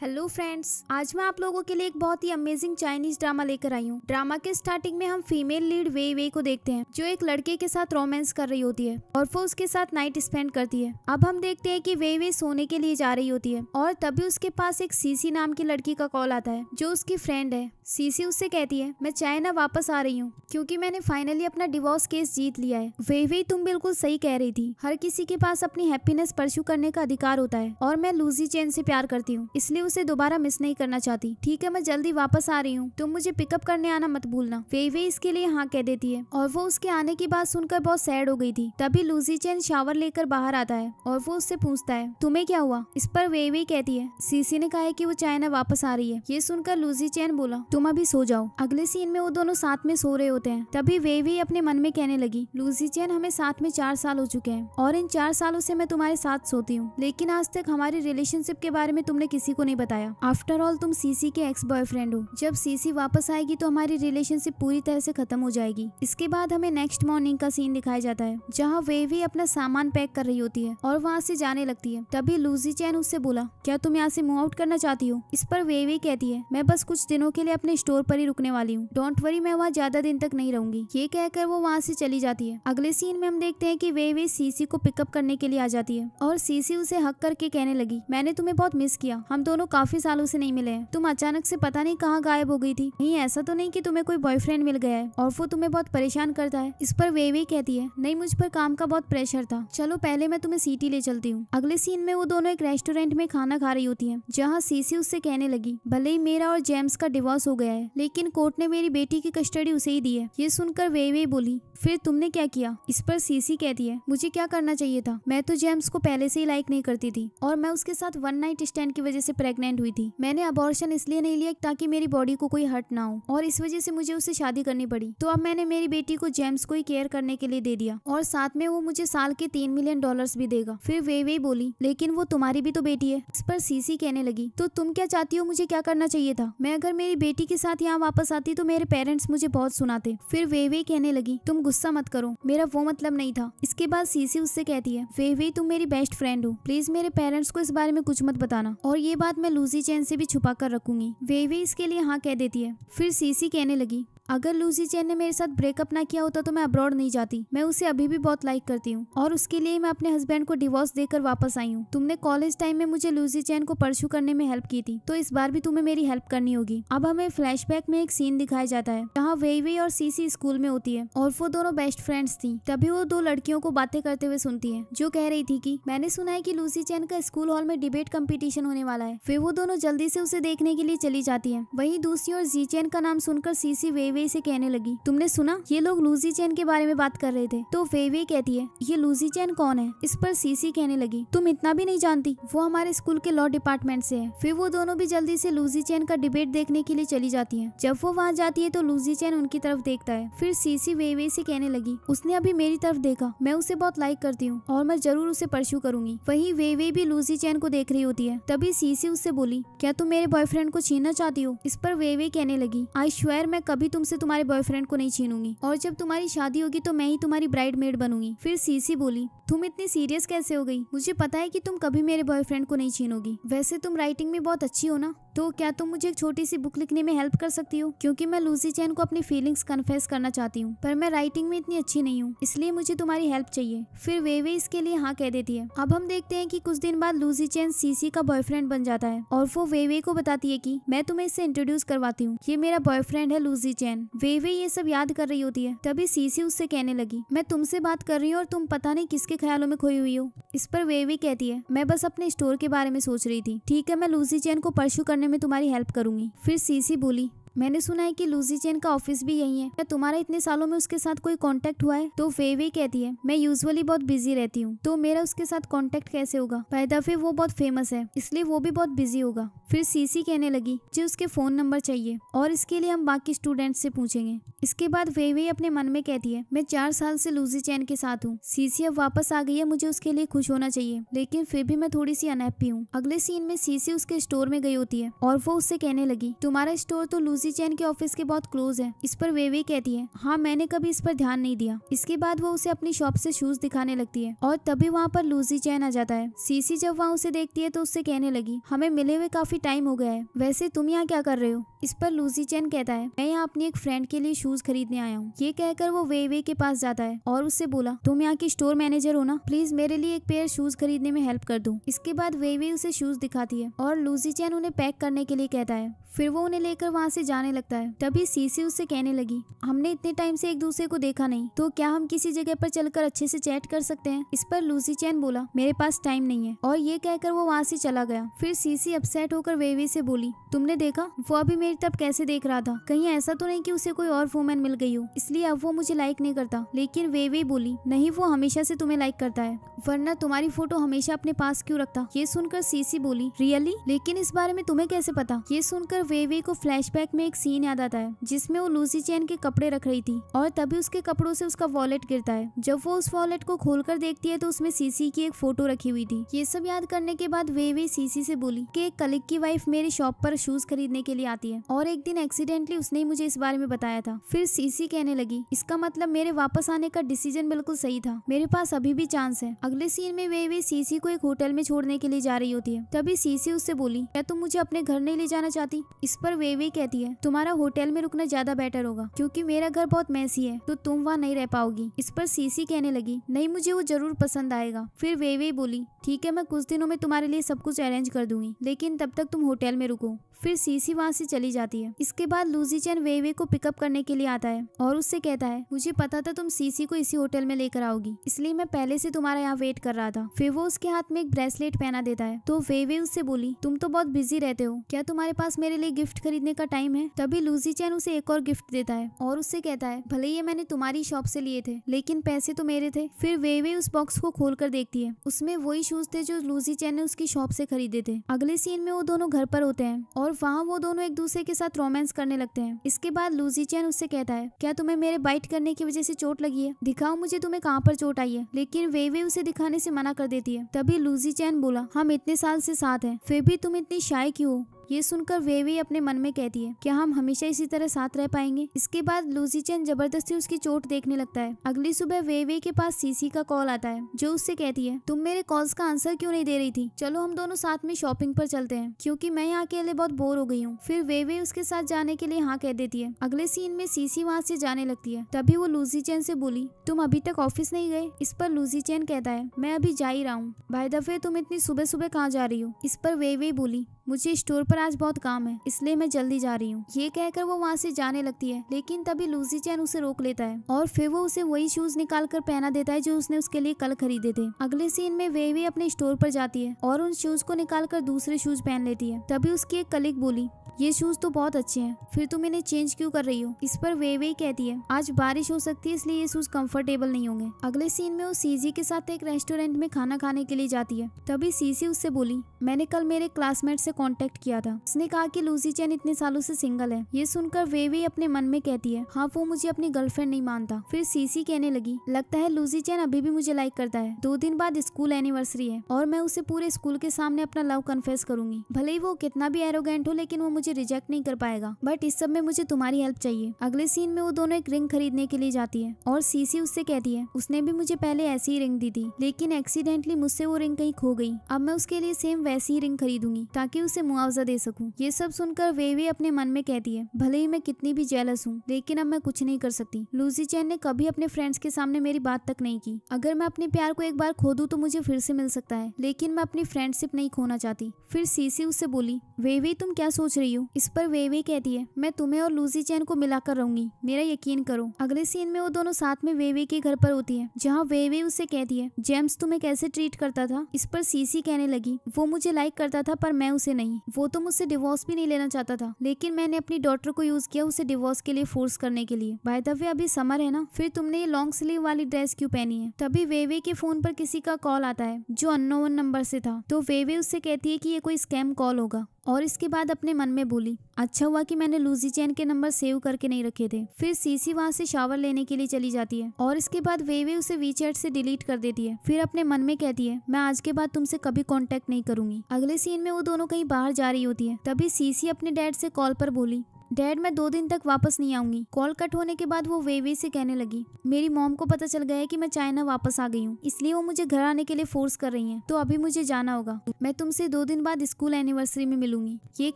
Hello friends आज मैं आप लोगों के लिए एक बहुत ही अमेजिंग चाइनीज ड्रामा लेकर आई हूँ ड्रामा के स्टार्टिंग में हम फीमेल लीड वे वे को देखते हैं जो एक लड़के के साथ रोमांस कर रही होती है और फिर उसके साथ नाइट स्पेंड करती है अब हम देखते हैं कि वे वे सोने के लिए जा रही होती है और तभी उसके पास एक सीसी नाम की लड़की का कॉल आता है जो उसकी फ्रेंड है सीसी उससे कहती है मैं चाइना वापस आ रही हूँ क्योंकि मैंने फाइनली अपना डिवोर्स केस जीत लिया है वे वे तुम बिल्कुल सही कह रही थी हर किसी के पास अपनी हैप्पीनेस परस्यू करने का अधिकार होता है और मैं लूजी चैन से प्यार करती हूँ इसलिए उसे दोबारा मिस नहीं करना चाहती ठीक है मैं जल्दी वापस आ रही हूँ तुम मुझे पिकअप करने आना मत भूलना वे वे इसके लिए हाँ कह देती है और वो उसके आने की बात सुनकर बहुत सैड हो गई थी तभी लूसी चैन शावर लेकर बाहर आता है और वो उससे पूछता है तुम्हें क्या हुआ इस पर वे वे कहती है सीसी ने कहा है की वो चाइना वापस आ रही है ये सुनकर लूसी चैन बोला तुम अभी सो जाओ अगले सीन में वो दोनों साथ में सो रहे होते हैं तभी वे अपने मन में कहने लगी लूसी चैन हमें साथ में चार साल हो चुके हैं और इन चार सालों से मैं तुम्हारे साथ सोती हूँ लेकिन आज तक हमारे रिलेशनशिप के बारे में तुमने किसी को नहीं नहीं बताया आफ्टर ऑल तुम सीसी के एक्स बॉयफ्रेंड हो जब सीसी वापस आएगी तो हमारी रिलेशनशिप पूरी तरह से खत्म हो जाएगी इसके बाद हमें नेक्स्ट मॉर्निंग का सीन दिखाया जाता है जहाँ वे भी अपना सामान पैक कर रही होती है और वहाँ से जाने लगती है तभी लूजी चैन उससे बोला क्या तुम यहाँ से मूव आउट करना चाहती हो इस पर वेवी कहती है मैं बस कुछ दिनों के लिए अपने स्टोर पर ही रुकने वाली हूँ डोंट वरी मैं वहाँ ज्यादा दिन तक नहीं रहूंगी ये कहकर वो वहाँ से चली जाती है अगले सीन में हम देखते हैं कि वे वे सीसी को पिकअप करने के लिए आ जाती है और सीसी उसे हक करके कहने लगी मैंने तुम्हें बहुत मिस किया हम दोनों लोग काफी सालों से नहीं मिले तुम अचानक से पता नहीं कहाँ गायब हो गई थी नहीं ऐसा तो नहीं कि तुम्हें कोई बॉयफ्रेंड मिल गया है और वो तुम्हें बहुत परेशान करता है इस पर वे वे कहती है नहीं मुझ पर काम का बहुत प्रेशर था चलो पहले मैं तुम्हें सीटी ले चलती हूँ अगले सीन में वो दोनों एक रेस्टोरेंट में खाना खा रही होती है जहाँ सीसी उससे कहने लगी भले ही मेरा और जेम्स का डिवोर्स हो गया है लेकिन कोर्ट ने मेरी बेटी की कस्टडी उसे ही दी है ये सुनकर वे वे बोली फिर तुमने क्या किया इस पर सीसी कहती है मुझे क्या करना चाहिए था मैं तो जेम्स को पहले से ही लाइक नहीं करती थी और मैं उसके साथ वन नाइट स्टैंड की वजह से प्रेग प्रेग्नेंट हुई थी मैंने अबॉर्शन इसलिए नहीं लिया ताकि मेरी बॉडी को कोई हर्ट ना हो और इस वजह से मुझे उससे शादी करनी पड़ी तो अब मैंने मेरी बेटी को जेम्स को ही केयर करने के लिए दे दिया और साथ में वो मुझे साल के तीन मिलियन डॉलर भी देगा फिर वे वे बोली लेकिन वो तुम्हारी भी तो बेटी है इस पर सीसी कहने लगी तो तुम क्या चाहती हो मुझे क्या करना चाहिए था मैं अगर मेरी बेटी के साथ यहाँ वापस आती तो मेरे पेरेंट्स मुझे बहुत सुनाते फिर वे वे कहने लगी तुम गुस्सा मत करो मेरा वो मतलब नहीं था इसके बाद सीसी उससे कहती है वे वे तुम मेरी बेस्ट फ्रेंड हो प्लीज मेरे पेरेंट्स को इस बारे में कुछ मत बताना और ये बात मैं लूसी चैन से भी छुपा कर रखूंगी वे वे इसके लिए हाँ कह देती है फिर सीसी कहने लगी अगर लूसी चैन ने मेरे साथ ब्रेकअप ना किया होता तो मैं अब्रॉड नहीं जाती मैं उसे अभी भी बहुत लाइक करती हूँ और उसके लिए मैं अपने हस्बैंड को डिवोर्स देकर वापस आई हूँ तुमने कॉलेज टाइम में मुझे लूसी चैन को परसू करने में हेल्प की थी तो इस बार भी तुम्हें मेरी हेल्प करनी होगी अब हमें फ्लैश में एक सीन दिखाया जाता है जहाँ वे वे और सीसी स्कूल में होती है और वो दोनों बेस्ट फ्रेंड्स थी तभी वो दो लड़कियों को बातें करते हुए सुनती है जो कह रही थी की मैंने सुना है की लूसी चैन का स्कूल हॉल में डिबेट कम्पिटिशन होने वाला है फिर वो दोनों जल्दी से उसे देखने के लिए चली जाती है वही दूसरी और जी चैन का नाम सुनकर सीसी वेवी फेवे से कहने लगी तुमने सुना ये लोग लूजी चैन के बारे में बात कर रहे थे तो फेवे कहती है ये लूजी चैन कौन है इस पर सीसी कहने लगी तुम इतना भी नहीं जानती वो हमारे स्कूल के लॉ डिपार्टमेंट से है फिर वो दोनों भी जल्दी से लूजी चैन का डिबेट देखने के लिए चली जाती है जब वो वहाँ जाती है तो लूजी चैन उनकी तरफ देखता है फिर सीसी वेवे से कहने लगी उसने अभी मेरी तरफ देखा मैं उसे बहुत लाइक करती हूँ और मैं जरूर उसे परस्यू करूंगी वही वेवे भी लूजी चैन को देख रही होती है तभी सीसी उससे बोली क्या तुम मेरे बॉयफ्रेंड को छीनना चाहती हो इस पर वेवे कहने लगी आई श्वेर मैं कभी तुम तुमसे तुम्हारे बॉयफ्रेंड को नहीं छीनूंगी और जब तुम्हारी शादी होगी तो मैं ही तुम्हारी ब्राइड मेड बनूंगी फिर सीसी बोली तुम इतनी सीरियस कैसे हो गई मुझे पता है कि तुम कभी मेरे बॉयफ्रेंड को नहीं छीनोगी वैसे तुम राइटिंग में बहुत अच्छी हो ना तो क्या तुम मुझे एक छोटी सी बुक लिखने में हेल्प कर सकती हो क्योंकि मैं लूसी चैन को अपनी फीलिंग्स कन्फेस करना चाहती हूँ पर मैं राइटिंग में इतनी अच्छी नहीं हूँ इसलिए मुझे तुम्हारी हेल्प चाहिए फिर वे वे इसके लिए हाँ कह देती है अब हम देखते हैं कि कुछ दिन बाद लूसी चैन सीसी का बॉयफ्रेंड बन जाता है और वो वे वे को बताती है की मैं तुम्हें इससे इंट्रोड्यूस करवाती हूँ ये मेरा बॉयफ्रेंड है लूसी चैन मैन वे वे ये सब याद कर रही होती है तभी सीसी उससे कहने लगी मैं तुमसे बात कर रही हूँ और तुम पता नहीं किसके ख्यालों में खोई हुई हो इस पर वे वे कहती है मैं बस अपने स्टोर के बारे में सोच रही थी ठीक है मैं लूसी चैन को परसू करने में तुम्हारी हेल्प करूंगी फिर सीसी बोली मैंने सुना है कि लूसी चेन का ऑफिस भी यही है क्या तुम्हारा इतने सालों में उसके साथ कोई कॉन्टेक्ट हुआ है तो फेवे कहती है मैं यूजुअली बहुत बिजी रहती हूँ तो मेरा उसके साथ कॉन्टेक्ट कैसे होगा पैदा फिर वो बहुत फेमस है इसलिए वो भी बहुत बिजी होगा फिर सीसी कहने लगी मुझे उसके फोन नंबर चाहिए और इसके लिए हम बाकी स्टूडेंट से पूछेंगे इसके बाद वे अपने मन में कहती है मैं चार साल से लूजी चैन के साथ हूँ सीसी अब वापस आ गई है मुझे उसके लिए खुश होना चाहिए लेकिन फिर भी मैं थोड़ी सी अनहैप्पी हूँ अगले सीन में सीसी उसके स्टोर में गई होती है और वो उससे कहने लगी तुम्हारा स्टोर तो लूजी जेसी चैन के ऑफिस के बहुत क्लोज है इस पर वेवे कहती है हाँ मैंने कभी इस पर ध्यान नहीं दिया इसके बाद वो उसे अपनी शॉप से शूज दिखाने लगती है और तभी वहाँ पर लूजी चैन आ जाता है सीसी जब वहाँ उसे देखती है तो उससे कहने लगी हमें मिले हुए काफी टाइम हो गया है वैसे तुम यहाँ क्या कर रहे हो इस पर लूजी चैन कहता है मैं यहाँ अपनी एक फ्रेंड के लिए शूज खरीदने आया हूँ ये कहकर वो वे वे के पास जाता है और उससे बोला तुम यहाँ की स्टोर मैनेजर हो ना प्लीज मेरे लिए एक पेयर शूज खरीदने में हेल्प कर दो इसके बाद वे वे उसे शूज दिखाती है और लूजी चैन उन्हें पैक करने के लिए कहता है फिर वो उन्हें लेकर वहाँ से जा जाने लगता है तभी सीसी उससे कहने लगी हमने इतने टाइम से एक दूसरे को देखा नहीं तो क्या हम किसी जगह पर चलकर अच्छे से चैट कर सकते हैं इस पर लूसी चैन बोला मेरे पास टाइम नहीं है और ये कहकर वो वहाँ से चला गया फिर सीसी अपसेट होकर वेवी से बोली तुमने देखा वो अभी मेरी तब कैसे देख रहा था कहीं ऐसा तो नहीं की उसे कोई और वुमेन मिल गई हो इसलिए अब वो मुझे लाइक नहीं करता लेकिन वेवी बोली नहीं वो हमेशा ऐसी तुम्हें लाइक करता है वरना तुम्हारी फोटो हमेशा अपने पास क्यूँ रखता ये सुनकर सीसी बोली रियली लेकिन इस बारे में तुम्हें कैसे पता ये सुनकर वेवी को फ्लैश में एक सीन याद आता है जिसमें वो लूसी चैन के कपड़े रख रही थी और तभी उसके कपड़ों से उसका वॉलेट गिरता है जब वो उस वॉलेट को खोलकर देखती है तो उसमें सीसी की एक फोटो रखी हुई थी ये सब याद करने के बाद वे वे सीसी से बोली कि एक कलिक की वाइफ मेरे शॉप पर शूज खरीदने के लिए आती है और एक दिन एक्सीडेंटली उसने मुझे इस बारे में बताया था फिर सीसी कहने लगी इसका मतलब मेरे वापस आने का डिसीजन बिल्कुल सही था मेरे पास अभी भी चांस है अगले सीन में वे वे सीसी को एक होटल में छोड़ने के लिए जा रही होती है तभी सीसी उससे बोली क्या तुम मुझे अपने घर नहीं ले जाना चाहती इस पर वे वे कहती है है तुम्हारा होटल में रुकना ज्यादा बेटर होगा क्योंकि मेरा घर बहुत मैसी है तो तुम वहाँ नहीं रह पाओगी इस पर सीसी कहने लगी नहीं मुझे वो जरूर पसंद आएगा फिर वे वे बोली ठीक है मैं कुछ दिनों में तुम्हारे लिए सब कुछ अरेंज कर दूंगी लेकिन तब तक तुम होटल में रुको फिर सीसी वहाँ से चली जाती है इसके बाद लूजी चैन वेवे को पिकअप करने के लिए आता है और उससे कहता है मुझे पता था तुम सीसी को इसी होटल में लेकर आओगी इसलिए मैं पहले से तुम्हारा यहाँ वेट कर रहा था फिर वो उसके हाथ में एक ब्रेसलेट पहना देता है तो वेवे उससे बोली तुम तो बहुत बिजी रहते हो क्या तुम्हारे पास मेरे लिए गिफ्ट खरीदने का टाइम है तभी लूजी चैन उसे एक और गिफ्ट देता है और उससे कहता है भले ये मैंने तुम्हारी शॉप से लिए थे लेकिन पैसे तो मेरे थे फिर वेवे उस बॉक्स को खोल कर देखती है उसमें वही शूज थे जो लूजी चैन ने उसकी शॉप से खरीदे थे अगले सीन में वो दोनों घर पर होते हैं और और वहाँ वो दोनों एक दूसरे के साथ रोमांस करने लगते हैं इसके बाद लूजी चैन उससे कहता है क्या तुम्हें मेरे बाइट करने की वजह से चोट लगी है दिखाओ मुझे तुम्हें कहाँ पर चोट आई है लेकिन वे वे उसे दिखाने से मना कर देती है तभी लूजी चैन बोला हम इतने साल से साथ हैं फिर भी तुम इतनी शाय क्यों ये सुनकर वे भी अपने मन में कहती है क्या हम हमेशा इसी तरह साथ रह पाएंगे इसके बाद लूसी चैन जबरदस्ती उसकी चोट देखने लगता है अगली सुबह वे वे के पास सीसी का कॉल आता है जो उससे कहती है तुम मेरे कॉल्स का आंसर क्यों नहीं दे रही थी चलो हम दोनों साथ में शॉपिंग पर चलते हैं क्योंकि मैं यहाँ अकेले बहुत बोर हो गई हूँ फिर वे वे उसके साथ जाने के लिए हाँ कह देती है अगले सीन में सीसी वहाँ से जाने लगती है तभी वो लूसी चैन से बोली तुम अभी तक ऑफिस नहीं गए इस पर लूसी चैन कहता है मैं अभी जा ही रहा हूँ भाई दफे तुम इतनी सुबह सुबह कहाँ जा रही हो इस पर वे वे बोली मुझे स्टोर पर पर आज बहुत काम है इसलिए मैं जल्दी जा रही हूँ ये कहकर वो वहाँ से जाने लगती है लेकिन तभी लूसी चैन उसे रोक लेता है और फिर वो उसे वही शूज निकाल कर पहना देता है जो उसने उसके लिए कल खरीदे थे अगले सीन में वे भी अपने स्टोर पर जाती है और उन शूज को निकाल कर दूसरे शूज पहन लेती है तभी उसकी एक कलिक बोली ये शूज तो बहुत अच्छे हैं फिर तुम इन्हें चेंज क्यों कर रही हो इस पर वे वे कहती है आज बारिश हो सकती है इसलिए ये शूज कंफर्टेबल नहीं होंगे अगले सीन में वो सीजी के साथ एक रेस्टोरेंट में खाना खाने के लिए जाती है तभी सीसी उससे बोली मैंने कल मेरे क्लासमेट से कॉन्टेक्ट किया था था उसने कहा कि लूसी चैन इतने सालों से सिंगल है ये सुनकर वे वे अपने मन में कहती है हाँ वो मुझे अपनी गर्लफ्रेंड नहीं मानता फिर सीसी कहने लगी लगता है लूसी चैन अभी भी मुझे लाइक करता है दो दिन बाद स्कूल एनिवर्सरी है और मैं उसे पूरे स्कूल के सामने अपना लव कन्फेस करूंगी भले ही वो कितना भी एरोगेंट हो लेकिन वो मुझे रिजेक्ट नहीं कर पाएगा बट इस सब में मुझे तुम्हारी हेल्प चाहिए अगले सीन में वो दोनों एक रिंग खरीदने के लिए जाती है और सीसी उससे कहती है उसने भी मुझे पहले ऐसी ही रिंग दी थी लेकिन एक्सीडेंटली मुझसे वो रिंग कहीं खो गई अब मैं उसके लिए सेम वैसी ही रिंग खरीदूंगी ताकि उसे मुआवजा दे सकूं ये सब सुनकर वे भी अपने मन में कहती है भले ही मैं कितनी भी जेलस हूँ लेकिन अब मैं कुछ नहीं कर सकती लूसी चैन ने कभी अपने फ्रेंड्स के सामने मेरी बात तक नहीं की अगर मैं अपने प्यार को एक बार खो दूं तो मुझे फिर से मिल सकता है लेकिन मैं अपनी फ्रेंडशिप नहीं खोना चाहती फिर सीसी उससे बोली वेवी तुम क्या सोच रही हो इस पर वेवी कहती है मैं तुम्हें और लूसी चैन को मिलाकर रहूंगी मेरा यकीन करो अगले सीन में वो दोनों साथ में वेवी के घर पर होती है जहाँ वेवी उसे कहती है जेम्स तुम्हें कैसे ट्रीट करता था इस पर सीसी कहने लगी वो मुझे लाइक करता था पर मैं उसे नहीं वो तो मुझसे डिवोर्स भी नहीं लेना चाहता था लेकिन मैंने अपनी डॉटर को यूज किया उसे डिवोर्स के लिए फोर्स करने के लिए बाय द वे अभी समर है ना फिर तुमने ये लॉन्ग स्लीव वाली ड्रेस क्यों पहनी है तभी वेवे के फोन पर किसी का कॉल आता है जो अननोन नंबर से था तो वेवे उससे कहती है की ये कोई स्कैम कॉल होगा और इसके बाद अपने मन में बोली अच्छा हुआ कि मैंने लूजी चैन के नंबर सेव करके नहीं रखे थे फिर सीसी वहाँ से शावर लेने के लिए चली जाती है और इसके बाद वे वे उसे वी चैट से डिलीट कर देती है फिर अपने मन में कहती है मैं आज के बाद तुमसे कभी कॉन्टेक्ट नहीं करूंगी अगले सीन में वो दोनों कहीं बाहर जा रही होती है तभी सीसी अपने डैड से कॉल पर बोली डैड मैं दो दिन तक वापस नहीं आऊंगी कॉल कट होने के बाद वो वेवे से कहने लगी मेरी मॉम को पता चल गया है कि मैं चाइना वापस आ गई हूँ इसलिए वो मुझे घर आने के लिए फोर्स कर रही है तो अभी मुझे जाना होगा मैं तुमसे दो दिन बाद स्कूल एनिवर्सरी में मिलूंगी ये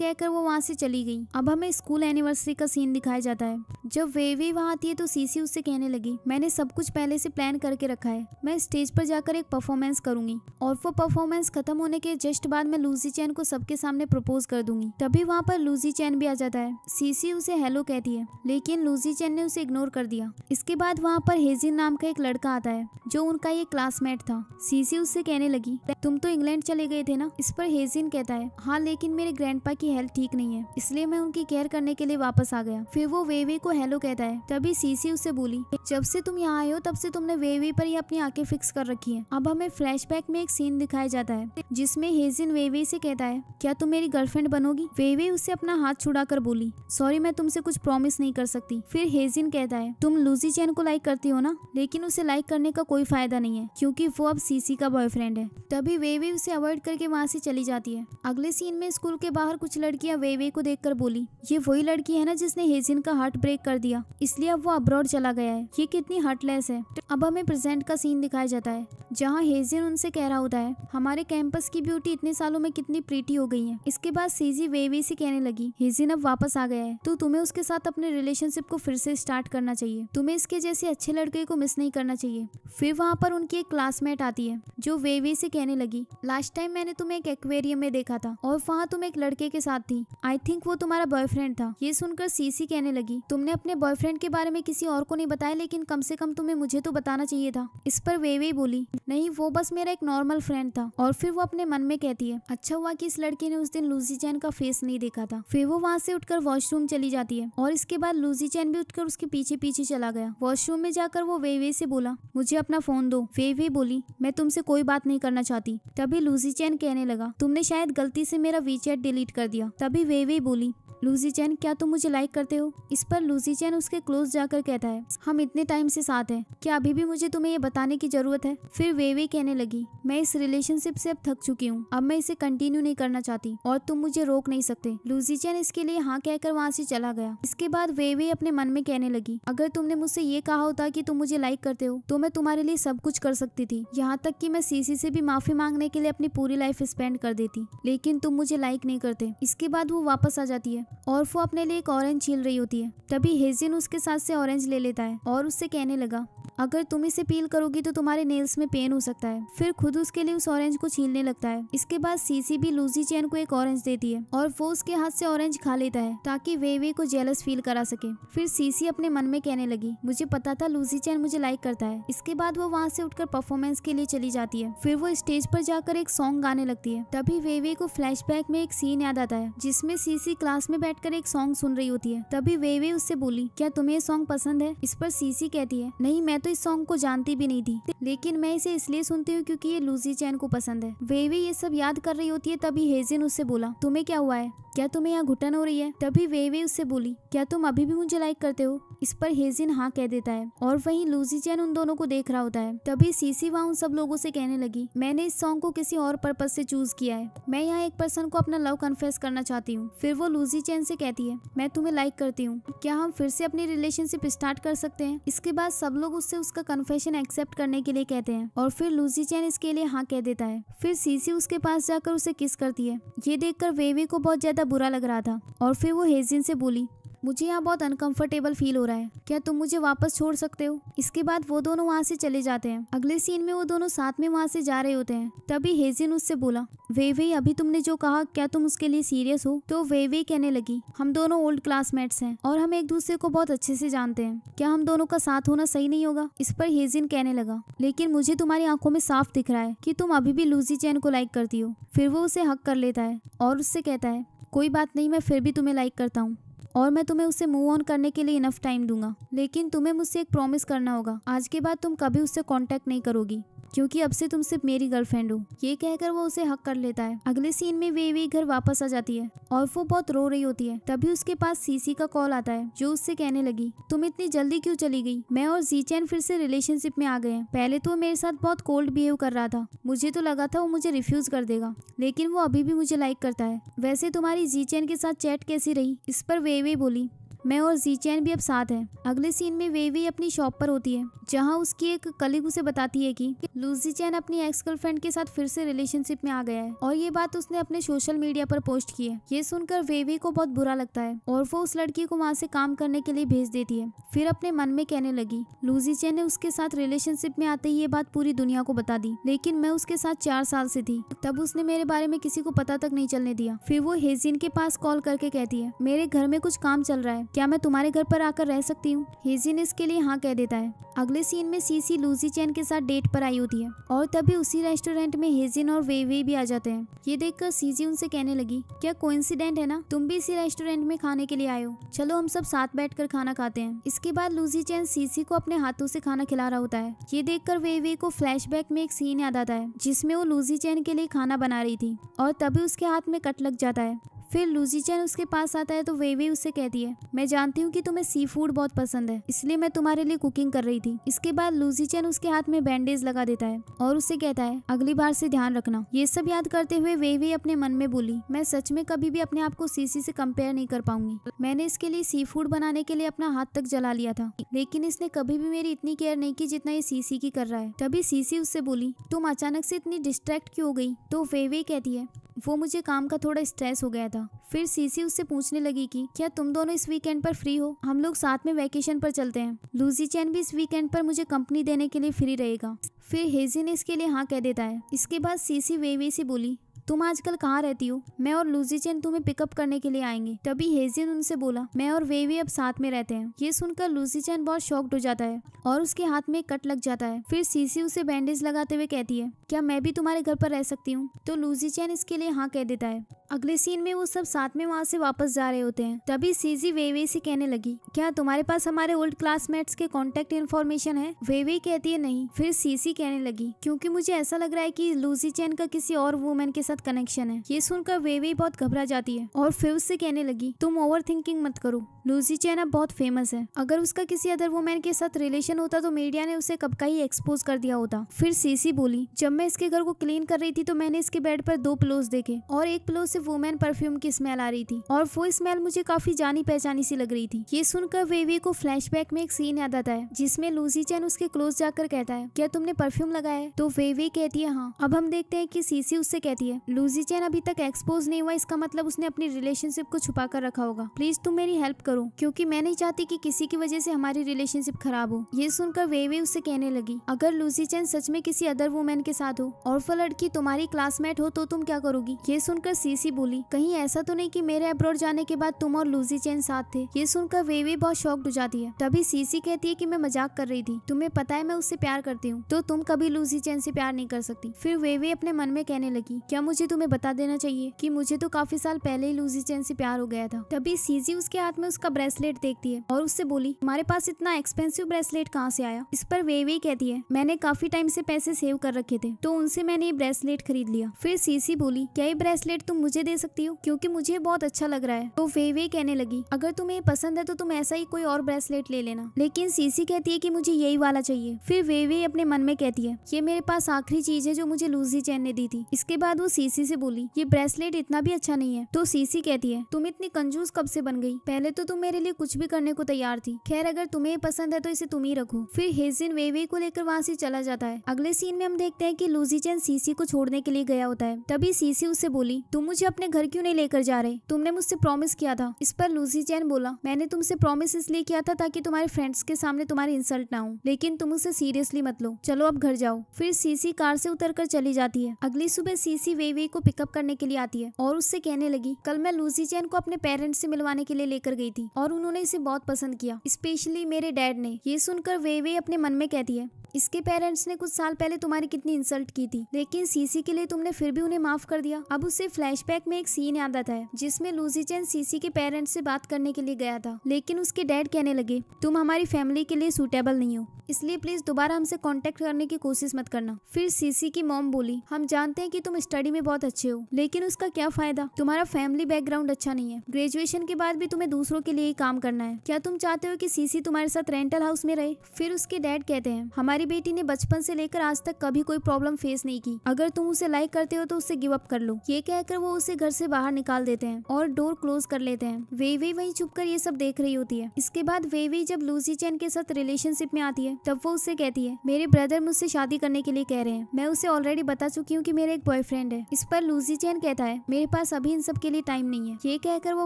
कहकर वो वहाँ से चली गई अब हमें स्कूल एनिवर्सरी का सीन दिखाया जाता है जब वे वे वहाँ आती है तो सीसी उससे कहने लगी मैंने सब कुछ पहले से प्लान करके रखा है मैं स्टेज पर जाकर एक परफॉर्मेंस करूंगी और वो परफॉर्मेंस खत्म होने के जस्ट बाद मैं लूजी चैन को सबके सामने प्रपोज कर दूंगी तभी वहाँ पर लूजी चैन भी आ जाता है सीसी उसे हेलो कहती है लेकिन लूजी चैन ने उसे इग्नोर कर दिया इसके बाद वहाँ पर हेजिन नाम का एक लड़का आता है जो उनका ये क्लासमेट था सीसी उससे कहने लगी तुम तो इंग्लैंड चले गए थे ना इस पर हेजिन कहता है हाँ लेकिन मेरे ग्रैंड की हेल्थ ठीक नहीं है इसलिए मैं उनकी केयर करने के लिए वापस आ गया फिर वो वेवे को हेलो कहता है तभी सीसी उससे बोली जब से तुम यहाँ आयो हो तब से तुमने वेवे पर ही अपनी आंखें फिक्स कर रखी है अब हमें फ्लैश में एक सीन दिखाया जाता है जिसमे हेजिन वेवे से कहता है क्या तुम मेरी गर्लफ्रेंड बनोगी वेवे उसे अपना हाथ छुड़ा बोली सॉरी मैं तुमसे कुछ प्रॉमिस नहीं कर सकती फिर हेजिन कहता है तुम लूजी चैन को लाइक करती हो ना लेकिन उसे लाइक करने का कोई फायदा नहीं है क्योंकि वो अब सीसी का बॉयफ्रेंड है तभी वेवे उसे अवॉइड करके वहाँ से चली जाती है अगले सीन में स्कूल के बाहर कुछ वे, वेवे को कर बोली ये वही लड़की है ना जिसने हेजिन का हार्ट ब्रेक कर दिया इसलिए अब वो अब्रॉड चला गया है ये कितनी हार्टलेस है अब हमें प्रेजेंट का सीन दिखाया जाता है जहाँ हेजिन उनसे कह रहा होता है हमारे कैंपस की ब्यूटी इतने सालों में कितनी प्रीटी हो गई है इसके बाद सीजी वेवे से कहने लगी हेजिन अब वापस आ गया गया है तो तुम्हें उसके साथ अपने रिलेशनशिप को फिर से स्टार्ट करना चाहिए तुम्हें इसके जैसे अच्छे लड़के को मिस नहीं करना चाहिए फिर वहाँ पर उनकी एक क्लासमेट आती है जो वे वे से कहने लगी लास्ट टाइम मैंने तुम्हें एक एक्वेरियम में देखा था और वहाँ तुम एक लड़के के साथ थी आई थिंक वो तुम्हारा बॉयफ्रेंड था ये सुनकर सीसी कहने लगी तुमने अपने बॉयफ्रेंड के बारे में किसी और को नहीं बताया लेकिन कम से कम तुम्हें मुझे तो बताना चाहिए था इस पर वे वे बोली नहीं वो बस मेरा एक नॉर्मल फ्रेंड था और फिर वो अपने मन में कहती है अच्छा हुआ कि इस लड़के ने उस दिन लूसी जैन का फेस नहीं देखा था फिर वो वहाँ से उठकर वॉश वॉशरूम चली जाती है और इसके बाद लूजी चैन भी उठकर उसके पीछे पीछे चला गया वॉशरूम में जाकर वो वे वे से बोला मुझे अपना फोन दो वे वे बोली मैं तुमसे कोई बात नहीं करना चाहती तभी लूजी चैन कहने लगा तुमने शायद गलती से मेरा वी डिलीट कर दिया तभी वे वे बोली लूसी चैन क्या तुम मुझे लाइक करते हो इस पर लूसी चैन उसके क्लोज जाकर कहता है हम इतने टाइम से साथ हैं क्या अभी भी मुझे तुम्हें ये बताने की जरूरत है फिर वे वे कहने लगी मैं इस रिलेशनशिप से अब थक चुकी हूँ अब मैं इसे कंटिन्यू नहीं करना चाहती और तुम मुझे रोक नहीं सकते लूसी चैन इसके लिए हाँ कहकर वहाँ से चला गया इसके बाद वे वे अपने मन में कहने लगी अगर तुमने मुझसे ये कहा होता की तुम मुझे लाइक करते हो तो मैं तुम्हारे लिए सब कुछ कर सकती थी यहाँ तक की मैं सीसी से भी माफी मांगने के लिए अपनी पूरी लाइफ स्पेंड कर देती लेकिन तुम मुझे लाइक नहीं करते इसके बाद वो वापस आ जाती है और वो अपने लिए एक ऑरेंज छील रही होती है तभी हेजिन उसके साथ से ऑरेंज ले लेता है और उससे कहने लगा अगर तुम इसे पील करोगी तो तुम्हारे नेल्स में पेन हो सकता है फिर खुद उसके लिए उस ऑरेंज को छीलने लगता है इसके बाद सीसी भी लूजी चैन को एक ऑरेंज देती है और वो उसके हाथ से ऑरेंज खा लेता है ताकि वे वे को जेलस फील करा सके फिर सीसी अपने मन में कहने लगी मुझे पता था लूजी चैन मुझे लाइक करता है इसके बाद वो वहाँ से उठकर परफॉर्मेंस के लिए चली जाती है फिर वो स्टेज पर जाकर एक सॉन्ग गाने लगती है तभी वेवे को बैक में एक सीन याद आता है जिसमे सीसी क्लास में में बैठकर एक सॉन्ग सुन रही होती है तभी वे वे उससे बोली क्या तुम्हें ये सॉन्ग पसंद है इस पर सीसी कहती है नहीं मैं तो इस सॉन्ग को जानती भी नहीं थी लेकिन मैं इसे इसलिए सुनती हूँ क्योंकि ये लूसी चैन को पसंद है वे वे ये सब याद कर रही होती है तभी हेजिन उससे बोला तुम्हें क्या हुआ है क्या तुम्हें यहाँ घुटन हो रही है तभी वे वे उससे बोली क्या तुम अभी भी मुझे लाइक करते हो इस पर हेजिन हाँ कह देता है और वहीं लूसी चैन उन दोनों को देख रहा होता है तभी सीसी वहाँ उन सब लोगों से कहने लगी मैंने इस सॉन्ग को किसी और पर्पज से चूज किया है मैं यहाँ एक पर्सन को अपना लव कन्फेस करना चाहती हूँ फिर वो लूसी चैन से कहती है मैं तुम्हें लाइक करती हूँ क्या हम फिर से अपनी रिलेशनशिप स्टार्ट कर सकते हैं इसके बाद सब लोग उससे उसका कन्फेशन एक्सेप्ट करने के लिए कहते हैं और फिर लूसी चैन इसके लिए हाँ कह देता है फिर सीसी उसके पास जाकर उसे किस करती है ये देखकर वेवी को बहुत ज्यादा बुरा लग रहा था और फिर वो हेजिन से बोली मुझे यहाँ बहुत अनकंफर्टेबल फील हो रहा है क्या तुम मुझे वापस छोड़ सकते हो इसके बाद वो दोनों वहाँ से चले जाते हैं अगले सीन में वो दोनों साथ में वहाँ से जा रहे होते हैं तभी हेजिन उससे बोला वे वे अभी तुमने जो कहा क्या तुम उसके लिए सीरियस हो तो वे वे कहने लगी हम दोनों ओल्ड क्लासमेट्स हैं और हम एक दूसरे को बहुत अच्छे से जानते हैं क्या हम दोनों का साथ होना सही नहीं होगा इस पर हेजिन कहने लगा लेकिन मुझे तुम्हारी आंखों में साफ दिख रहा है कि तुम अभी भी लूजी चैन को लाइक करती हो फिर वो उसे हक कर लेता है और उससे कहता है कोई बात नहीं मैं फिर भी तुम्हें लाइक करता हूँ और मैं तुम्हें उसे मूव ऑन करने के लिए इनफ टाइम दूंगा लेकिन तुम्हें मुझसे एक प्रॉमिस करना होगा आज के बाद तुम कभी उससे कॉन्टेक्ट नहीं करोगी क्योंकि अब से तुम सिर्फ मेरी गर्लफ्रेंड हो ये कहकर वो उसे हक कर लेता है अगले सीन में वे वे घर वापस आ जाती है और वो बहुत रो रही होती है तभी उसके पास सीसी का कॉल आता है जो उससे कहने लगी तुम इतनी जल्दी क्यों चली गई मैं और जी चैन फिर से रिलेशनशिप में आ गए हैं पहले तो वो मेरे साथ बहुत कोल्ड बिहेव कर रहा था मुझे तो लगा था वो मुझे रिफ्यूज कर देगा लेकिन वो अभी भी मुझे लाइक करता है वैसे तुम्हारी जी चैन के साथ चैट कैसी रही इस पर वे देवी बोली मैं और जी चैन भी अब साथ हैं अगले सीन में वेवी अपनी शॉप पर होती है जहाँ उसकी एक कलीग उसे बताती है कि लूजी चैन अपनी एक्स गर्लफ्रेंड के साथ फिर से रिलेशनशिप में आ गया है और ये बात उसने अपने सोशल मीडिया पर पोस्ट की है ये सुनकर वेवी को बहुत बुरा लगता है और वो उस लड़की को वहाँ से काम करने के लिए भेज देती है फिर अपने मन में कहने लगी लूजी चैन ने उसके साथ रिलेशनशिप में आते ही ये बात पूरी दुनिया को बता दी लेकिन मैं उसके साथ चार साल से थी तब उसने मेरे बारे में किसी को पता तक नहीं चलने दिया फिर वो हेजिन के पास कॉल करके कहती है मेरे घर में कुछ काम चल रहा है क्या मैं तुम्हारे घर पर आकर रह सकती हूँ हेजिन इसके लिए हाँ कह देता है अगले सीन में सीसी लूजी चैन के साथ डेट पर आई होती है और तभी उसी रेस्टोरेंट में हेजिन और वेवे भी आ जाते हैं ये देखकर सीजी उनसे कहने लगी क्या कोइंसिडेंट है ना तुम भी इसी रेस्टोरेंट में खाने के लिए आए हो चलो हम सब साथ बैठकर खाना खाते हैं इसके बाद लूजी चैन सीसी को अपने हाथों से खाना खिला रहा होता है ये देखकर वेवे को बैक में एक सीन याद आता है जिसमे वो लूजी चैन के लिए खाना बना रही थी और तभी उसके हाथ में कट लग जाता है फिर लूजी चैन उसके पास आता है तो वेवे उससे कहती है मैं जानती हूँ कि तुम्हें सी फूड बहुत पसंद है इसलिए मैं तुम्हारे लिए कुकिंग कर रही थी इसके बाद लूजी चैन उसके हाथ में बैंडेज लगा देता है और उसे कहता है अगली बार से ध्यान रखना ये सब याद करते हुए वे वे अपने मन में बोली मैं सच में कभी भी अपने आप को सीसी से कंपेयर नहीं कर पाऊंगी मैंने इसके लिए सी फूड बनाने के लिए अपना हाथ तक जला लिया था लेकिन इसने कभी भी मेरी इतनी केयर नहीं की जितना ये सीसी की कर रहा है तभी सीसी उससे बोली तुम अचानक से इतनी डिस्ट्रैक्ट क्यों हो गई तो वे वे कहती है वो मुझे काम का थोड़ा स्ट्रेस हो गया था फिर सीसी उससे पूछने लगी कि क्या तुम दोनों इस वीक वीकेंड पर फ्री हो हम लोग साथ में वैकेशन पर चलते हैं लूजी चैन भी इस वीकेंड पर मुझे कंपनी देने के लिए फ्री रहेगा फिर हेजी ने इसके लिए हाँ कह देता है इसके बाद सीसी वे वे से बोली तुम आजकल कहाँ रहती हो मैं और लूजी चेन तुम्हें पिकअप करने के लिए आएंगे तभी हेजियन उनसे बोला मैं और वे भी अब साथ में रहते हैं ये सुनकर लूसी चैन बहुत शॉक्ड हो जाता है और उसके हाथ में कट लग जाता है फिर सीसी उसे बैंडेज लगाते हुए कहती है क्या मैं भी तुम्हारे घर पर रह सकती हूँ तो लूजी चैन इसके लिए हाँ कह देता है अगले सीन में वो सब साथ में वहाँ से वापस जा रहे होते हैं तभी सीजी वेवे से कहने लगी क्या तुम्हारे पास हमारे ओल्ड क्लासमेट्स के कॉन्टेक्ट इन्फॉर्मेशन है वेवे कहती है नहीं फिर सीसी कहने लगी क्योंकि मुझे ऐसा लग रहा है कि लूसी चैन का किसी और वुमेन के साथ साथ कनेक्शन है ये सुनकर वेवी बहुत घबरा जाती है और फिर उससे कहने लगी तुम ओवर थिंकिंग मत करो लूसी चैन अब बहुत फेमस है अगर उसका किसी अदर वुमेन के साथ रिलेशन होता तो मीडिया ने उसे कब का ही एक्सपोज कर दिया होता फिर सीसी बोली जब मैं इसके घर को क्लीन कर रही थी तो मैंने इसके बेड पर दो पिलोज देखे और एक पिलो से वुमेन परफ्यूम की स्मेल आ रही थी और वो स्मेल मुझे काफी जानी पहचानी सी लग रही थी ये सुनकर वेवी को बैक में एक सीन याद आता है जिसमे लूसी चैन उसके क्लोज जाकर कहता है क्या तुमने परफ्यूम लगाया है तो वेवी कहती है हाँ अब हम देखते हैं की सीसी उससे कहती है लूजी चैन अभी तक एक्सपोज नहीं हुआ इसका मतलब उसने अपनी रिलेशनशिप को छुपा कर रखा होगा प्लीज तुम मेरी हेल्प करो क्योंकि मैं नहीं चाहती कि किसी की वजह से हमारी रिलेशनशिप खराब हो ये सुनकर वे वे उसे कहने लगी अगर लूसी चैन सच में किसी अदर वुमेन के साथ हो और फल लड़की तुम्हारी क्लासमेट हो तो तुम क्या करोगी ये सुनकर सीसी बोली कहीं ऐसा तो नहीं की मेरे अब्रॉड जाने के बाद तुम और लूजी चैन साथ थे ये सुनकर वे वे बहुत शौक हो जाती है तभी सीसी कहती है की मैं मजाक कर रही थी तुम्हें पता है मैं उससे प्यार करती हूँ तो तुम कभी लूसी चैन से प्यार नहीं कर सकती फिर वे वे अपने मन में कहने लगी क्या मुझे मुझे तुम्हें बता देना चाहिए कि मुझे तो काफी साल पहले ही लूजी चैन से प्यार हो गया था तभी सीजी उसके हाथ में उसका ब्रेसलेट देखती है और उससे बोली हमारे पास इतना एक्सपेंसिव ब्रेसलेट कहाँ से आया इस पर वे वे कहती है मैंने काफी टाइम से पैसे सेव कर रखे थे तो उनसे मैंने ये ब्रेसलेट खरीद लिया फिर सीसी बोली क्या ये ब्रेसलेट तुम मुझे दे सकती हो क्योंकि मुझे बहुत अच्छा लग रहा है तो वे वे कहने लगी अगर तुम्हें पसंद है तो तुम ऐसा ही कोई और ब्रेसलेट ले लेना लेकिन सीसी कहती है की मुझे यही वाला चाहिए फिर वे वे अपने मन में कहती है ये मेरे पास आखिरी चीज है जो मुझे लूजी चैन ने दी थी इसके बाद वो सी सीसी से बोली ये ब्रेसलेट इतना भी अच्छा नहीं है तो सीसी कहती है तुम इतनी कंजूस कब से बन गई पहले तो तुम मेरे लिए कुछ भी करने को तैयार थी खैर अगर तुम्हें पसंद है तो इसे तुम ही रखो फिर हेजिन वेवे को लेकर वहाँ से चला जाता है अगले सीन में हम देखते हैं की लूजी चैन सीसी को छोड़ने के लिए गया होता है तभी सीसी उससे बोली तुम मुझे अपने घर क्यूँ नहीं लेकर जा रहे तुमने मुझसे प्रॉमिस किया था इस पर लूसी चैन बोला मैंने तुमसे प्रॉमिस इसलिए किया था ताकि तुम्हारे फ्रेंड्स के सामने तुम्हारे इंसल्ट ना हो लेकिन तुम उसे सीरियसली मत लो चलो अब घर जाओ फिर सीसी कार से उतर कर चली जाती है अगली सुबह सीसी वे मेवे को पिकअप करने के लिए आती है और उससे कहने लगी कल मैं लूसी चैन को अपने पेरेंट्स से मिलवाने के लिए लेकर गई थी और उन्होंने इसे बहुत पसंद किया स्पेशली मेरे डैड ने ये सुनकर वेवे अपने मन में कहती है इसके पेरेंट्स ने कुछ साल पहले तुम्हारी कितनी इंसल्ट की थी लेकिन सीसी के लिए तुमने फिर भी उन्हें माफ कर दिया अब उसे फ्लैशबैक में एक सीन याद आता है जिसमें लूसी चैन सीसी के पेरेंट्स से बात करने के लिए गया था लेकिन उसके डैड कहने लगे तुम हमारी फैमिली के लिए सुटेबल नहीं हो इसलिए प्लीज दोबारा हमसे कॉन्टेक्ट करने की कोशिश मत करना फिर सीसी की मॉम बोली हम जानते हैं की तुम स्टडी में बहुत अच्छे हो लेकिन उसका क्या फायदा तुम्हारा फैमिली बैकग्राउंड अच्छा नहीं है ग्रेजुएशन के बाद भी तुम्हें दूसरों के लिए ही काम करना है क्या तुम चाहते हो की सीसी तुम्हारे साथ रेंटल हाउस में रहे फिर उसके डैड कहते हैं हमारे तुम्हारी बेटी ने बचपन से लेकर आज तक कभी कोई प्रॉब्लम फेस नहीं की अगर तुम उसे लाइक करते हो तो उसे गिव अप कर लो ये कहकर वो उसे घर से बाहर निकाल देते हैं और डोर क्लोज कर लेते हैं वे वे वहीं चुप कर ये सब देख रही होती है इसके बाद वे वे जब लूसी चैन के साथ रिलेशनशिप में आती है तब वो उससे कहती है मेरे ब्रदर मुझसे शादी करने के लिए कह रहे हैं मैं उसे ऑलरेडी बता चुकी हूँ की मेरा एक बॉयफ्रेंड है इस पर लूसी चैन कहता है मेरे पास अभी इन सब के लिए टाइम नहीं है ये कहकर वो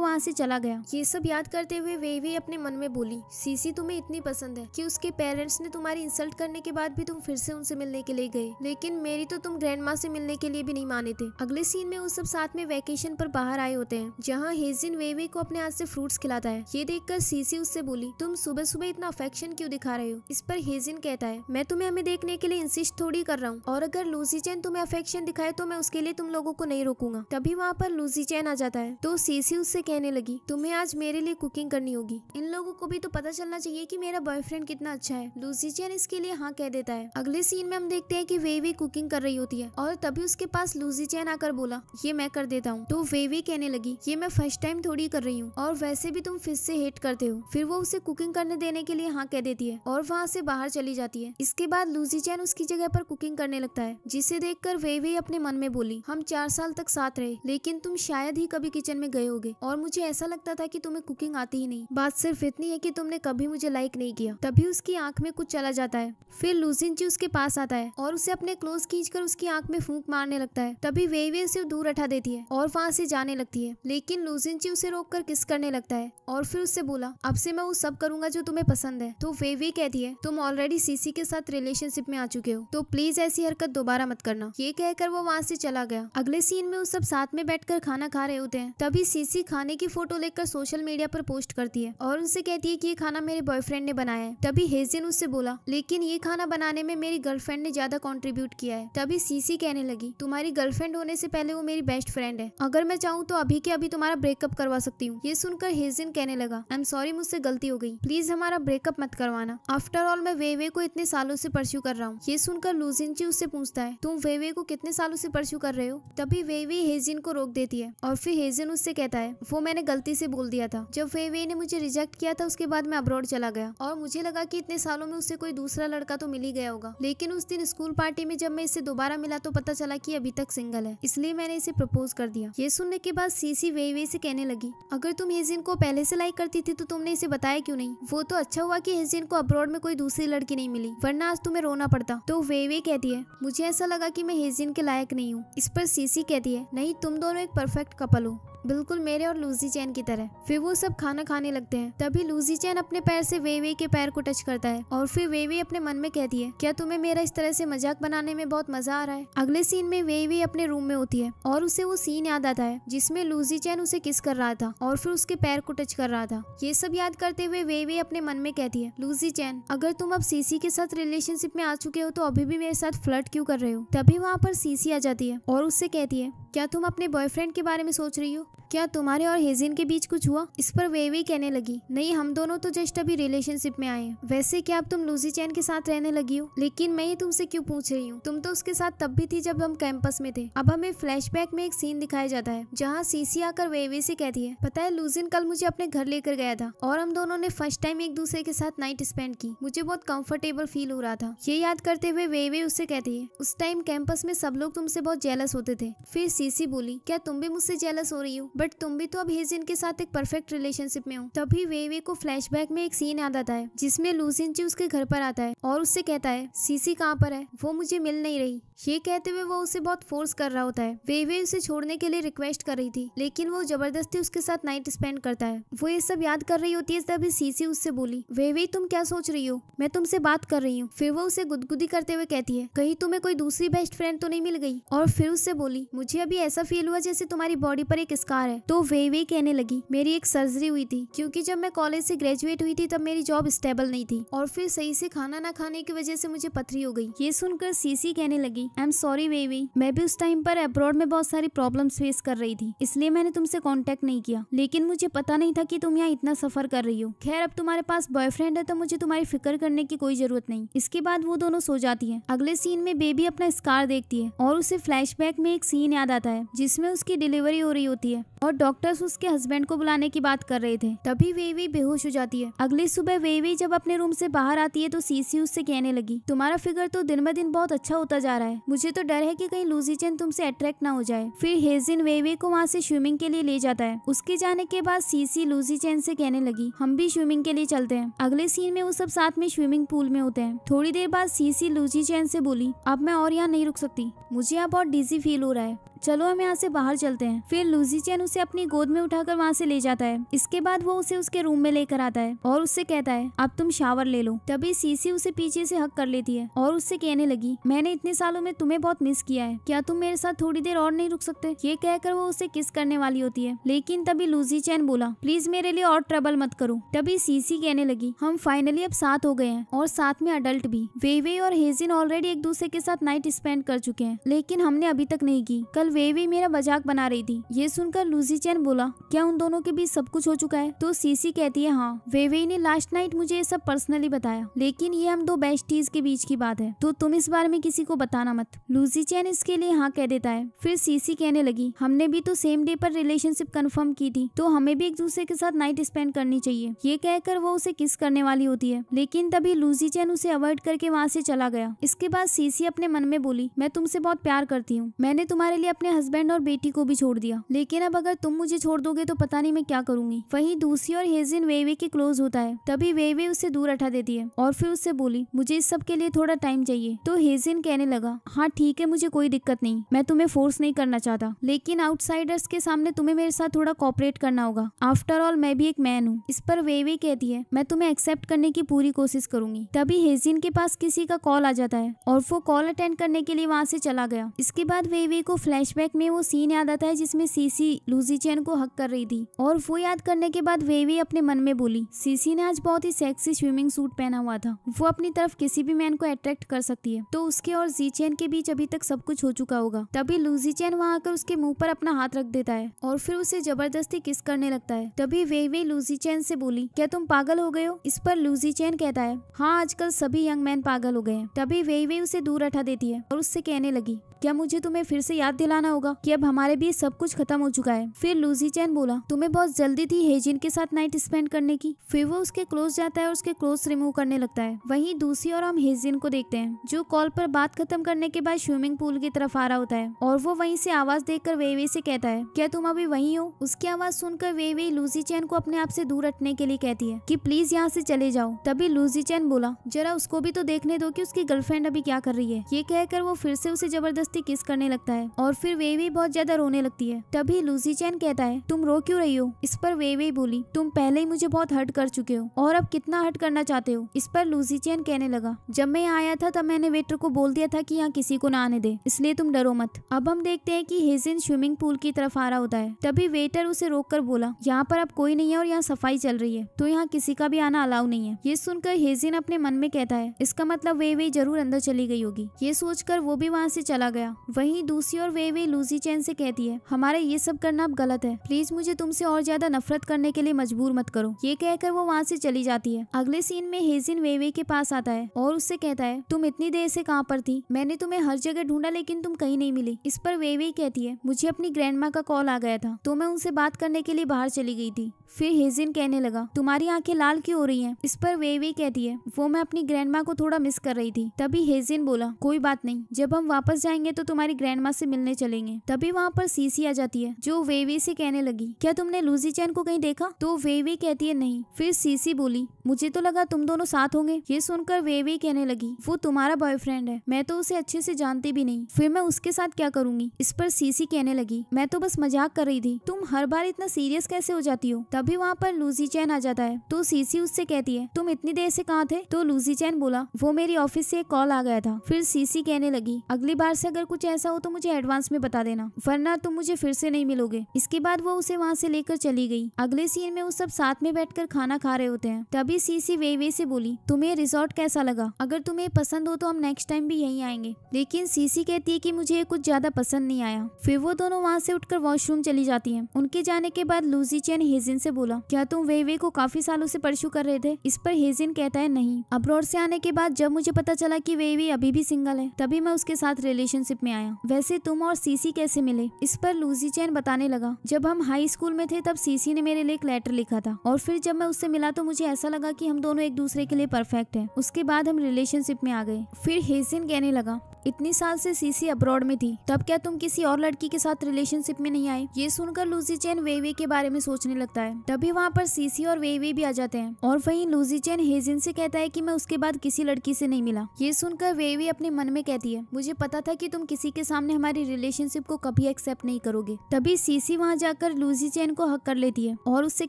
वहाँ से चला गया ये सब याद करते हुए वे वे अपने मन में बोली सीसी तुम्हें इतनी पसंद है की उसके पेरेंट्स ने तुम्हारी इंसल्ट करने के बाद भी तुम फिर से उनसे मिलने के लिए गए लेकिन मेरी तो तुम ग्रैंड माँ से मिलने के लिए भी नहीं माने थे अगले सीन में वो सब साथ में वेकेशन पर बाहर आए होते हैं जहाँ हेजिन वेवे को अपने हाथ से फ्रूट्स खिलाता है ये देखकर सीसी उससे बोली तुम सुबह सुबह इतना अफेक्शन क्यों दिखा रहे हो इस पर हेजिन कहता है मैं तुम्हें हमें देखने के लिए इंसिस्ट थोड़ी कर रहा हूँ और अगर लूसी चैन तुम्हें अफेक्शन दिखाए तो मैं उसके लिए तुम लोगों को नहीं रोकूंगा तभी वहाँ पर लूसी चैन आ जाता है तो सीसी उससे कहने लगी तुम्हें आज मेरे लिए कुकिंग करनी होगी इन लोगों को भी तो पता चलना चाहिए की मेरा बॉयफ्रेंड कितना अच्छा है लूसी चैन इसके लिए हाँ हाँ कह देता है अगले सीन में हम देखते हैं कि वेवी कुकिंग कर रही होती है और तभी उसके पास लूजी चैन आकर बोला ये मैं कर देता हूँ तो वेवी कहने लगी ये मैं फर्स्ट टाइम थोड़ी कर रही हूँ और वैसे भी तुम फिर से हेट करते हो फिर वो उसे कुकिंग करने देने के लिए हाँ कह देती है और वहाँ से बाहर चली जाती है इसके बाद लूजी चैन उसकी जगह पर कुकिंग करने लगता है जिसे देखकर वेवी अपने मन में बोली हम चार साल तक साथ रहे लेकिन तुम शायद ही कभी किचन में गए होगे और मुझे ऐसा लगता था कि तुम्हें कुकिंग आती ही नहीं बात सिर्फ इतनी है कि तुमने कभी मुझे लाइक नहीं किया तभी उसकी आंख में कुछ चला जाता है फिर लूसिनची उसके पास आता है और उसे अपने क्लोज कर उसकी आंख में फूंक मारने लगता है तभी वेवे उसे दूर उठा देती है और वहां से जाने लगती है लेकिन लूसिनची उसे रोक कर किस करने लगता है और फिर उससे बोला अब से मैं वो सब करूंगा जो तुम्हें पसंद है तो वेवे कहती है तुम ऑलरेडी सीसी के साथ रिलेशनशिप में आ चुके हो तो प्लीज ऐसी हरकत दोबारा मत करना ये कहकर वो वहाँ से चला गया अगले सीन में वो सब साथ में बैठकर खाना खा रहे होते हैं तभी सीसी खाने की फोटो लेकर सोशल मीडिया पर पोस्ट करती है और उनसे कहती है की ये खाना मेरे बॉयफ्रेंड ने बनाया है तभी हेजिन उससे बोला लेकिन ये खाना खाना बनाने में मेरी गर्लफ्रेंड ने ज्यादा कॉन्ट्रीब्यूट किया है तभी सीसी कहने लगी तुम्हारी गर्लफ्रेंड होने से पहले वो मेरी बेस्ट फ्रेंड है अगर मैं चाहूँ तो अभी के अभी तुम्हारा ब्रेकअप करवा सकती हूँ ये सुनकर हेजिन कहने लगा आई एम सॉरी मुझसे गलती हो गई प्लीज हमारा ब्रेकअप मत करवाना आफ्टर ऑल मैं वेवे को इतने सालों से परस्यू कर रहा हूँ ये सुनकर लूजिनची उससे पूछता है तुम वेवे को कितने सालों से परस्यू कर रहे हो तभी वेवे हेजिन को रोक देती है और फिर हेजिन उससे कहता है वो मैंने गलती से बोल दिया था जब वेवे ने मुझे रिजेक्ट किया था उसके बाद मैं अब्रॉड चला गया और मुझे लगा की इतने सालों में उससे कोई दूसरा लड़का तो तो मिल ही गया होगा लेकिन उस दिन स्कूल पार्टी में जब मैं इसे दोबारा मिला तो पता चला की अभी तक सिंगल है इसलिए मैंने इसे प्रपोज कर दिया ये सुनने के बाद सीसी वे वे से कहने लगी अगर तुम हेजिन को पहले से लाइक करती थी तो तुमने इसे बताया क्यों नहीं वो तो अच्छा हुआ की हेजिन को अब्रॉड में कोई दूसरी लड़की नहीं मिली वरना आज तुम्हें रोना पड़ता तो वे वे कहती है मुझे ऐसा लगा की मैं हेजिन के लायक नहीं हूँ इस पर सीसी कहती है नहीं तुम दोनों एक परफेक्ट कपल हो बिल्कुल मेरे और लूजी चैन की तरह फिर वो सब खाना खाने लगते हैं तभी लूजी चैन अपने पैर से वेवे के पैर को टच करता है और फिर वेवे अपने मन में कहती है क्या तुम्हें मेरा इस तरह से मजाक बनाने में बहुत मजा आ रहा है अगले सीन में वेवे अपने रूम में होती है और उसे वो सीन याद आता है जिसमे लूजी चैन उसे किस कर रहा था और फिर उसके पैर को टच कर रहा था ये सब याद करते हुए वेवे अपने मन में कहती है लूजी चैन अगर तुम अब सीसी के साथ रिलेशनशिप में आ चुके हो तो अभी भी मेरे साथ फ्लर्ट क्यों कर रहे हो तभी वहाँ पर सीसी आ जाती है और उससे कहती है क्या तुम अपने बॉयफ्रेंड के बारे में सोच रही हो क्या तुम्हारे और हेजिन के बीच कुछ हुआ इस पर वे कहने लगी नहीं हम दोनों तो जस्ट अभी रिलेशनशिप में आए हैं वैसे क्या अब तुम लूसी चैन के साथ रहने लगी हो लेकिन मैं ही तुमसे क्यों पूछ रही हूँ तुम तो उसके साथ तब भी थी जब हम कैंपस में थे अब हमें फ्लैशबैक में एक सीन दिखाया जाता है जहाँ सीसी आकर वेवे से कहती है पता है लूजिन कल मुझे अपने घर लेकर गया था और हम दोनों ने फर्स्ट टाइम एक दूसरे के साथ नाइट स्पेंड की मुझे बहुत कम्फर्टेबल फील हो रहा था ये याद करते हुए वेवे उससे कहती है उस टाइम कैंपस में सब लोग तुमसे बहुत जेलस होते थे फिर सीसी बोली क्या तुम भी मुझसे जेलस हो रही हो हूँ बट तुम भी तो अब हेजिन के साथ एक परफेक्ट रिलेशनशिप में हो तभी वेवे को बैक में एक सीन याद आता है लूसिन लूसिनची उसके घर पर आता है और उससे कहता है सीसी कहाँ पर है वो मुझे मिल नहीं रही ये कहते हुए वो उसे बहुत फोर्स कर रहा होता है वे उसे छोड़ने के लिए रिक्वेस्ट कर रही थी लेकिन वो जबरदस्ती उसके साथ नाइट स्पेंड करता है वो ये सब याद कर रही होती है तभी सीसी उससे बोली वे तुम क्या सोच रही हो मैं तुमसे बात कर रही हूँ फिर वो उसे गुदगुदी करते हुए कहती है कहीं तुम्हें कोई दूसरी बेस्ट फ्रेंड तो नहीं मिल गई और फिर उससे बोली मुझे अभी ऐसा फील हुआ जैसे तुम्हारी बॉडी पर एक बेकार है तो वे वे कहने लगी मेरी एक सर्जरी हुई थी क्योंकि जब मैं कॉलेज से ग्रेजुएट हुई थी तब मेरी जॉब स्टेबल नहीं थी और फिर सही से खाना ना खाने की वजह से मुझे पथरी हो गई ये सुनकर सीसी कहने लगी आई एम सॉरी वे वे मैं भी उस टाइम पर अब्रॉड में बहुत सारी प्रॉब्लम फेस कर रही थी इसलिए मैंने तुमसे कॉन्टेक्ट नहीं किया लेकिन मुझे पता नहीं था की तुम यहाँ इतना सफर कर रही हो खैर अब तुम्हारे पास बॉयफ्रेंड है तो मुझे तुम्हारी फिक्र करने की कोई जरूरत नहीं इसके बाद वो दोनों सो जाती है अगले सीन में बेबी अपना स्कार देखती है और उसे फ्लैशबैक में एक सीन याद आता है जिसमें उसकी डिलीवरी हो रही होती है और डॉक्टर्स उसके हस्बैंड को बुलाने की बात कर रहे थे तभी वेवी बेहोश हो जाती है अगली सुबह वेवी जब अपने रूम से बाहर आती है तो सीसी उससे कहने लगी तुम्हारा फिगर तो दिन ब दिन बहुत अच्छा होता जा रहा है मुझे तो डर है की कहीं लूजी चैन तुमसे अट्रैक्ट न हो जाए फिर हेजिन वेवी को वहाँ से स्विमिंग के लिए ले जाता है उसके जाने के बाद सीसी लूजी चैन से कहने लगी हम भी स्विमिंग के लिए चलते हैं अगले सीन में वो सब साथ में स्विमिंग पूल में होते हैं थोड़ी देर बाद सीसी लूजी चैन से बोली अब मैं और यहाँ नहीं रुक सकती मुझे यहाँ बहुत डिजी फील हो रहा है चलो हम यहाँ से बाहर चलते हैं फिर लूजी चैन उसे अपनी गोद में उठाकर वहाँ से ले जाता है इसके बाद वो उसे उसके रूम में लेकर आता है और उससे कहता है अब तुम शावर ले लो तभी सीसी उसे पीछे से हक कर लेती है और उससे कहने लगी मैंने इतने सालों में तुम्हें बहुत मिस किया है क्या तुम मेरे साथ थोड़ी देर और नहीं रुक सकते ये कहकर वो उसे किस करने वाली होती है लेकिन तभी लूजी चैन बोला प्लीज मेरे लिए और ट्रबल मत करो तभी सीसी कहने लगी हम फाइनली अब साथ हो गए हैं और साथ में अडल्ट भी वेवे और हेजिन ऑलरेडी एक दूसरे के साथ नाइट स्पेंड कर चुके हैं लेकिन हमने अभी तक नहीं की कल वेवे मेरा मजाक बना रही थी ये सुनकर पर लूसी चैन बोला क्या उन दोनों के बीच सब कुछ हो चुका है तो सीसी कहती है हाँ वेवे ने लास्ट नाइट मुझे ये सब पर्सनली बताया लेकिन ये हम दो बेस्टीज के बीच की बात है तो तुम इस बारे में किसी को बताना मत लूसी चैन इसके लिए हाँ कह देता है फिर सीसी कहने लगी हमने भी तो सेम डे पर रिलेशनशिप कन्फर्म की थी तो हमें भी एक दूसरे के साथ नाइट स्पेंड करनी चाहिए ये कहकर वो उसे किस करने वाली होती है लेकिन तभी लूसी चैन उसे अवॉइड करके वहाँ से चला गया इसके बाद सीसी अपने मन में बोली मैं तुमसे बहुत प्यार करती हूँ मैंने तुम्हारे लिए अपने हस्बैंड और बेटी को भी छोड़ दिया लेकिन लेकिन अब अगर तुम मुझे छोड़ दोगे तो पता नहीं मैं क्या करूंगी वही दूसरी और हेजिन वेवे के क्लोज होता है तभी वेवे उसे दूर हटा देती है और फिर उससे बोली मुझे इस सब के लिए थोड़ा टाइम चाहिए तो हेजिन कहने लगा हाँ ठीक है मुझे कोई दिक्कत नहीं मैं तुम्हें फोर्स नहीं करना चाहता लेकिन आउटसाइडर्स के सामने तुम्हें मेरे साथ थोड़ा कॉपरेट करना होगा आफ्टर ऑल मैं भी एक मैन हूँ इस पर वेवे कहती है मैं तुम्हें एक्सेप्ट करने की पूरी कोशिश करूंगी तभी हेजिन के पास किसी का कॉल आ जाता है और वो कॉल अटेंड करने के लिए वहाँ से चला गया इसके बाद वेवे को फ्लैशबैक में वो सीन याद आता है जिसमें सीसी सीसी चैन को हक कर रही थी और वो याद करने के बाद वे भी अपने मन में बोली सीसी ने आज बहुत ही सेक्सी स्विमिंग सूट पहना हुआ था वो अपनी तरफ किसी भी मैन को अट्रैक्ट कर सकती है तो उसके और जी चैन के बीच अभी तक सब कुछ हो चुका होगा तभी चैन वहाँ आकर उसके मुंह पर अपना हाथ रख देता है और फिर उसे जबरदस्ती किस करने लगता है तभी वे वे चैन से बोली क्या तुम पागल हो गए हो इस पर चैन कहता है हाँ आजकल सभी यंग मैन पागल हो गए हैं तभी वे वे उसे दूर हटा देती है और उससे कहने लगी क्या मुझे तुम्हें फिर से याद दिलाना होगा कि अब हमारे बीच सब कुछ खत्म हो चुका चुका है फिर लूजी चैन बोला तुम्हें बहुत जल्दी थी हेजिन के साथ नाइट स्पेंड करने की फिर वो उसके क्लोज जाता है और उसके क्लोज रिमूव करने लगता है वहीं दूसरी ओर हम हेजिन को देखते हैं जो कॉल पर बात खत्म करने के बाद स्विमिंग पूल की तरफ आ रहा होता है और वो वहीं से आवाज देखकर वेवे से कहता है क्या तुम अभी वही हो उसकी आवाज सुनकर वेवे लूसी चैन को अपने आप से दूर हटने के लिए कहती है की प्लीज यहाँ से चले जाओ तभी लूजी चैन बोला जरा उसको भी तो देखने दो की उसकी गर्लफ्रेंड अभी क्या कर रही है ये कहकर वो फिर से उसे जबरदस्ती किस करने लगता है और फिर वेवी बहुत ज्यादा रोने लगती है तभी लूसी चैन कहता है तुम रो क्यों रही हो इस पर वे वे बोली तुम पहले ही मुझे बहुत हर्ट कर चुके हो और अब कितना हर्ट करना चाहते हो इस पर लूसी चैन कहने लगा जब मैं आया था तब मैंने वेटर को बोल दिया था कि यहाँ किसी को ना आने दे इसलिए तुम डरो मत अब हम देखते हैं कि हेजिन स्विमिंग पूल की तरफ आ रहा होता है तभी वेटर उसे रोक कर बोला यहाँ पर अब कोई नहीं है और यहाँ सफाई चल रही है तो यहाँ किसी का भी आना अलाउ नहीं है ये सुनकर हेजिन अपने मन में कहता है इसका मतलब वे वे जरूर अंदर चली गई होगी ये सोचकर वो भी वहाँ से चला गया वहीं दूसरी और वे वे लूसी चैन से कहती है हमारा ये सब करना अब गलत है प्लीज मुझे तुमसे और ज्यादा नफरत करने के लिए मजबूर मत करो ये कहकर वो वहाँ से चली जाती है अगले सीन में हेजिन वेवे के पास आता है और उससे कहता है तुम इतनी देर से कहाँ पर थी मैंने तुम्हें हर जगह ढूंढा लेकिन तुम कहीं नहीं मिली इस पर वेवे कहती है मुझे अपनी ग्रैंड का कॉल आ गया था तो मैं उनसे बात करने के लिए बाहर चली गई थी फिर हेजिन कहने लगा तुम्हारी आंखें लाल क्यों हो रही हैं? इस पर वे वे कहती है वो मैं अपनी ग्रैंड माँ को थोड़ा मिस कर रही थी तभी हेजिन बोला कोई बात नहीं जब हम वापस जाएंगे तो तुम्हारी ग्रैंड माँ से मिलने चलेंगे तभी वहाँ पर सीसी आ जाती है जो वेवी से कहने लगी क्या तुमने लूजी चैन को कहीं देखा तो वेवी कहती है नहीं फिर सीसी बोली मुझे तो लगा तुम दोनों साथ होंगे ये सुनकर वेवी कहने लगी वो तुम्हारा बॉयफ्रेंड है मैं तो उसे अच्छे से जानती भी नहीं फिर मैं उसके साथ क्या करूंगी इस पर सीसी कहने लगी मैं तो बस मजाक कर रही थी तुम हर बार इतना सीरियस कैसे हो जाती हो तब तभी वहाँ पर लूसी चैन आ जाता है तो सीसी उससे कहती है तुम इतनी देर से कहाँ थे तो लूसी चैन बोला वो मेरी ऑफिस से एक कॉल आ गया था फिर सीसी कहने लगी अगली बार से अगर कुछ ऐसा हो तो मुझे एडवांस में बता देना वरना तुम मुझे फिर से नहीं मिलोगे इसके बाद वो उसे वहाँ से लेकर चली गई अगले सीन में वो सब साथ में बैठ खाना खा रहे होते हैं तभी सीसी वे वे से बोली तुम्हें रिजोर्ट कैसा लगा अगर तुम्हें पसंद हो तो हम नेक्स्ट टाइम भी यही आएंगे लेकिन सीसी कहती है की मुझे कुछ ज्यादा पसंद नहीं आया फिर वो दोनों वहाँ से उठकर वॉशरूम चली जाती है उनके जाने के बाद लूसी चैन हेजिन से बोला क्या तुम वेवे को काफी सालों से परसू कर रहे थे इस पर हेजिन कहता है नहीं अब्रॉड से आने के बाद जब मुझे पता चला की वे अभी भी सिंगल है तभी मैं उसके साथ रिलेशनशिप में आया वैसे तुम और सीसी कैसे मिले इस पर लूजी चैन बताने लगा जब हम हाई स्कूल में थे तब सीसी ने मेरे लिए एक लेटर लिखा था और फिर जब मैं उससे मिला तो मुझे ऐसा लगा की हम दोनों एक दूसरे के लिए परफेक्ट है उसके बाद हम रिलेशनशिप में आ गए फिर हेजिन कहने लगा इतनी साल से सीसी अब्रॉड में थी तब क्या तुम किसी और लड़की के साथ रिलेशनशिप में नहीं आए ये सुनकर लूसी चैन वे के बारे में सोचने लगता है तभी वहाँ पर सीसी और वेवे भी आ जाते हैं और वहीं लूजी चैन हेजिन से कहता है कि मैं उसके बाद किसी लड़की से नहीं मिला ये सुनकर वेवी अपने मन में कहती है मुझे पता था कि तुम किसी के सामने हमारी रिलेशनशिप को कभी एक्सेप्ट नहीं करोगे तभी सीसी वहाँ जाकर लूजी चैन को हक कर लेती है और उससे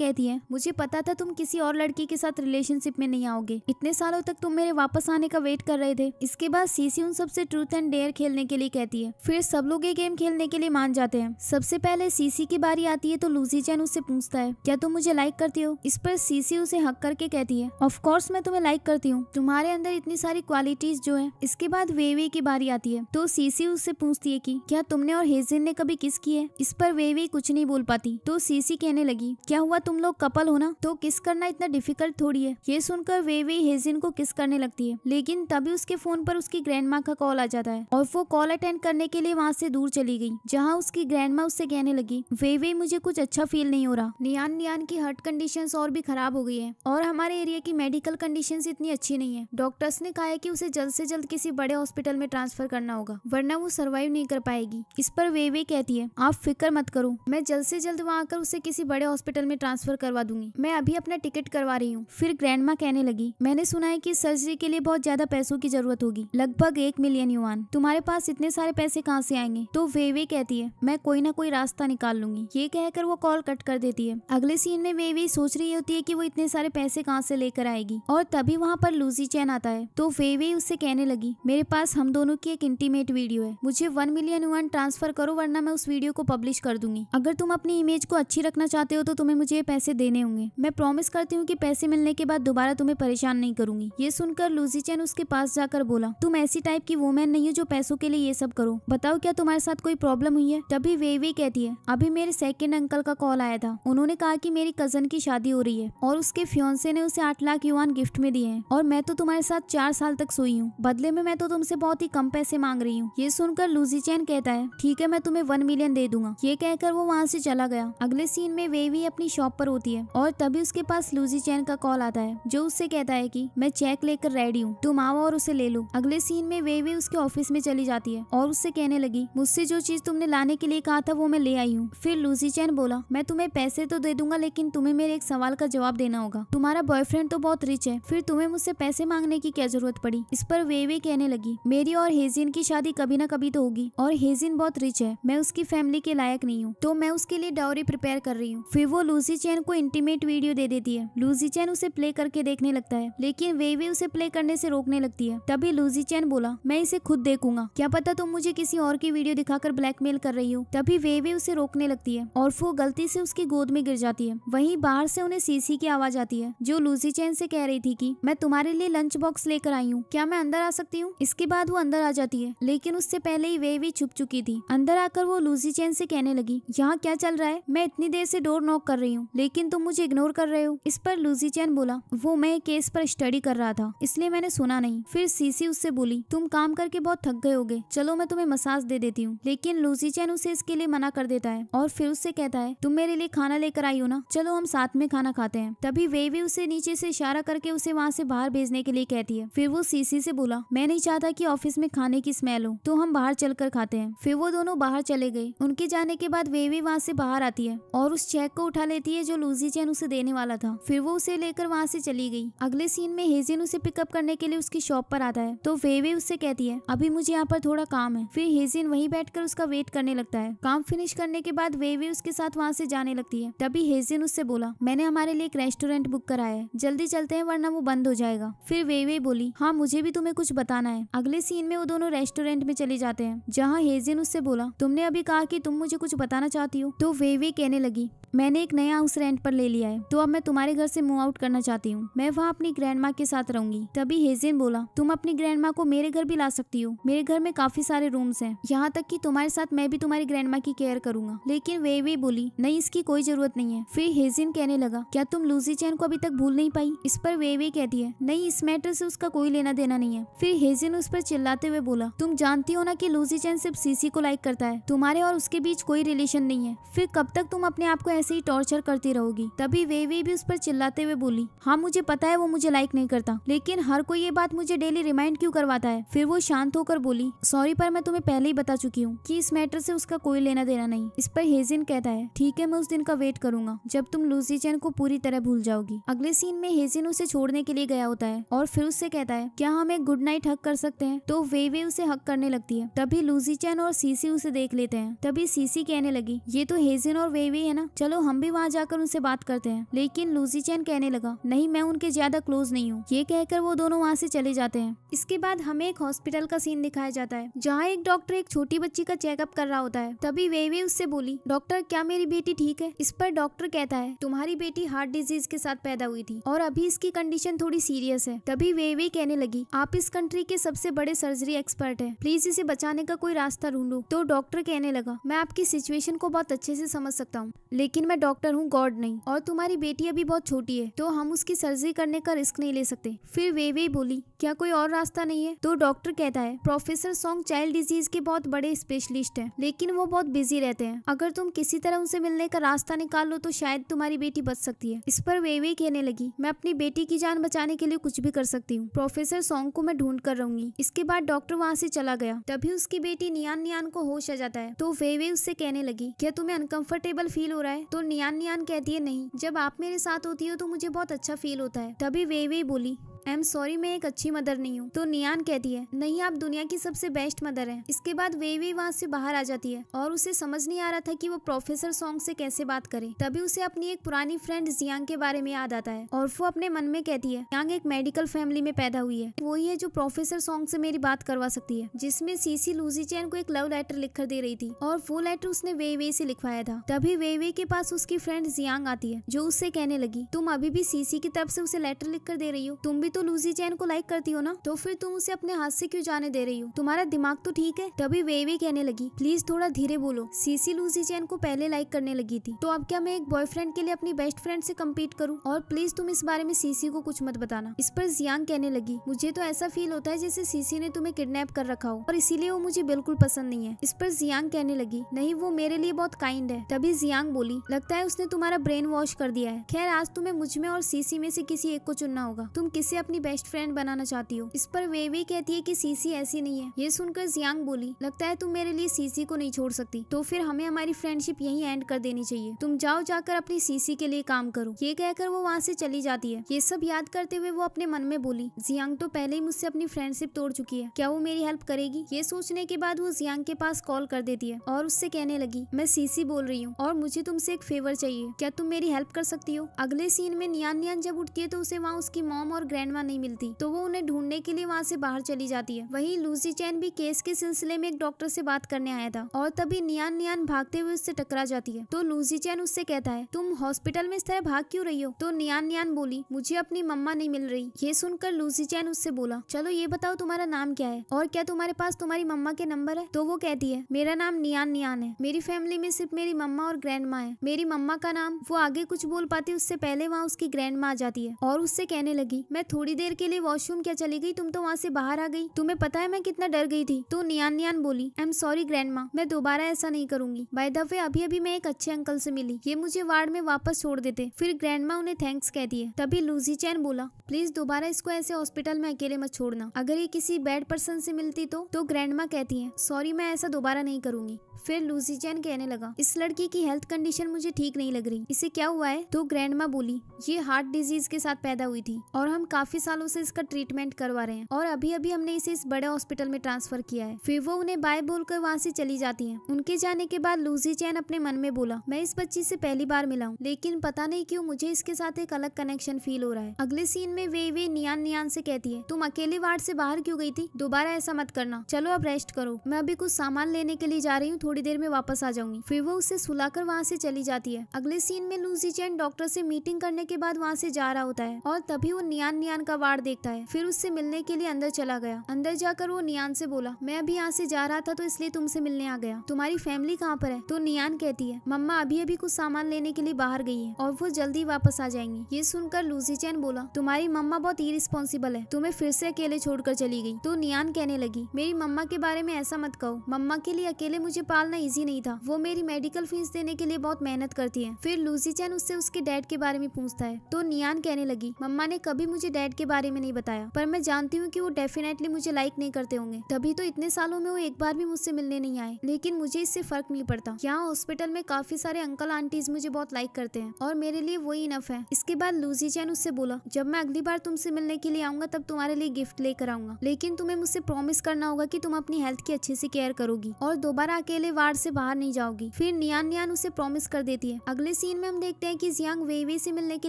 कहती है मुझे पता था तुम किसी और लड़की के साथ रिलेशनशिप में नहीं आओगे इतने सालों तक तुम मेरे वापस आने का वेट कर रहे थे इसके बाद सीसी उन सबसे ट्रूथ एंड डेयर खेलने के लिए कहती है फिर सब लोग ये गेम खेलने के लिए मान जाते हैं सबसे पहले सीसी की बारी आती है तो लूजी चैन उससे पूछता है क्या तुम मुझे लाइक करती हो इस पर सीसी उसे हक करके कहती है ऑफकोर्स मैं तुम्हें लाइक करती हूँ तुम्हारे अंदर इतनी सारी क्वालिटीज जो है इसके बाद वेवे की बारी आती है तो सीसी उससे पूछती है की क्या तुमने और हेजिन ने कभी किस की है इस पर वेवे कुछ नहीं बोल पाती तो सीसी कहने लगी क्या हुआ तुम लोग कपल हो ना तो किस करना इतना डिफिकल्ट थोड़ी है ये सुनकर वेवे हेजिन को किस करने लगती है लेकिन तभी उसके फोन पर उसकी ग्रैंड माँ का कॉल आ जाता है और वो कॉल अटेंड करने के लिए वहाँ से दूर चली गई जहाँ उसकी ग्रैंड माँ उससे कहने लगी वेवे मुझे कुछ अच्छा फील नहीं हो रहा नियान नियान कल्याण की हर्ट कंडीशन और भी खराब हो गई है और हमारे एरिया की मेडिकल कंडीशन इतनी अच्छी नहीं है डॉक्टर्स ने कहा है की उसे जल्द से जल्द किसी बड़े हॉस्पिटल में ट्रांसफर करना होगा वरना वो सर्वाइव नहीं कर पाएगी इस पर वे वे कहती है आप फिक्र मत करो मैं जल्द से जल्द वहाँ आकर उसे किसी बड़े हॉस्पिटल में ट्रांसफर करवा दूंगी मैं अभी अपना टिकट करवा रही हूँ फिर ग्रैंड कहने लगी मैंने सुना है की सर्जरी के लिए बहुत ज्यादा पैसों की जरूरत होगी लगभग एक मिलियन युवान तुम्हारे पास इतने सारे पैसे कहाँ से आएंगे तो वे वे कहती है मैं कोई ना कोई रास्ता निकाल लूंगी ये कहकर वो कॉल कट कर देती है अगले सीन में वेवी सोच रही होती है कि वो इतने सारे पैसे कहाँ से लेकर आएगी और तभी वहाँ पर लूसी चैन आता है तो वेवी उससे कहने लगी मेरे पास हम दोनों की एक इंटीमेट वीडियो है मुझे वन मिलियन वन ट्रांसफर करो वरना मैं उस वीडियो को पब्लिश कर दूंगी अगर तुम अपनी इमेज को अच्छी रखना चाहते हो तो तुम्हें मुझे ये पैसे देने होंगे मैं प्रॉमिस करती हूँ की पैसे मिलने के बाद दोबारा तुम्हें परेशान नहीं करूंगी ये सुनकर लूसी चैन उसके पास जाकर बोला तुम ऐसी टाइप की वोमेन नहीं हो जो पैसों के लिए ये सब करो बताओ क्या तुम्हारे साथ कोई प्रॉब्लम हुई है तभी वेवी कहती है अभी मेरे सेकेंड अंकल का कॉल आया था उन्होंने कहा कि मेरी कजन की शादी हो रही है और उसके फ्योन्से ने उसे आठ लाख युवान गिफ्ट में दिए हैं और मैं तो तुम्हारे साथ चार साल तक सोई हूँ बदले में मैं तो तुमसे बहुत ही कम पैसे मांग रही हूँ ये सुनकर लूजी चैन कहता है ठीक है मैं तुम्हें वन मिलियन दे दूंगा ये कहकर वो वहाँ से चला गया अगले सीन में वेवी अपनी शॉप पर होती है और तभी उसके पास लूजी चैन का कॉल आता है जो उससे कहता है की मैं चेक लेकर रेडी हूँ तुम आओ और उसे ले लो अगले सीन में वेवी उसके ऑफिस में चली जाती है और उससे कहने लगी मुझसे जो चीज तुमने लाने के लिए कहा था वो मैं ले आई हूँ फिर लूजी चैन बोला मैं तुम्हें पैसे तो दे दूंगा दूंगा लेकिन तुम्हें मेरे एक सवाल का जवाब देना होगा तुम्हारा बॉयफ्रेंड तो बहुत रिच है फिर तुम्हें मुझसे पैसे मांगने की क्या जरूरत पड़ी इस पर वे वे कहने लगी मेरी और हेजिन की शादी कभी ना कभी तो होगी और हेजिन बहुत रिच है मैं उसकी फैमिली के लायक नहीं हूँ तो मैं उसके लिए डाउरी प्रिपेयर कर रही हूँ फिर वो लूसी चैन को इंटीमेट वीडियो दे देती है लूसी चैन उसे प्ले करके देखने लगता है लेकिन वे वे उसे प्ले करने से रोकने लगती है तभी लूसी चैन बोला मैं इसे खुद देखूंगा क्या पता तुम मुझे किसी और की वीडियो दिखाकर ब्लैकमेल कर रही हो तभी वे वे उसे रोकने लगती है और वो गलती से उसकी गोद में गिर जाती जाती है वहीं बाहर से उन्हें सीसी की आवाज आती है जो लूसी चैन से कह रही थी कि मैं तुम्हारे लिए लंच बॉक्स लेकर आई हूँ क्या मैं अंदर आ सकती हूँ इसके बाद वो अंदर आ जाती है लेकिन उससे पहले ही वे भी छुप चुकी थी अंदर आकर वो लूसी चैन से कहने लगी यहाँ क्या चल रहा है मैं इतनी देर से डोर नॉक कर रही हूँ लेकिन तुम मुझे इग्नोर कर रहे हो इस पर लूसी चैन बोला वो मैं केस पर स्टडी कर रहा था इसलिए मैंने सुना नहीं फिर सीसी उससे बोली तुम काम करके बहुत थक गए होगे चलो मैं तुम्हें मसाज दे देती हूँ लेकिन लूसी चैन उसे इसके लिए मना कर देता है और फिर उससे कहता है तुम मेरे लिए खाना लेकर आई हो ना चलो हम साथ में खाना खाते हैं तभी वेवी उसे नीचे से इशारा करके उसे वहाँ से बाहर भेजने के लिए कहती है फिर वो सीसी से बोला मैं नहीं चाहता कि ऑफिस में खाने की स्मेल हो तो हम बाहर चलकर खाते हैं फिर वो दोनों बाहर चले गए उनके जाने के बाद वेवी वहाँ से बाहर आती है और उस चेक को उठा लेती है जो लूजी चैन उसे देने वाला था फिर वो उसे लेकर वहाँ से चली गई अगले सीन में हेजिन उसे पिकअप करने के लिए उसकी शॉप पर आता है तो भी उससे कहती है अभी मुझे यहाँ पर थोड़ा काम है फिर हेजिन वहीं बैठकर उसका वेट करने लगता है काम फिनिश करने के बाद भी उसके साथ वहाँ से जाने लगती है तभी एशियन उससे बोला मैंने हमारे लिए एक रेस्टोरेंट बुक कराया है जल्दी चलते हैं वरना वो बंद हो जाएगा फिर वे वे बोली हाँ मुझे भी तुम्हें कुछ बताना है अगले सीन में वो दोनों रेस्टोरेंट में चले जाते हैं जहाँ हेजियन उससे बोला तुमने अभी कहा कि तुम मुझे कुछ बताना चाहती हो तो वे वे कहने लगी मैंने एक नया हाउस रेंट पर ले लिया है तो अब मैं तुम्हारे घर से मूव आउट करना चाहती हूँ मैं वहाँ अपनी ग्रैंड माँ के साथ रहूंगी तभी हेजिन बोला तुम अपनी ग्रैंड माँ को मेरे घर भी ला सकती हो मेरे घर में काफी सारे रूम्स हैं यहाँ तक कि तुम्हारे साथ मैं भी तुम्हारी ग्रैंड माँ की केयर करूंगा लेकिन वे वे बोली नहीं इसकी कोई जरूरत नहीं है फिर हेजिन कहने लगा क्या तुम लूसी चैन को अभी तक भूल नहीं पाई इस पर वे वे कहती है नहीं इस मैटर से उसका कोई लेना देना नहीं है फिर हेजिन उस पर चिल्लाते हुए बोला तुम जानती हो ना कि लूसी चैन सिर्फ सीसी को लाइक करता है तुम्हारे और उसके बीच कोई रिलेशन नहीं है फिर कब तक तुम अपने आप को ऐसे ही टॉर्चर करती रहोगी तभी वे वे भी उस पर चिल्लाते हुए बोली हाँ मुझे पता है वो मुझे लाइक नहीं करता लेकिन हर कोई ये बात मुझे डेली रिमाइंड क्यूँ करवाता है फिर वो शांत होकर बोली सॉरी पर मैं तुम्हें पहले ही बता चुकी हूँ की इस मैटर से उसका कोई लेना देना नहीं इस पर हेजिन कहता है ठीक है मैं उस दिन का वेट करूंगा जब तुम लूसी चैन को पूरी तरह भूल जाओगी अगले सीन में हेजिन उसे छोड़ने के लिए गया होता है और फिर उससे कहता है क्या हम एक गुड नाइट हक कर सकते हैं तो वे वे उसे हक करने लगती है तभी लूसी चैन और सीसी उसे देख लेते हैं तभी सीसी कहने लगी ये तो हेजिन और वे वे है ना चलो हम भी वहाँ जाकर उनसे बात करते हैं लेकिन लूसी चैन कहने लगा नहीं मैं उनके ज्यादा क्लोज नहीं हूँ ये कहकर वो दोनों वहाँ से चले जाते हैं इसके बाद हमें एक हॉस्पिटल का सीन दिखाया जाता है जहाँ एक डॉक्टर एक छोटी बच्ची का चेकअप कर रहा होता है तभी वे वे उससे बोली डॉक्टर क्या मेरी बेटी ठीक है इस पर डॉक्टर कहता है तुम्हारी बेटी हार्ट डिजीज के साथ पैदा हुई थी और अभी इसकी कंडीशन थोड़ी सीरियस है तभी वे वे कहने लगी आप इस कंट्री के सबसे बड़े सर्जरी एक्सपर्ट है प्लीज इसे बचाने का कोई रास्ता ढूंढो तो डॉक्टर कहने लगा मैं आपकी सिचुएशन को बहुत अच्छे से समझ सकता हूँ लेकिन मैं डॉक्टर हूँ गॉड नहीं और तुम्हारी बेटी अभी बहुत छोटी है तो हम उसकी सर्जरी करने का रिस्क नहीं ले सकते फिर वे वे बोली क्या कोई और रास्ता नहीं है तो डॉक्टर कहता है प्रोफेसर सॉन्ग चाइल्ड डिजीज के बहुत बड़े स्पेशलिस्ट है लेकिन वो बहुत बिजी रहते हैं अगर तुम किसी तरह उनसे मिलने का रास्ता निकाल लो तो तो शायद तुम्हारी बेटी बच सकती है इस पर वे वे कहने लगी मैं अपनी बेटी की जान बचाने के लिए कुछ भी कर सकती हूँ प्रोफेसर सॉन्ग को मैं ढूंढ कर रहूंगी इसके बाद डॉक्टर वहाँ से चला गया तभी उसकी बेटी नियान नियान को होश आ जाता है तो वे वे उससे कहने लगी क्या तुम्हें अनकंफर्टेबल फील हो रहा है तो नियान नियान कहती है नहीं जब आप मेरे साथ होती हो तो मुझे बहुत अच्छा फील होता है तभी वे वे बोली आई एम सॉरी मैं एक अच्छी मदर नहीं हूँ तो नियान कहती है नहीं आप दुनिया की सबसे बेस्ट मदर है इसके बाद वे भी वहाँ से बाहर आ जाती है और उसे समझ नहीं आ रहा था की वो प्रोफेसर सॉन्ग से कैसे बात करे तभी उसे अपनी एक पुरानी फ्रेंड जियांग के बारे में याद आता है और वो अपने मन में कहती है यांग एक मेडिकल फैमिली में पैदा हुई है वो है जो प्रोफेसर सॉन्ग से मेरी बात करवा सकती है जिसमें सीसी लूजी चैन को एक लव लेटर लिखकर दे रही थी और वो लेटर उसने वे वे से लिखवाया था तभी वे वे के पास उसकी फ्रेंड जियांग आती है जो उससे कहने लगी तुम अभी भी सीसी की तरफ से उसे लेटर लिख कर दे रही हो तुम भी तभी तो लूसी चैन को लाइक करती हो ना तो फिर तुम उसे अपने हाथ से क्यों जाने दे रही हो तुम्हारा दिमाग तो ठीक है तभी वे वे कहने लगी प्लीज थोड़ा धीरे बोलो सीसी लूसी चैन को पहले लाइक करने लगी थी तो अब क्या मैं एक बॉयफ्रेंड के लिए अपनी बेस्ट फ्रेंड से कम्पीट करूँ और प्लीज तुम इस बारे में सीसी को कुछ मत बताना इस पर जियांग कहने लगी मुझे तो ऐसा फील होता है जैसे सीसी ने तुम्हें किडनेप कर रखा हो और इसीलिए वो मुझे बिल्कुल पसंद नहीं है इस पर जियांग कहने लगी नहीं वो मेरे लिए बहुत काइंड है तभी जियांग बोली लगता है उसने तुम्हारा ब्रेन वॉश कर दिया है खैर आज तुम्हें मुझ में और सीसी में से किसी एक को चुनना होगा तुम किसे अपनी बेस्ट फ्रेंड बनाना चाहती हो इस पर वे वे कहती है की सीसी ऐसी नहीं है ये सुनकर जियांग बोली लगता है तुम मेरे लिए सीसी को नहीं छोड़ सकती तो फिर हमें हमारी फ्रेंडशिप यही एंड कर देनी चाहिए तुम जाओ जाकर अपनी सीसी के लिए काम करो ये कहकर वो वहाँ से चली जाती है ये सब याद करते हुए वो अपने मन में बोली जियांग तो पहले ही मुझसे अपनी फ्रेंडशिप तोड़ चुकी है क्या वो मेरी हेल्प करेगी ये सोचने के बाद वो जियांग के पास कॉल कर देती है और उससे कहने लगी मैं सीसी बोल रही हूँ और मुझे तुमसे एक फेवर चाहिए क्या तुम मेरी हेल्प कर सकती हो अगले सीन में नियान नियान जब उठती है तो उसे वहाँ उसकी मॉम और ग्रैंड वहाँ नहीं मिलती तो वो उन्हें ढूंढने के लिए वहाँ से बाहर चली जाती है वही लूसी चैन भी केस के सिलसिले में एक डॉक्टर से बात करने आया था और तभी नियान नियान भागते हुए उससे टकरा जाती है तो लूसी चैन उससे कहता है तुम हॉस्पिटल में इस तरह भाग क्यों रही हो तो नियान नियान बोली मुझे अपनी मम्मा नहीं मिल रही ये सुनकर लूसी चैन उससे बोला चलो ये बताओ तुम्हारा नाम क्या है और क्या तुम्हारे पास तुम्हारी मम्मा के नंबर है तो वो कहती है मेरा नाम नियान नियान है मेरी फैमिली में सिर्फ मेरी मम्मा और ग्रैंड माँ है मेरी मम्मा का नाम वो आगे कुछ बोल पाती उससे पहले वहाँ उसकी ग्रैंड माँ आ जाती है और उससे कहने लगी मैं थोड़ी थोड़ी देर के लिए वॉशरूम क्या चली गई तुम तो वहाँ से बाहर आ गई तुम्हें पता है मैं कितना डर गई थी तो नियान नियान बोली आई एम सॉरी ग्रैंड मैं दोबारा ऐसा नहीं करूंगी बाय द वे अभी अभी मैं एक अच्छे अंकल से मिली ये मुझे वार्ड में वापस छोड़ देते फिर ग्रैंड उन्हें थैंक्स कहती है तभी लूजी चैन बोला प्लीज दोबारा इसको ऐसे हॉस्पिटल में अकेले मत छोड़ना अगर ये किसी बैड पर्सन से मिलती तो, तो ग्रैंड कहती है सॉरी मैं ऐसा दोबारा नहीं करूंगी फिर लूसी चैन कहने लगा इस लड़की की हेल्थ कंडीशन मुझे ठीक नहीं लग रही इसे क्या हुआ है तो ग्रैंड बोली ये हार्ट डिजीज के साथ पैदा हुई थी और हम काफी सालों से इसका ट्रीटमेंट करवा रहे हैं और अभी अभी हमने इसे इस बड़े हॉस्पिटल में ट्रांसफर किया है फिर वो उन्हें बाय बोलकर वहाँ से चली जाती है उनके जाने के बाद लूसी चैन अपने मन में बोला मैं इस बच्ची से पहली बार मिला हूँ लेकिन पता नहीं क्यूँ मुझे इसके साथ एक अलग कनेक्शन फील हो रहा है अगले सीन में वे वे नियान नियान से कहती है तुम अकेले वार्ड से बाहर क्यों गई थी दोबारा ऐसा मत करना चलो अब रेस्ट करो मैं अभी कुछ सामान लेने के लिए जा रही हूँ थोड़ी देर में वापस आ जाऊंगी फिर वो उसे सुलाकर वहाँ से चली जाती है अगले सीन में लूसी चैन डॉक्टर से मीटिंग करने के बाद वहाँ से जा रहा होता है और तभी वो नियान नियान का वार देखता है फिर उससे मिलने के लिए अंदर चला गया अंदर जाकर वो नियान से बोला मैं अभी यहाँ से जा रहा था तो इसलिए तुमसे मिलने आ गया तुम्हारी फैमिली कहाँ पर है तो नियान कहती है मम्मा अभी अभी कुछ सामान लेने के लिए बाहर गई है और वो जल्दी वापस आ जाएंगी ये सुनकर लूसी चैन बोला तुम्हारी मम्मा बहुत इरिस्पॉन्सिबल है तुम्हें फिर से अकेले छोड़कर चली गई तो नियान कहने लगी मेरी मम्मा के बारे में ऐसा मत कहो मम्मा के लिए अकेले मुझे पास पालना इजी नहीं था वो मेरी मेडिकल फीस देने के लिए बहुत मेहनत करती है फिर लूसी चैन उससे उसके डैड के बारे में पूछता है तो नियान कहने लगी मम्मा ने कभी मुझे डैड के बारे में नहीं बताया पर मैं जानती हूँ की वो डेफिनेटली मुझे लाइक नहीं करते होंगे तभी तो इतने सालों में वो एक बार भी मुझसे मिलने नहीं आए लेकिन मुझे इससे फर्क नहीं पड़ता यहाँ हॉस्पिटल में काफी सारे अंकल आंटीज मुझे बहुत लाइक करते हैं और मेरे लिए वही इनफ है इसके बाद लूसी चैन उससे बोला जब मैं अगली बार तुमसे मिलने के लिए आऊंगा तब तुम्हारे लिए गिफ्ट लेकर आऊंगा लेकिन तुम्हें मुझसे प्रॉमिस करना होगा की तुम अपनी हेल्थ की अच्छे से केयर करोगी और दोबारा अकेले वार्ड से बाहर नहीं जाओगी फिर नियान नियान उसे प्रॉमिस कर देती है अगले सीन में हम देखते हैं कि जियांग वेवे से मिलने के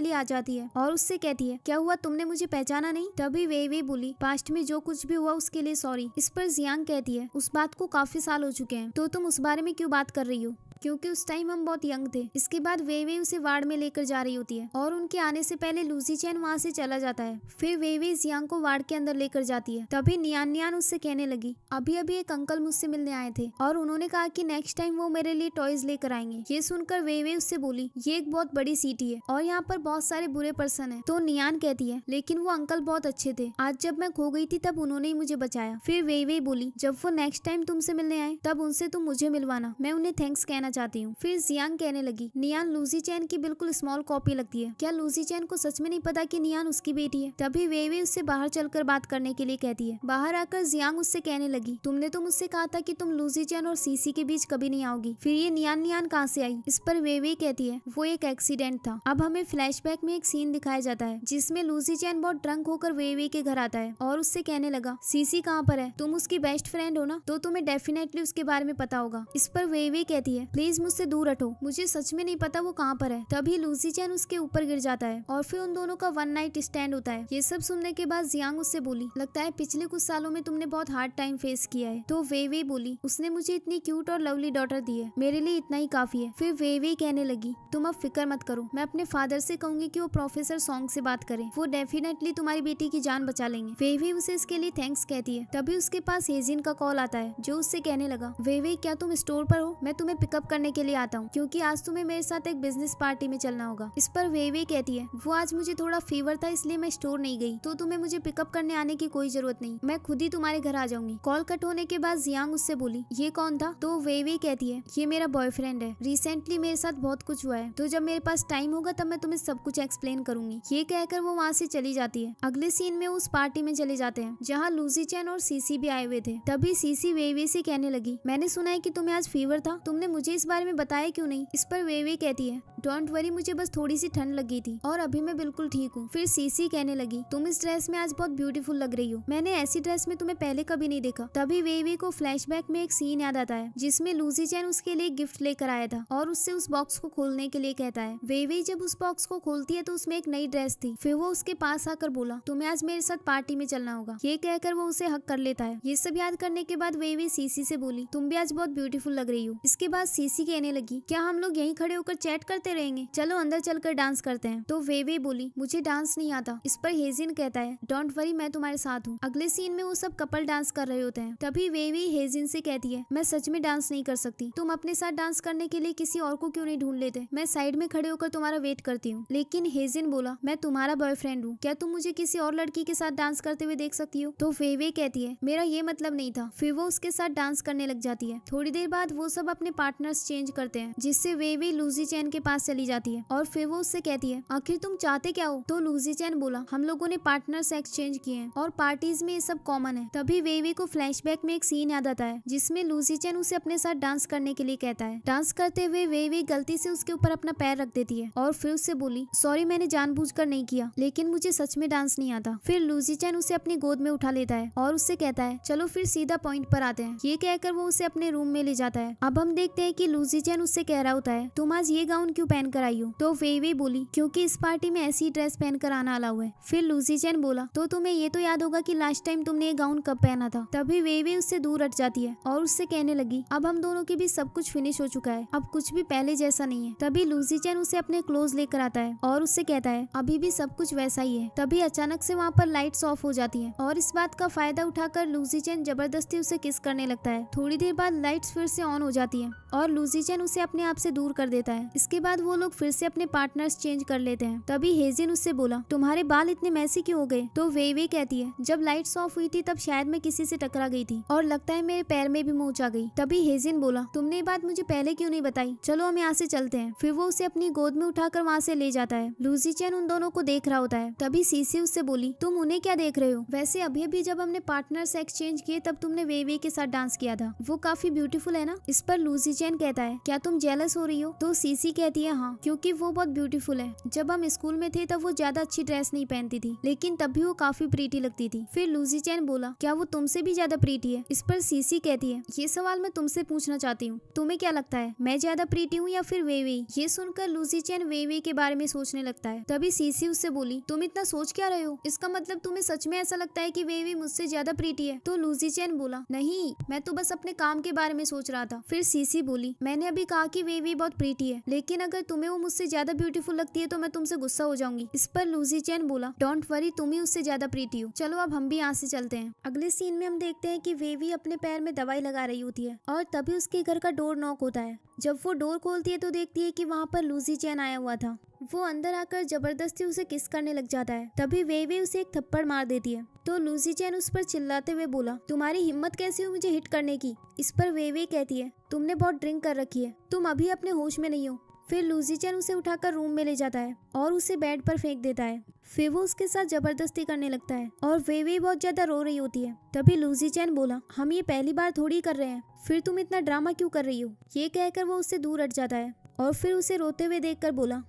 लिए आ जाती है और उससे कहती है क्या हुआ तुमने मुझे पहचाना नहीं तभी वेवे बोली पास्ट में जो कुछ भी हुआ उसके लिए सॉरी इस पर जियांग कहती है उस बात को काफी साल हो चुके हैं तो तुम उस बारे में क्यों बात कर रही हो क्योंकि उस टाइम हम बहुत यंग थे इसके बाद वे वे उसे वार्ड में लेकर जा रही होती है और उनके आने से पहले लूसी चैन वहाँ से चला जाता है फिर वेवे इस यंग को वार्ड के अंदर लेकर जाती है तभी नियान नियान उससे कहने लगी अभी अभी एक अंकल मुझसे मिलने आए थे और उन्होंने कहा की नेक्स्ट टाइम वो मेरे लिए टॉयज लेकर आएंगे ये सुनकर वे वे उससे बोली ये एक बहुत बड़ी सिटी है और यहाँ पर बहुत सारे बुरे पर्सन है तो नियान कहती है लेकिन वो अंकल बहुत अच्छे थे आज जब मैं खो गई थी तब उन्होंने ही मुझे बचाया फिर वे वे बोली जब वो नेक्स्ट टाइम तुमसे मिलने आए तब उनसे तुम मुझे मिलवाना मैं उन्हें थैंक्स कहना चाहती हूँ फिर जियांग कहने लगी नियान लूसी चैन की बिल्कुल स्मॉल कॉपी लगती है क्या लूसी चैन को सच में नहीं पता की नियान उसकी बेटी है तभी वे वे उससे बाहर चलकर बात करने के लिए कहती है बाहर आकर जियांग उससे कहने लगी तुमने तो मुझसे कहा था कि तुम लूसी चैन और सीसी के बीच कभी नहीं आओगी फिर ये नियान नियान कहाँ से आई इस पर वे वे कहती है वो एक एक्सीडेंट था अब हमें फ्लैशबैक में एक सीन दिखाया जाता है जिसमें लूसी चैन बहुत ड्रंक होकर वे वे के घर आता है और उससे कहने लगा सीसी कहाँ पर है तुम उसकी बेस्ट फ्रेंड हो ना तो तुम्हें डेफिनेटली उसके बारे में पता होगा इस पर वे वे कहती है प्लीज मुझसे दूर हटो मुझे सच में नहीं पता वो कहाँ पर है तभी लूसी चैन उसके ऊपर गिर जाता है और फिर उन दोनों का वन नाइट स्टैंड होता है ये सब सुनने के बाद जियांग उससे बोली लगता है पिछले कुछ सालों में तुमने बहुत हार्ड टाइम फेस किया है तो वे वे बोली उसने मुझे इतनी क्यूट और लवली डॉटर दी है मेरे लिए इतना ही काफी है फिर वे वे कहने लगी तुम अब फिक्र मत करो मैं अपने फादर से कहूंगी कि वो प्रोफेसर सॉन्ग से बात करें वो डेफिनेटली तुम्हारी बेटी की जान बचा लेंगे वे वे उसे इसके लिए थैंक्स कहती है तभी उसके पास हेजिन का कॉल आता है जो उससे कहने लगा वे वे क्या तुम स्टोर पर हो मैं तुम्हें पिकअप पिकअप करने के लिए आता हूँ क्योंकि आज तुम्हें मेरे साथ एक बिजनेस पार्टी में चलना होगा इस पर वे वे कहती है वो आज मुझे थोड़ा फीवर था इसलिए मैं स्टोर नहीं गई तो तुम्हें मुझे पिकअप करने आने की कोई जरूरत नहीं मैं खुद ही तुम्हारे घर आ जाऊंगी कॉल कट होने के बाद जियांग उससे बोली ये कौन था तो वे वे कहती है ये मेरा बॉयफ्रेंड है रिसेंटली मेरे साथ बहुत कुछ हुआ है तो जब मेरे पास टाइम होगा तब मैं तुम्हें सब कुछ एक्सप्लेन करूंगी ये कहकर वो वहाँ से चली जाती है अगले सीन में उस पार्टी में चले जाते हैं जहाँ लूसी चैन और सीसी भी आए हुए थे तभी सीसी वे वे से कहने लगी मैंने सुना है की तुम्हें आज फीवर था तुमने मुझे मुझे इस बारे में बताया क्यों नहीं इस पर वे वे कहती है डोंट वरी मुझे बस थोड़ी सी ठंड लगी थी और अभी मैं बिल्कुल ठीक हूँ फिर सीसी कहने लगी तुम इस ड्रेस में आज बहुत ब्यूटीफुल लग रही हो मैंने ऐसी ड्रेस में तुम्हें पहले कभी नहीं देखा तभी वेवी को बैक में एक सीन याद आता है जिसमे लूसी चैन उसके लिए गिफ्ट लेकर आया था और उससे उस बॉक्स को खोलने के लिए कहता है वेवी जब उस बॉक्स को खोलती है तो उसमें एक नई ड्रेस थी फिर वो उसके पास आकर बोला तुम्हें आज मेरे साथ पार्टी में चलना होगा ये कहकर वो उसे हक कर लेता है ये सब याद करने के बाद वेवी सीसी से बोली तुम भी आज बहुत ब्यूटीफुल लग रही हो इसके बाद सीसी कहने लगी क्या हम लोग यहीं खड़े होकर चैट करते रहेंगे चलो अंदर चलकर डांस करते हैं तो वे वे बोली मुझे डांस नहीं आता इस पर हेजिन कहता है डोंट वरी मैं तुम्हारे साथ हूँ अगले सीन में वो सब कपल डांस कर रहे होते हैं तभी वे वे हेजिन से कहती है मैं सच में डांस नहीं कर सकती तुम अपने साथ डांस करने के लिए किसी और को क्यों नहीं ढूंढ लेते मैं साइड में खड़े होकर तुम्हारा वेट करती हूँ लेकिन हेजिन बोला मैं तुम्हारा बॉयफ्रेंड हूँ क्या तुम मुझे किसी और लड़की के साथ डांस करते हुए देख सकती हो तो वे वे कहती है मेरा ये मतलब नहीं था फिर वो उसके साथ डांस करने लग जाती है थोड़ी देर बाद वो सब अपने पार्टनर पार्टनर्स चेंज करते हैं जिससे वे भी लूजी चैन के पास चली जाती है और फिर वो उससे कहती है आखिर तुम चाहते क्या हो तो लूजी चैन बोला हम लोगों ने पार्टनर्स एक्सचेंज किए हैं और पार्टीज में ये सब कॉमन है तभी वेवी को फ्लैशबैक में एक सीन याद आता है जिसमें लूजी चैन उसे अपने साथ डांस करने के लिए कहता है डांस करते हुए वेवी गलती से उसके ऊपर अपना पैर रख देती है और फिर उससे बोली सॉरी मैंने जानबूझकर नहीं किया लेकिन मुझे सच में डांस नहीं आता फिर लूजी चैन उसे अपनी गोद में उठा लेता है और उससे कहता है चलो फिर सीधा पॉइंट पर आते हैं ये कहकर वो उसे अपने रूम में ले जाता है अब हम देखते हैं कि कि चैन उससे कह रहा होता है तुम आज ये गाउन क्यों पहन कर आई हो तो वे वे बोली क्योंकि इस पार्टी में ऐसी ड्रेस पहन कर आना अलाउ है फिर चैन बोला तो तुम्हें ये तो याद होगा की लास्ट टाइम तुमने ये गाउन कब पहना था तभी वे वे उससे दूर हट जाती है और उससे कहने लगी अब हम दोनों के बीच सब कुछ फिनिश हो चुका है अब कुछ भी पहले जैसा नहीं है तभी चैन उसे अपने क्लोज लेकर आता है और उससे कहता है अभी भी सब कुछ वैसा ही है तभी अचानक से वहाँ पर लाइट्स ऑफ हो जाती है और इस बात का फायदा उठाकर चैन जबरदस्ती उसे किस करने लगता है थोड़ी देर बाद लाइट्स फिर से ऑन हो जाती है और चैन उसे अपने आप से दूर कर देता है इसके बाद वो लोग फिर से अपने पार्टनर्स चेंज कर लेते हैं तभी हेजिन उससे बोला तुम्हारे बाल इतने मैसी क्यों हो गए तो वे वे कहती है जब लाइट ऑफ हुई थी तब शायद मैं किसी से टकरा गई थी और लगता है मेरे पैर में भी मोच आ गई तभी हेजिन बोला तुमने ये बात मुझे पहले क्यों नहीं बताई चलो हम यहाँ से चलते हैं फिर वो उसे अपनी गोद में उठाकर वहाँ से ले जाता है लूजी चैन उन दोनों को देख रहा होता है तभी सीसी उससे बोली तुम उन्हें क्या देख रहे हो वैसे अभी अभी जब हमने पार्टनर्स एक्सचेंज किए तब तुमने वे वे के साथ डांस किया था वो काफी ब्यूटीफुल है ना इस पर लूजी चैन कहता है क्या तुम जेलस हो रही हो तो सीसी कहती है हाँ क्योंकि वो बहुत ब्यूटीफुल है जब हम स्कूल में थे तब वो ज्यादा अच्छी ड्रेस नहीं पहनती थी लेकिन तब भी वो काफी प्रीटी लगती थी फिर लूजी चैन बोला क्या वो तुमसे भी ज्यादा प्रीटी है इस पर सीसी कहती है ये सवाल मैं तुमसे पूछना चाहती हूँ तुम्हें क्या लगता है मैं ज्यादा प्रीटी हूँ या फिर वेवे ये सुनकर लूसी चैन वेवे के बारे में सोचने लगता है तभी सीसी उससे बोली तुम इतना सोच क्या रहे हो इसका मतलब तुम्हें सच में ऐसा लगता है की वेवे मुझसे ज्यादा प्रीटी है तो लूजी चैन बोला नहीं मैं तो बस अपने काम के बारे में सोच रहा था फिर सीसी बोली नहीं मैंने अभी कहा कि वे भी बहुत प्रीटी है लेकिन अगर तुम्हें वो मुझसे ज्यादा ब्यूटीफुल लगती है तो मैं तुमसे गुस्सा हो जाऊंगी इस पर लूजी चैन बोला डोंट वरी तुम ही उससे ज्यादा प्रीटी हो चलो अब हम भी यहाँ से चलते हैं अगले सीन में हम देखते हैं की वेवी अपने पैर में दवाई लगा रही होती है और तभी उसके घर का डोर नॉक होता है जब वो डोर खोलती है तो देखती है कि वहाँ पर लूजी चैन आया हुआ था वो अंदर आकर जबरदस्ती उसे किस करने लग जाता है तभी वेवे उसे एक थप्पड़ मार देती है तो लूसी चैन उस पर चिल्लाते हुए बोला तुम्हारी हिम्मत कैसी हुई मुझे हिट करने की इस पर वेवे कहती है तुमने बहुत ड्रिंक कर रखी है तुम अभी अपने होश में नहीं हो फिर लूसी चैन उसे उठाकर रूम में ले जाता है और उसे बेड पर फेंक देता है फिर वो उसके साथ जबरदस्ती करने लगता है और वे वे बहुत ज्यादा रो रही होती है तभी लूसी चैन बोला हम ये पहली बार थोड़ी कर रहे हैं फिर तुम इतना ड्रामा क्यों कर रही हो ये कहकर वो उससे दूर हट जाता है और फिर उसे रोते हुए देखकर बोला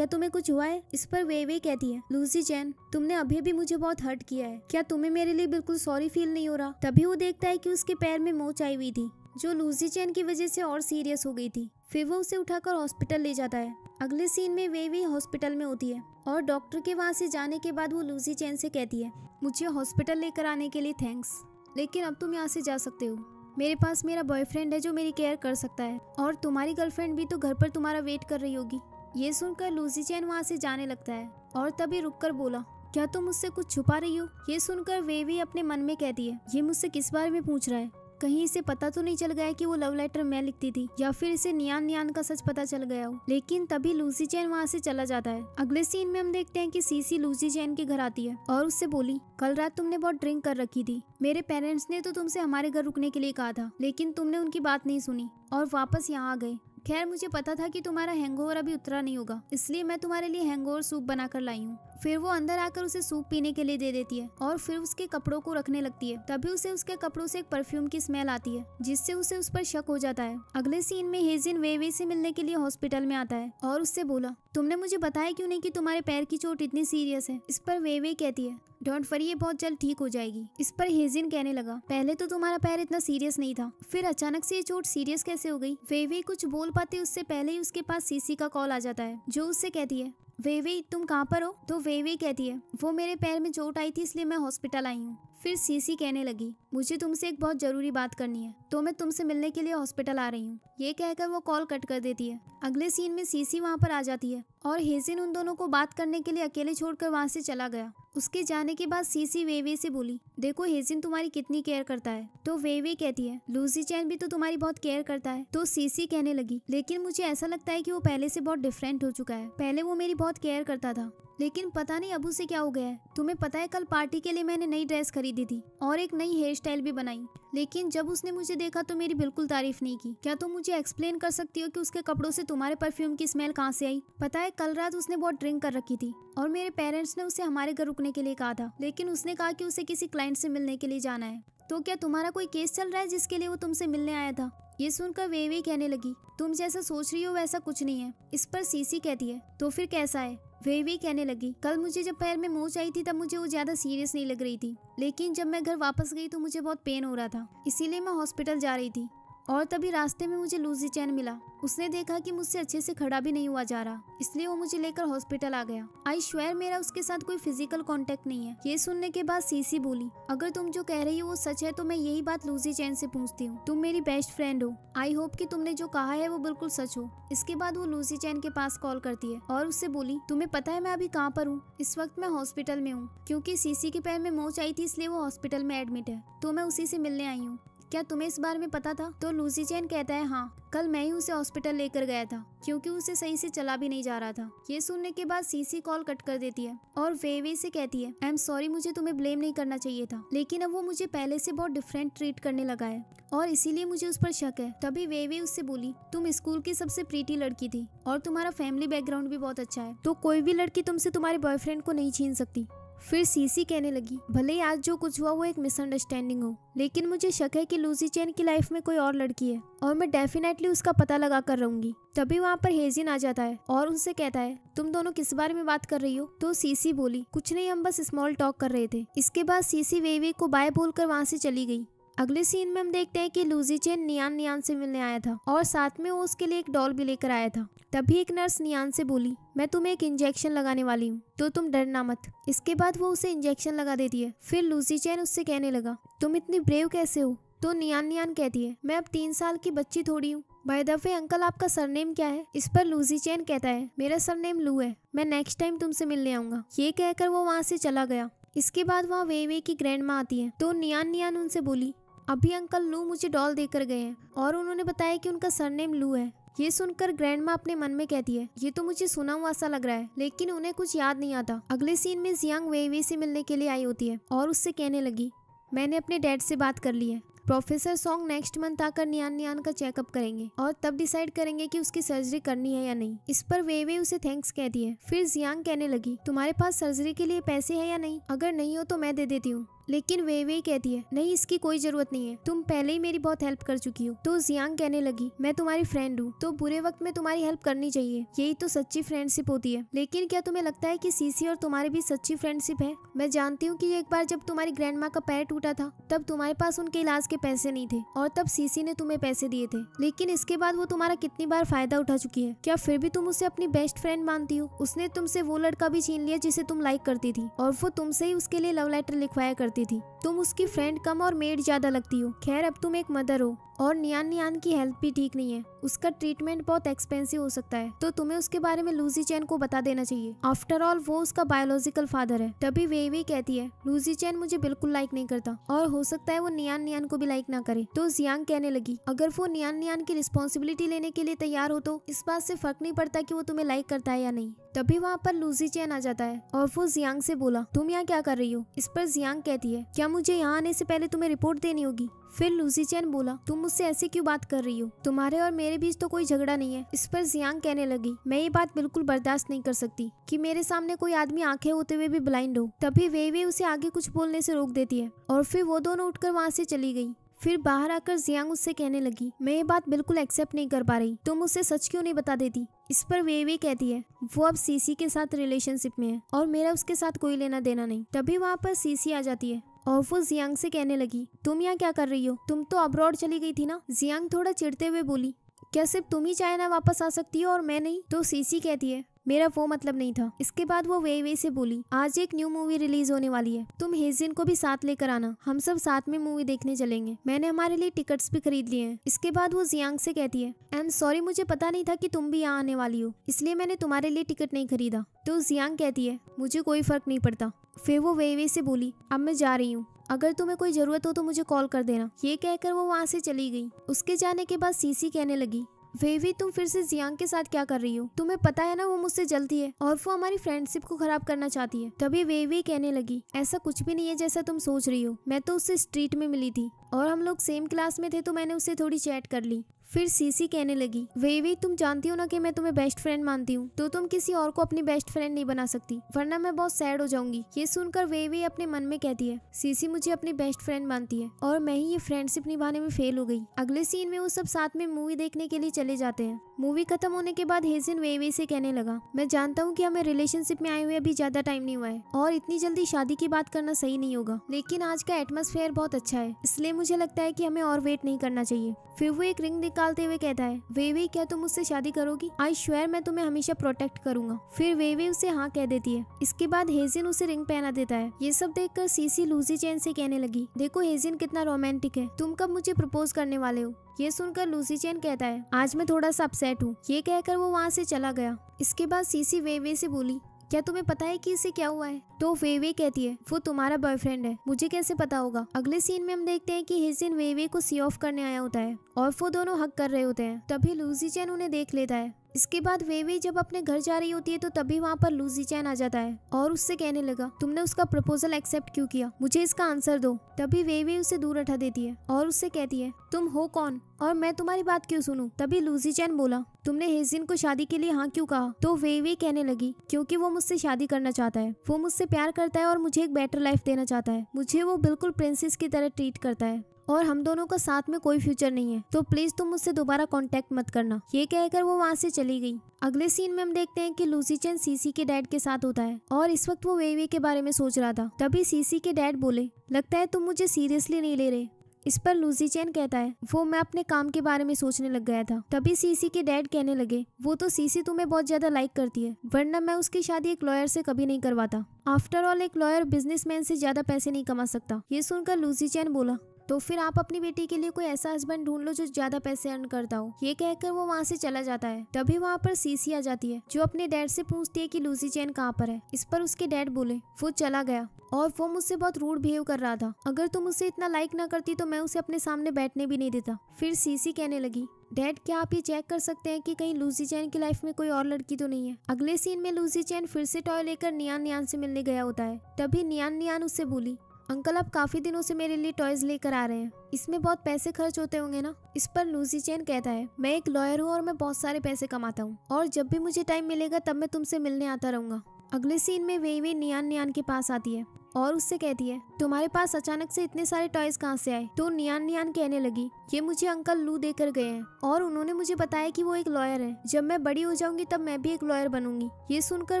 क्या तुम्हें कुछ हुआ है इस पर वे वे कहती है लूसी चैन तुमने अभी भी मुझे बहुत हर्ट किया है क्या तुम्हें मेरे लिए बिल्कुल सॉरी फील नहीं हो रहा तभी वो देखता है कि उसके पैर में मोच आई हुई थी जो लूसी चैन की वजह से और सीरियस हो गई थी फिर वो उसे उठाकर हॉस्पिटल ले जाता है अगले सीन में वे भी हॉस्पिटल में होती है और डॉक्टर के वहाँ से जाने के बाद वो लूसी चैन से कहती है मुझे हॉस्पिटल लेकर आने के लिए थैंक्स लेकिन अब तुम यहाँ से जा सकते हो मेरे पास मेरा बॉयफ्रेंड है जो मेरी केयर कर सकता है और तुम्हारी गर्लफ्रेंड भी तो घर पर तुम्हारा वेट कर रही होगी ये सुनकर लूसी चैन वहाँ से जाने लगता है और तभी कर बोला क्या तुम मुझसे कुछ छुपा रही हो ये सुनकर वे भी अपने मन में कहती है ये मुझसे किस बारे में पूछ रहा है कहीं इसे पता तो नहीं चल गया कि वो लव लेटर मैं लिखती थी या फिर इसे नियान नियान का सच पता चल गया हो लेकिन तभी लूसी चैन वहाँ से चला जाता है अगले सीन में हम देखते हैं कि सीसी लूसी चैन के घर आती है और उससे बोली कल रात तुमने बहुत ड्रिंक कर रखी थी मेरे पेरेंट्स ने तो तुमसे हमारे घर रुकने के लिए कहा था लेकिन तुमने उनकी बात नहीं सुनी और वापस यहाँ आ गए खैर मुझे पता था कि तुम्हारा हैंगओवर अभी उतरा नहीं होगा इसलिए मैं तुम्हारे लिए हैंगओवर सूप बनाकर लाई हूँ फिर वो अंदर आकर उसे सूप पीने के लिए दे देती है और फिर उसके कपड़ों को रखने लगती है तभी उसे उसके कपड़ों से एक परफ्यूम की स्मेल आती है जिससे उसे उस पर शक हो जाता है अगले सीन में हेजिन वेवे से मिलने के लिए हॉस्पिटल में आता है और उससे बोला तुमने मुझे बताया क्यों नहीं कि तुम्हारे पैर की चोट इतनी सीरियस है इस पर वेवे कहती है डोंट वरी ये बहुत जल्द ठीक हो जाएगी इस पर हेजिन कहने लगा पहले तो तुम्हारा पैर इतना सीरियस नहीं था फिर अचानक से ये चोट सीरियस कैसे हो गई वे वे कुछ बोल पाते उससे पहले ही उसके पास सीसी का कॉल आ जाता है जो उससे कहती है वेवे तुम कहाँ पर हो तो वेवे कहती है वो मेरे पैर में चोट आई थी इसलिए मैं हॉस्पिटल आई हूँ फिर सीसी कहने लगी मुझे तुमसे एक बहुत जरूरी बात करनी है तो मैं तुमसे मिलने के लिए हॉस्पिटल आ रही हूँ ये कहकर वो कॉल कट कर देती है अगले सीन में सीसी वहाँ पर आ जाती है और हेसिन उन दोनों को बात करने के लिए अकेले छोड़कर वहाँ से चला गया उसके जाने के बाद सीसी वेवे से बोली देखो हेजिन तुम्हारी कितनी केयर करता है तो वेवे कहती है लूसी चैन भी तो तुम्हारी बहुत केयर करता है तो सीसी कहने लगी लेकिन मुझे ऐसा लगता है कि वो पहले से बहुत डिफरेंट हो चुका है पहले वो मेरी बहुत केयर करता था लेकिन पता नहीं अबू से क्या हो गया है तुम्हें पता है कल पार्टी के लिए मैंने नई ड्रेस खरीदी थी और एक नई हेयर स्टाइल भी बनाई लेकिन जब उसने मुझे देखा तो मेरी बिल्कुल तारीफ नहीं की क्या तुम मुझे एक्सप्लेन कर सकती हो कि उसके कपड़ों से तुम्हारे परफ्यूम की स्मेल कहाँ से आई पता है है कल रात उसने बहुत ड्रिंक कर रखी थी और मेरे पेरेंट्स ने उसे हमारे घर रुकने के लिए कहा था लेकिन उसने कहा कि उसे किसी क्लाइंट से मिलने के लिए जाना है तो क्या तुम्हारा कोई केस चल रहा है जिसके लिए वो तुमसे मिलने आया था ये सुनकर वे वे कहने लगी तुम जैसा सोच रही हो वैसा कुछ नहीं है इस पर सीसी कहती है तो फिर कैसा है वे वे कहने लगी कल मुझे जब पैर में मोच आई थी तब मुझे वो ज्यादा सीरियस नहीं लग रही थी लेकिन जब मैं घर वापस गई तो मुझे बहुत पेन हो रहा था इसीलिए मैं हॉस्पिटल जा रही थी और तभी रास्ते में मुझे लूजी चैन मिला उसने देखा कि मुझसे अच्छे से खड़ा भी नहीं हुआ जा रहा इसलिए वो मुझे लेकर हॉस्पिटल आ गया आई श्वेर मेरा उसके साथ कोई फिजिकल कांटेक्ट नहीं है ये सुनने के बाद सीसी बोली अगर तुम जो कह रही हो वो सच है तो मैं यही बात लूजी चैन से पूछती हूँ तुम मेरी बेस्ट फ्रेंड हो आई होप की तुमने जो कहा है वो बिल्कुल सच हो इसके बाद वो लूसी चैन के पास कॉल करती है और उससे बोली तुम्हें पता है मैं अभी कहाँ पर हूँ इस वक्त मैं हॉस्पिटल में हूँ क्यूँकी सीसी के पैर में मोच आई थी इसलिए वो हॉस्पिटल में एडमिट है तो मैं उसी से मिलने आई हूँ क्या तुम्हें इस बारे में पता था तो लूसी चैन कहता है हाँ कल मैं ही उसे हॉस्पिटल लेकर गया था क्योंकि उसे सही से चला भी नहीं जा रहा था ये सुनने के बाद सीसी कॉल कट कर देती है और वेवे से कहती है आई एम सॉरी मुझे तुम्हें ब्लेम नहीं करना चाहिए था लेकिन अब वो मुझे पहले से बहुत डिफरेंट ट्रीट करने लगा है और इसीलिए मुझे उस पर शक है तभी वेवे उससे बोली तुम स्कूल की सबसे प्रीटी लड़की थी और तुम्हारा फैमिली बैकग्राउंड भी बहुत अच्छा है तो कोई भी लड़की तुमसे तुम्हारे बॉयफ्रेंड को नहीं छीन सकती फिर सीसी कहने लगी भले ही आज जो कुछ हुआ वो एक मिसअंडरस्टैंडिंग हो लेकिन मुझे शक है कि लूसी चैन की लाइफ में कोई और लड़की है और मैं डेफिनेटली उसका पता लगा कर रहूंगी तभी वहाँ पर हेजिन आ जाता है और उनसे कहता है तुम दोनों किस बारे में बात कर रही हो तो सीसी बोली कुछ नहीं हम बस स्मॉल टॉक कर रहे थे इसके बाद सीसी वेवी को बाय बोलकर वहाँ से चली गई अगले सीन में हम देखते हैं कि लूजी चेन नियान नियान से मिलने आया था और साथ में वो उसके लिए एक डॉल भी लेकर आया था तभी एक नर्स नियान से बोली मैं तुम्हें एक इंजेक्शन लगाने वाली हूँ तो तुम डरना मत इसके बाद वो उसे इंजेक्शन लगा देती है फिर लूसी चैन उससे कहने लगा तुम इतनी ब्रेव कैसे हो तो नियान नियान कहती है मैं अब तीन साल की बच्ची थोड़ी हूँ बाय दफे अंकल आपका सरनेम क्या है इस पर लूजी चैन कहता है मेरा सरनेम लू है मैं नेक्स्ट टाइम तुमसे मिलने आऊंगा ये कहकर वो वहाँ से चला गया इसके बाद वहाँ वे वे की ग्रैंड माँ आती है तो नियान नियान उनसे बोली अभी अंकल लू मुझे डॉल देकर गए हैं और उन्होंने बताया कि उनका सरनेम लू है ये सुनकर ग्रैंडमा अपने मन में कहती है ये तो मुझे सुना हुआ सा लग रहा है लेकिन उन्हें कुछ याद नहीं आता अगले सीन में जियांग वेवे से मिलने के लिए आई होती है और उससे कहने लगी मैंने अपने डैड से बात कर ली है प्रोफेसर सॉन्ग नेक्स्ट मंथ आकर नियान नियान का चेकअप करेंगे और तब डिसाइड करेंगे कि उसकी सर्जरी करनी है या नहीं इस पर वेवे उसे थैंक्स कहती है फिर जियांग कहने लगी तुम्हारे पास सर्जरी के लिए पैसे है या नहीं अगर नहीं हो तो मैं दे देती हूँ लेकिन वे वे कहती है नहीं इसकी कोई जरूरत नहीं है तुम पहले ही मेरी बहुत हेल्प कर चुकी हो तो जियांग कहने लगी मैं तुम्हारी फ्रेंड हूँ तो बुरे वक्त में तुम्हारी हेल्प करनी चाहिए यही तो सच्ची फ्रेंडशिप होती है लेकिन क्या तुम्हें लगता है की सीसी और तुम्हारे भी सच्ची फ्रेंडशिप है मैं जानती हूँ की एक बार जब तुम्हारी ग्रैंड माँ का पैर टूटा था तब तुम्हारे पास उनके इलाज के पैसे नहीं थे और तब सीसी ने तुम्हें पैसे दिए थे लेकिन इसके बाद वो तुम्हारा कितनी बार फायदा उठा चुकी है क्या फिर भी तुम उसे अपनी बेस्ट फ्रेंड मानती हो उसने तुमसे वो लड़का भी छीन लिया जिसे तुम लाइक करती थी और वो तुमसे ही उसके लिए लव लेटर लिखवाया करती करती थी तुम उसकी फ्रेंड कम और मेड ज्यादा लगती हो खैर अब तुम एक मदर हो और नियान नियान की हेल्थ भी ठीक नहीं है उसका ट्रीटमेंट बहुत एक्सपेंसिव हो सकता है तो तुम्हें उसके बारे में लूजी चैन को बता देना चाहिए आफ्टर ऑल वो उसका बायोलॉजिकल फादर है तभी वे भी कहती है लूजी चैन मुझे बिल्कुल लाइक नहीं करता और हो सकता है वो नियान नियान को भी लाइक ना करे तो जियांग कहने लगी अगर वो नियान नियान की रिस्पॉन्सिबिलिटी लेने के लिए तैयार हो तो इस बात से फर्क नहीं पड़ता की वो तुम्हें लाइक करता है या नहीं तभी वहाँ पर लूजी चैन आ जाता है और वो जियांग से बोला तुम यहाँ क्या कर रही हो इस पर जियांग कहती है क्या मुझे यहाँ आने से पहले तुम्हें रिपोर्ट देनी होगी फिर लूसी चैन बोला तुम मुझसे ऐसे क्यों बात कर रही हो तुम्हारे और मेरे बीच तो कोई झगड़ा नहीं है इस पर जियांग कहने लगी मैं ये बात बिल्कुल बर्दाश्त नहीं कर सकती कि मेरे सामने कोई आदमी आंखें होते हुए भी ब्लाइंड हो तभी वे वे उसे आगे कुछ बोलने से रोक देती है और फिर वो दोनों उठकर वहाँ से चली गई फिर बाहर आकर जियांग उससे कहने लगी मैं ये बात बिल्कुल एक्सेप्ट नहीं कर पा रही तुम उसे सच क्यों नहीं बता देती इस पर वे वे कहती है वो अब सीसी के साथ रिलेशनशिप में है और मेरा उसके साथ कोई लेना देना नहीं तभी वहाँ पर सीसी आ जाती है और वो जियांग से कहने लगी तुम यहाँ क्या कर रही हो तुम तो अब्रॉड चली गई थी ना जियांग थोड़ा चिढ़ते हुए बोली क्या सिर्फ तुम ही चाइना वापस आ सकती हो और मैं नहीं तो सीसी कहती है मेरा वो मतलब नहीं था इसके बाद वो वे वे से बोली आज एक न्यू मूवी रिलीज होने वाली है तुम हेजिन को भी साथ लेकर आना हम सब साथ में मूवी देखने चलेंगे मैंने हमारे लिए टिकट्स भी खरीद लिए हैं इसके बाद वो जियांग से कहती है एम सॉरी मुझे पता नहीं था कि तुम भी यहाँ आने वाली हो इसलिए मैंने तुम्हारे लिए टिकट नहीं खरीदा तो जियांग कहती है मुझे कोई फर्क नहीं पड़ता फिर वो वे वे से बोली अब मैं जा रही हूँ अगर तुम्हें कोई ज़रूरत हो तो मुझे कॉल कर देना ये कहकर वो वहाँ से चली गई उसके जाने के बाद सीसी कहने लगी वेवी तुम फिर से जियांग के साथ क्या कर रही हो तुम्हें पता है ना वो मुझसे जलती है और वो हमारी फ्रेंडशिप को खराब करना चाहती है तभी वेवी कहने लगी ऐसा कुछ भी नहीं है जैसा तुम सोच रही हो मैं तो उससे स्ट्रीट में मिली थी और हम लोग सेम क्लास में थे तो मैंने उससे थोड़ी चैट कर ली फिर सीसी कहने लगी वे वे तुम जानती हो ना कि मैं तुम्हें बेस्ट फ्रेंड मानती हूँ तो तुम किसी और को अपनी बेस्ट फ्रेंड नहीं बना सकती वरना मैं बहुत सैड हो जाऊंगी ये सुनकर वे वे अपने मन में कहती है सीसी मुझे अपनी बेस्ट फ्रेंड मानती है और मैं ही ये फ्रेंडशिप निभाने में फेल हो गई अगले सीन में वो सब साथ में मूवी देखने के लिए चले जाते हैं मूवी खत्म होने के बाद हेजिन वे वे से कहने लगा मैं जानता हूँ कि हमें रिलेशनशिप में आए हुए अभी ज्यादा टाइम नहीं हुआ है और इतनी जल्दी शादी की बात करना सही नहीं होगा लेकिन आज का एटमोसफेयर बहुत अच्छा है इसलिए मुझे लगता है की हमें और वेट नहीं करना चाहिए फिर वो एक रिंग निकालते हुए कहता है वे वे क्या तुम मुझसे शादी करोगी आई श्वेर मैं तुम्हें हमेशा प्रोटेक्ट करूंगा फिर वे वे उसे हाँ कह देती है इसके बाद हेजिन उसे रिंग पहना देता है ये सब कर सीसी लूजी चैन से कहने लगी देखो हेजिन कितना रोमांटिक है तुम कब मुझे प्रपोज करने वाले हो ये सुनकर लूसी चैन कहता है आज मैं थोड़ा सा अपसेट हूँ ये कहकर वो वहाँ से चला गया इसके बाद सीसी वेवे से बोली क्या तुम्हें पता है कि इसे क्या हुआ है तो वेवे कहती है वो तुम्हारा बॉयफ्रेंड है मुझे कैसे पता होगा अगले सीन में हम देखते हैं कि हिजिन वेवे को सी ऑफ करने आया होता है और वो दोनों हक कर रहे होते हैं तभी लूसी चैन उन्हें देख लेता है इसके बाद वे जब अपने घर जा रही होती है तो तभी वहाँ पर लूजी चैन आ जाता है और उससे कहने लगा तुमने उसका प्रपोजल एक्सेप्ट क्यों किया मुझे इसका आंसर दो तभी वे उसे दूर उठा देती है और उससे कहती है तुम हो कौन और मैं तुम्हारी बात क्यों सुनू तभी लूजी चैन बोला तुमने हेजिन को शादी के लिए हाँ क्यों कहा तो वे वे कहने लगी क्योंकि वो मुझसे शादी करना चाहता है वो मुझसे प्यार करता है और मुझे एक बेटर लाइफ देना चाहता है मुझे वो बिल्कुल प्रिंसेस की तरह ट्रीट करता है और हम दोनों का साथ में कोई फ्यूचर नहीं है तो प्लीज तुम मुझसे दोबारा कॉन्टेक्ट मत करना ये कहकर वो वहाँ से चली गई अगले सीन में हम देखते हैं कि लूसी चैन सीसी के डैड के साथ होता है और इस वक्त वो वेवे के बारे में सोच रहा था तभी सीसी के डैड बोले लगता है तुम मुझे सीरियसली नहीं ले रहे इस पर लूसी चैन कहता है वो मैं अपने काम के बारे में सोचने लग गया था तभी सीसी के डैड कहने लगे वो तो सीसी तुम्हें बहुत ज्यादा लाइक करती है वरना मैं उसकी शादी एक लॉयर से कभी नहीं करवाता आफ्टर ऑल एक लॉयर बिजनेसमैन से ज्यादा पैसे नहीं कमा सकता ये सुनकर लूसी चैन बोला तो फिर आप अपनी बेटी के लिए कोई ऐसा हस्बैंड ढूंढ लो जो ज्यादा पैसे अर्न करता हो ये कहकर वो वहाँ से चला जाता है तभी वहाँ पर सीसी आ जाती है जो अपने डैड से पूछती है की लूसी चैन कहाँ पर है इस पर उसके डैड बोले वो चला गया और वो मुझसे बहुत रूड बिहेव कर रहा था अगर तुम उसे इतना लाइक ना करती तो मैं उसे अपने सामने बैठने भी नहीं देता फिर सीसी कहने लगी डैड क्या आप ये चेक कर सकते हैं कि कहीं लूसी चैन की लाइफ में कोई और लड़की तो नहीं है अगले सीन में लूसी चैन फिर से टॉय लेकर नियान नियान से मिलने गया होता है तभी नियान नियान उससे बोली अंकल आप काफी दिनों से मेरे लिए टॉयज लेकर आ रहे हैं इसमें बहुत पैसे खर्च होते होंगे ना इस पर लूसी चैन कहता है मैं एक लॉयर हूँ और मैं बहुत सारे पैसे कमाता हूँ और जब भी मुझे टाइम मिलेगा तब मैं तुमसे मिलने आता रहूंगा अगले सीन में वेवे नियान नियान के पास आती है और उससे कहती है तुम्हारे पास अचानक से इतने सारे टॉयज कहाँ से आए तो नियान नियान कहने लगी ये मुझे अंकल लू देकर गए हैं और उन्होंने मुझे बताया कि वो एक लॉयर है जब मैं बड़ी हो जाऊंगी तब मैं भी एक लॉयर बनूंगी ये सुनकर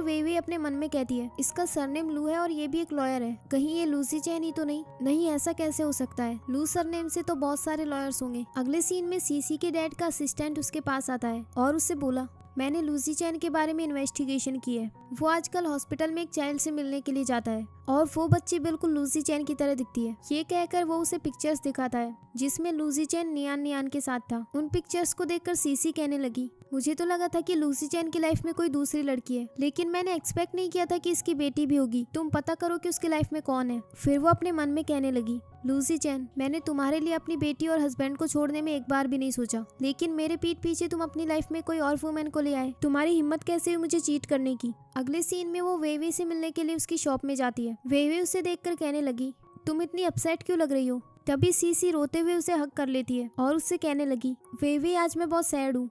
वे वे अपने मन में कहती है इसका सरनेम लू है और ये भी एक लॉयर है कहीं ये लूसी चैनी तो नहीं नहीं ऐसा कैसे हो सकता है लू सरनेम से तो बहुत सारे लॉयर्स होंगे अगले सीन में सीसी के डैड का असिस्टेंट उसके पास आता है और उससे बोला मैंने लूसी चैन के बारे में इन्वेस्टिगेशन की है वो आजकल हॉस्पिटल में एक चाइल्ड से मिलने के लिए जाता है और वो बच्ची बिल्कुल लूसी चैन की तरह दिखती है ये कहकर वो उसे पिक्चर्स दिखाता है जिसमें लूसी चैन नियान नियान के साथ था उन पिक्चर्स को देखकर सीसी कहने लगी मुझे तो लगा था कि लूसी चैन की लाइफ में कोई दूसरी लड़की है लेकिन मैंने एक्सपेक्ट नहीं किया था कि इसकी बेटी भी होगी तुम पता करो कि उसकी लाइफ में कौन है फिर वो अपने मन में कहने लगी लूसी चैन मैंने तुम्हारे लिए अपनी बेटी और हस्बैंड को छोड़ने में एक बार भी नहीं सोचा लेकिन मेरे पीठ पीछे तुम अपनी लाइफ में कोई और वुमेन को ले आए तुम्हारी हिम्मत कैसे हुई मुझे चीट करने की अगले सीन में वो वेवे से मिलने के लिए उसकी शॉप में जाती है वेवे उसे कर कहने लगी तुम इतनी अपसेट क्यों लग रही हो तभी सीसी रोते हुए उसे हक कर लेती है और उससे कहने लगी वेवे आज मैं बहुत सैड हूँ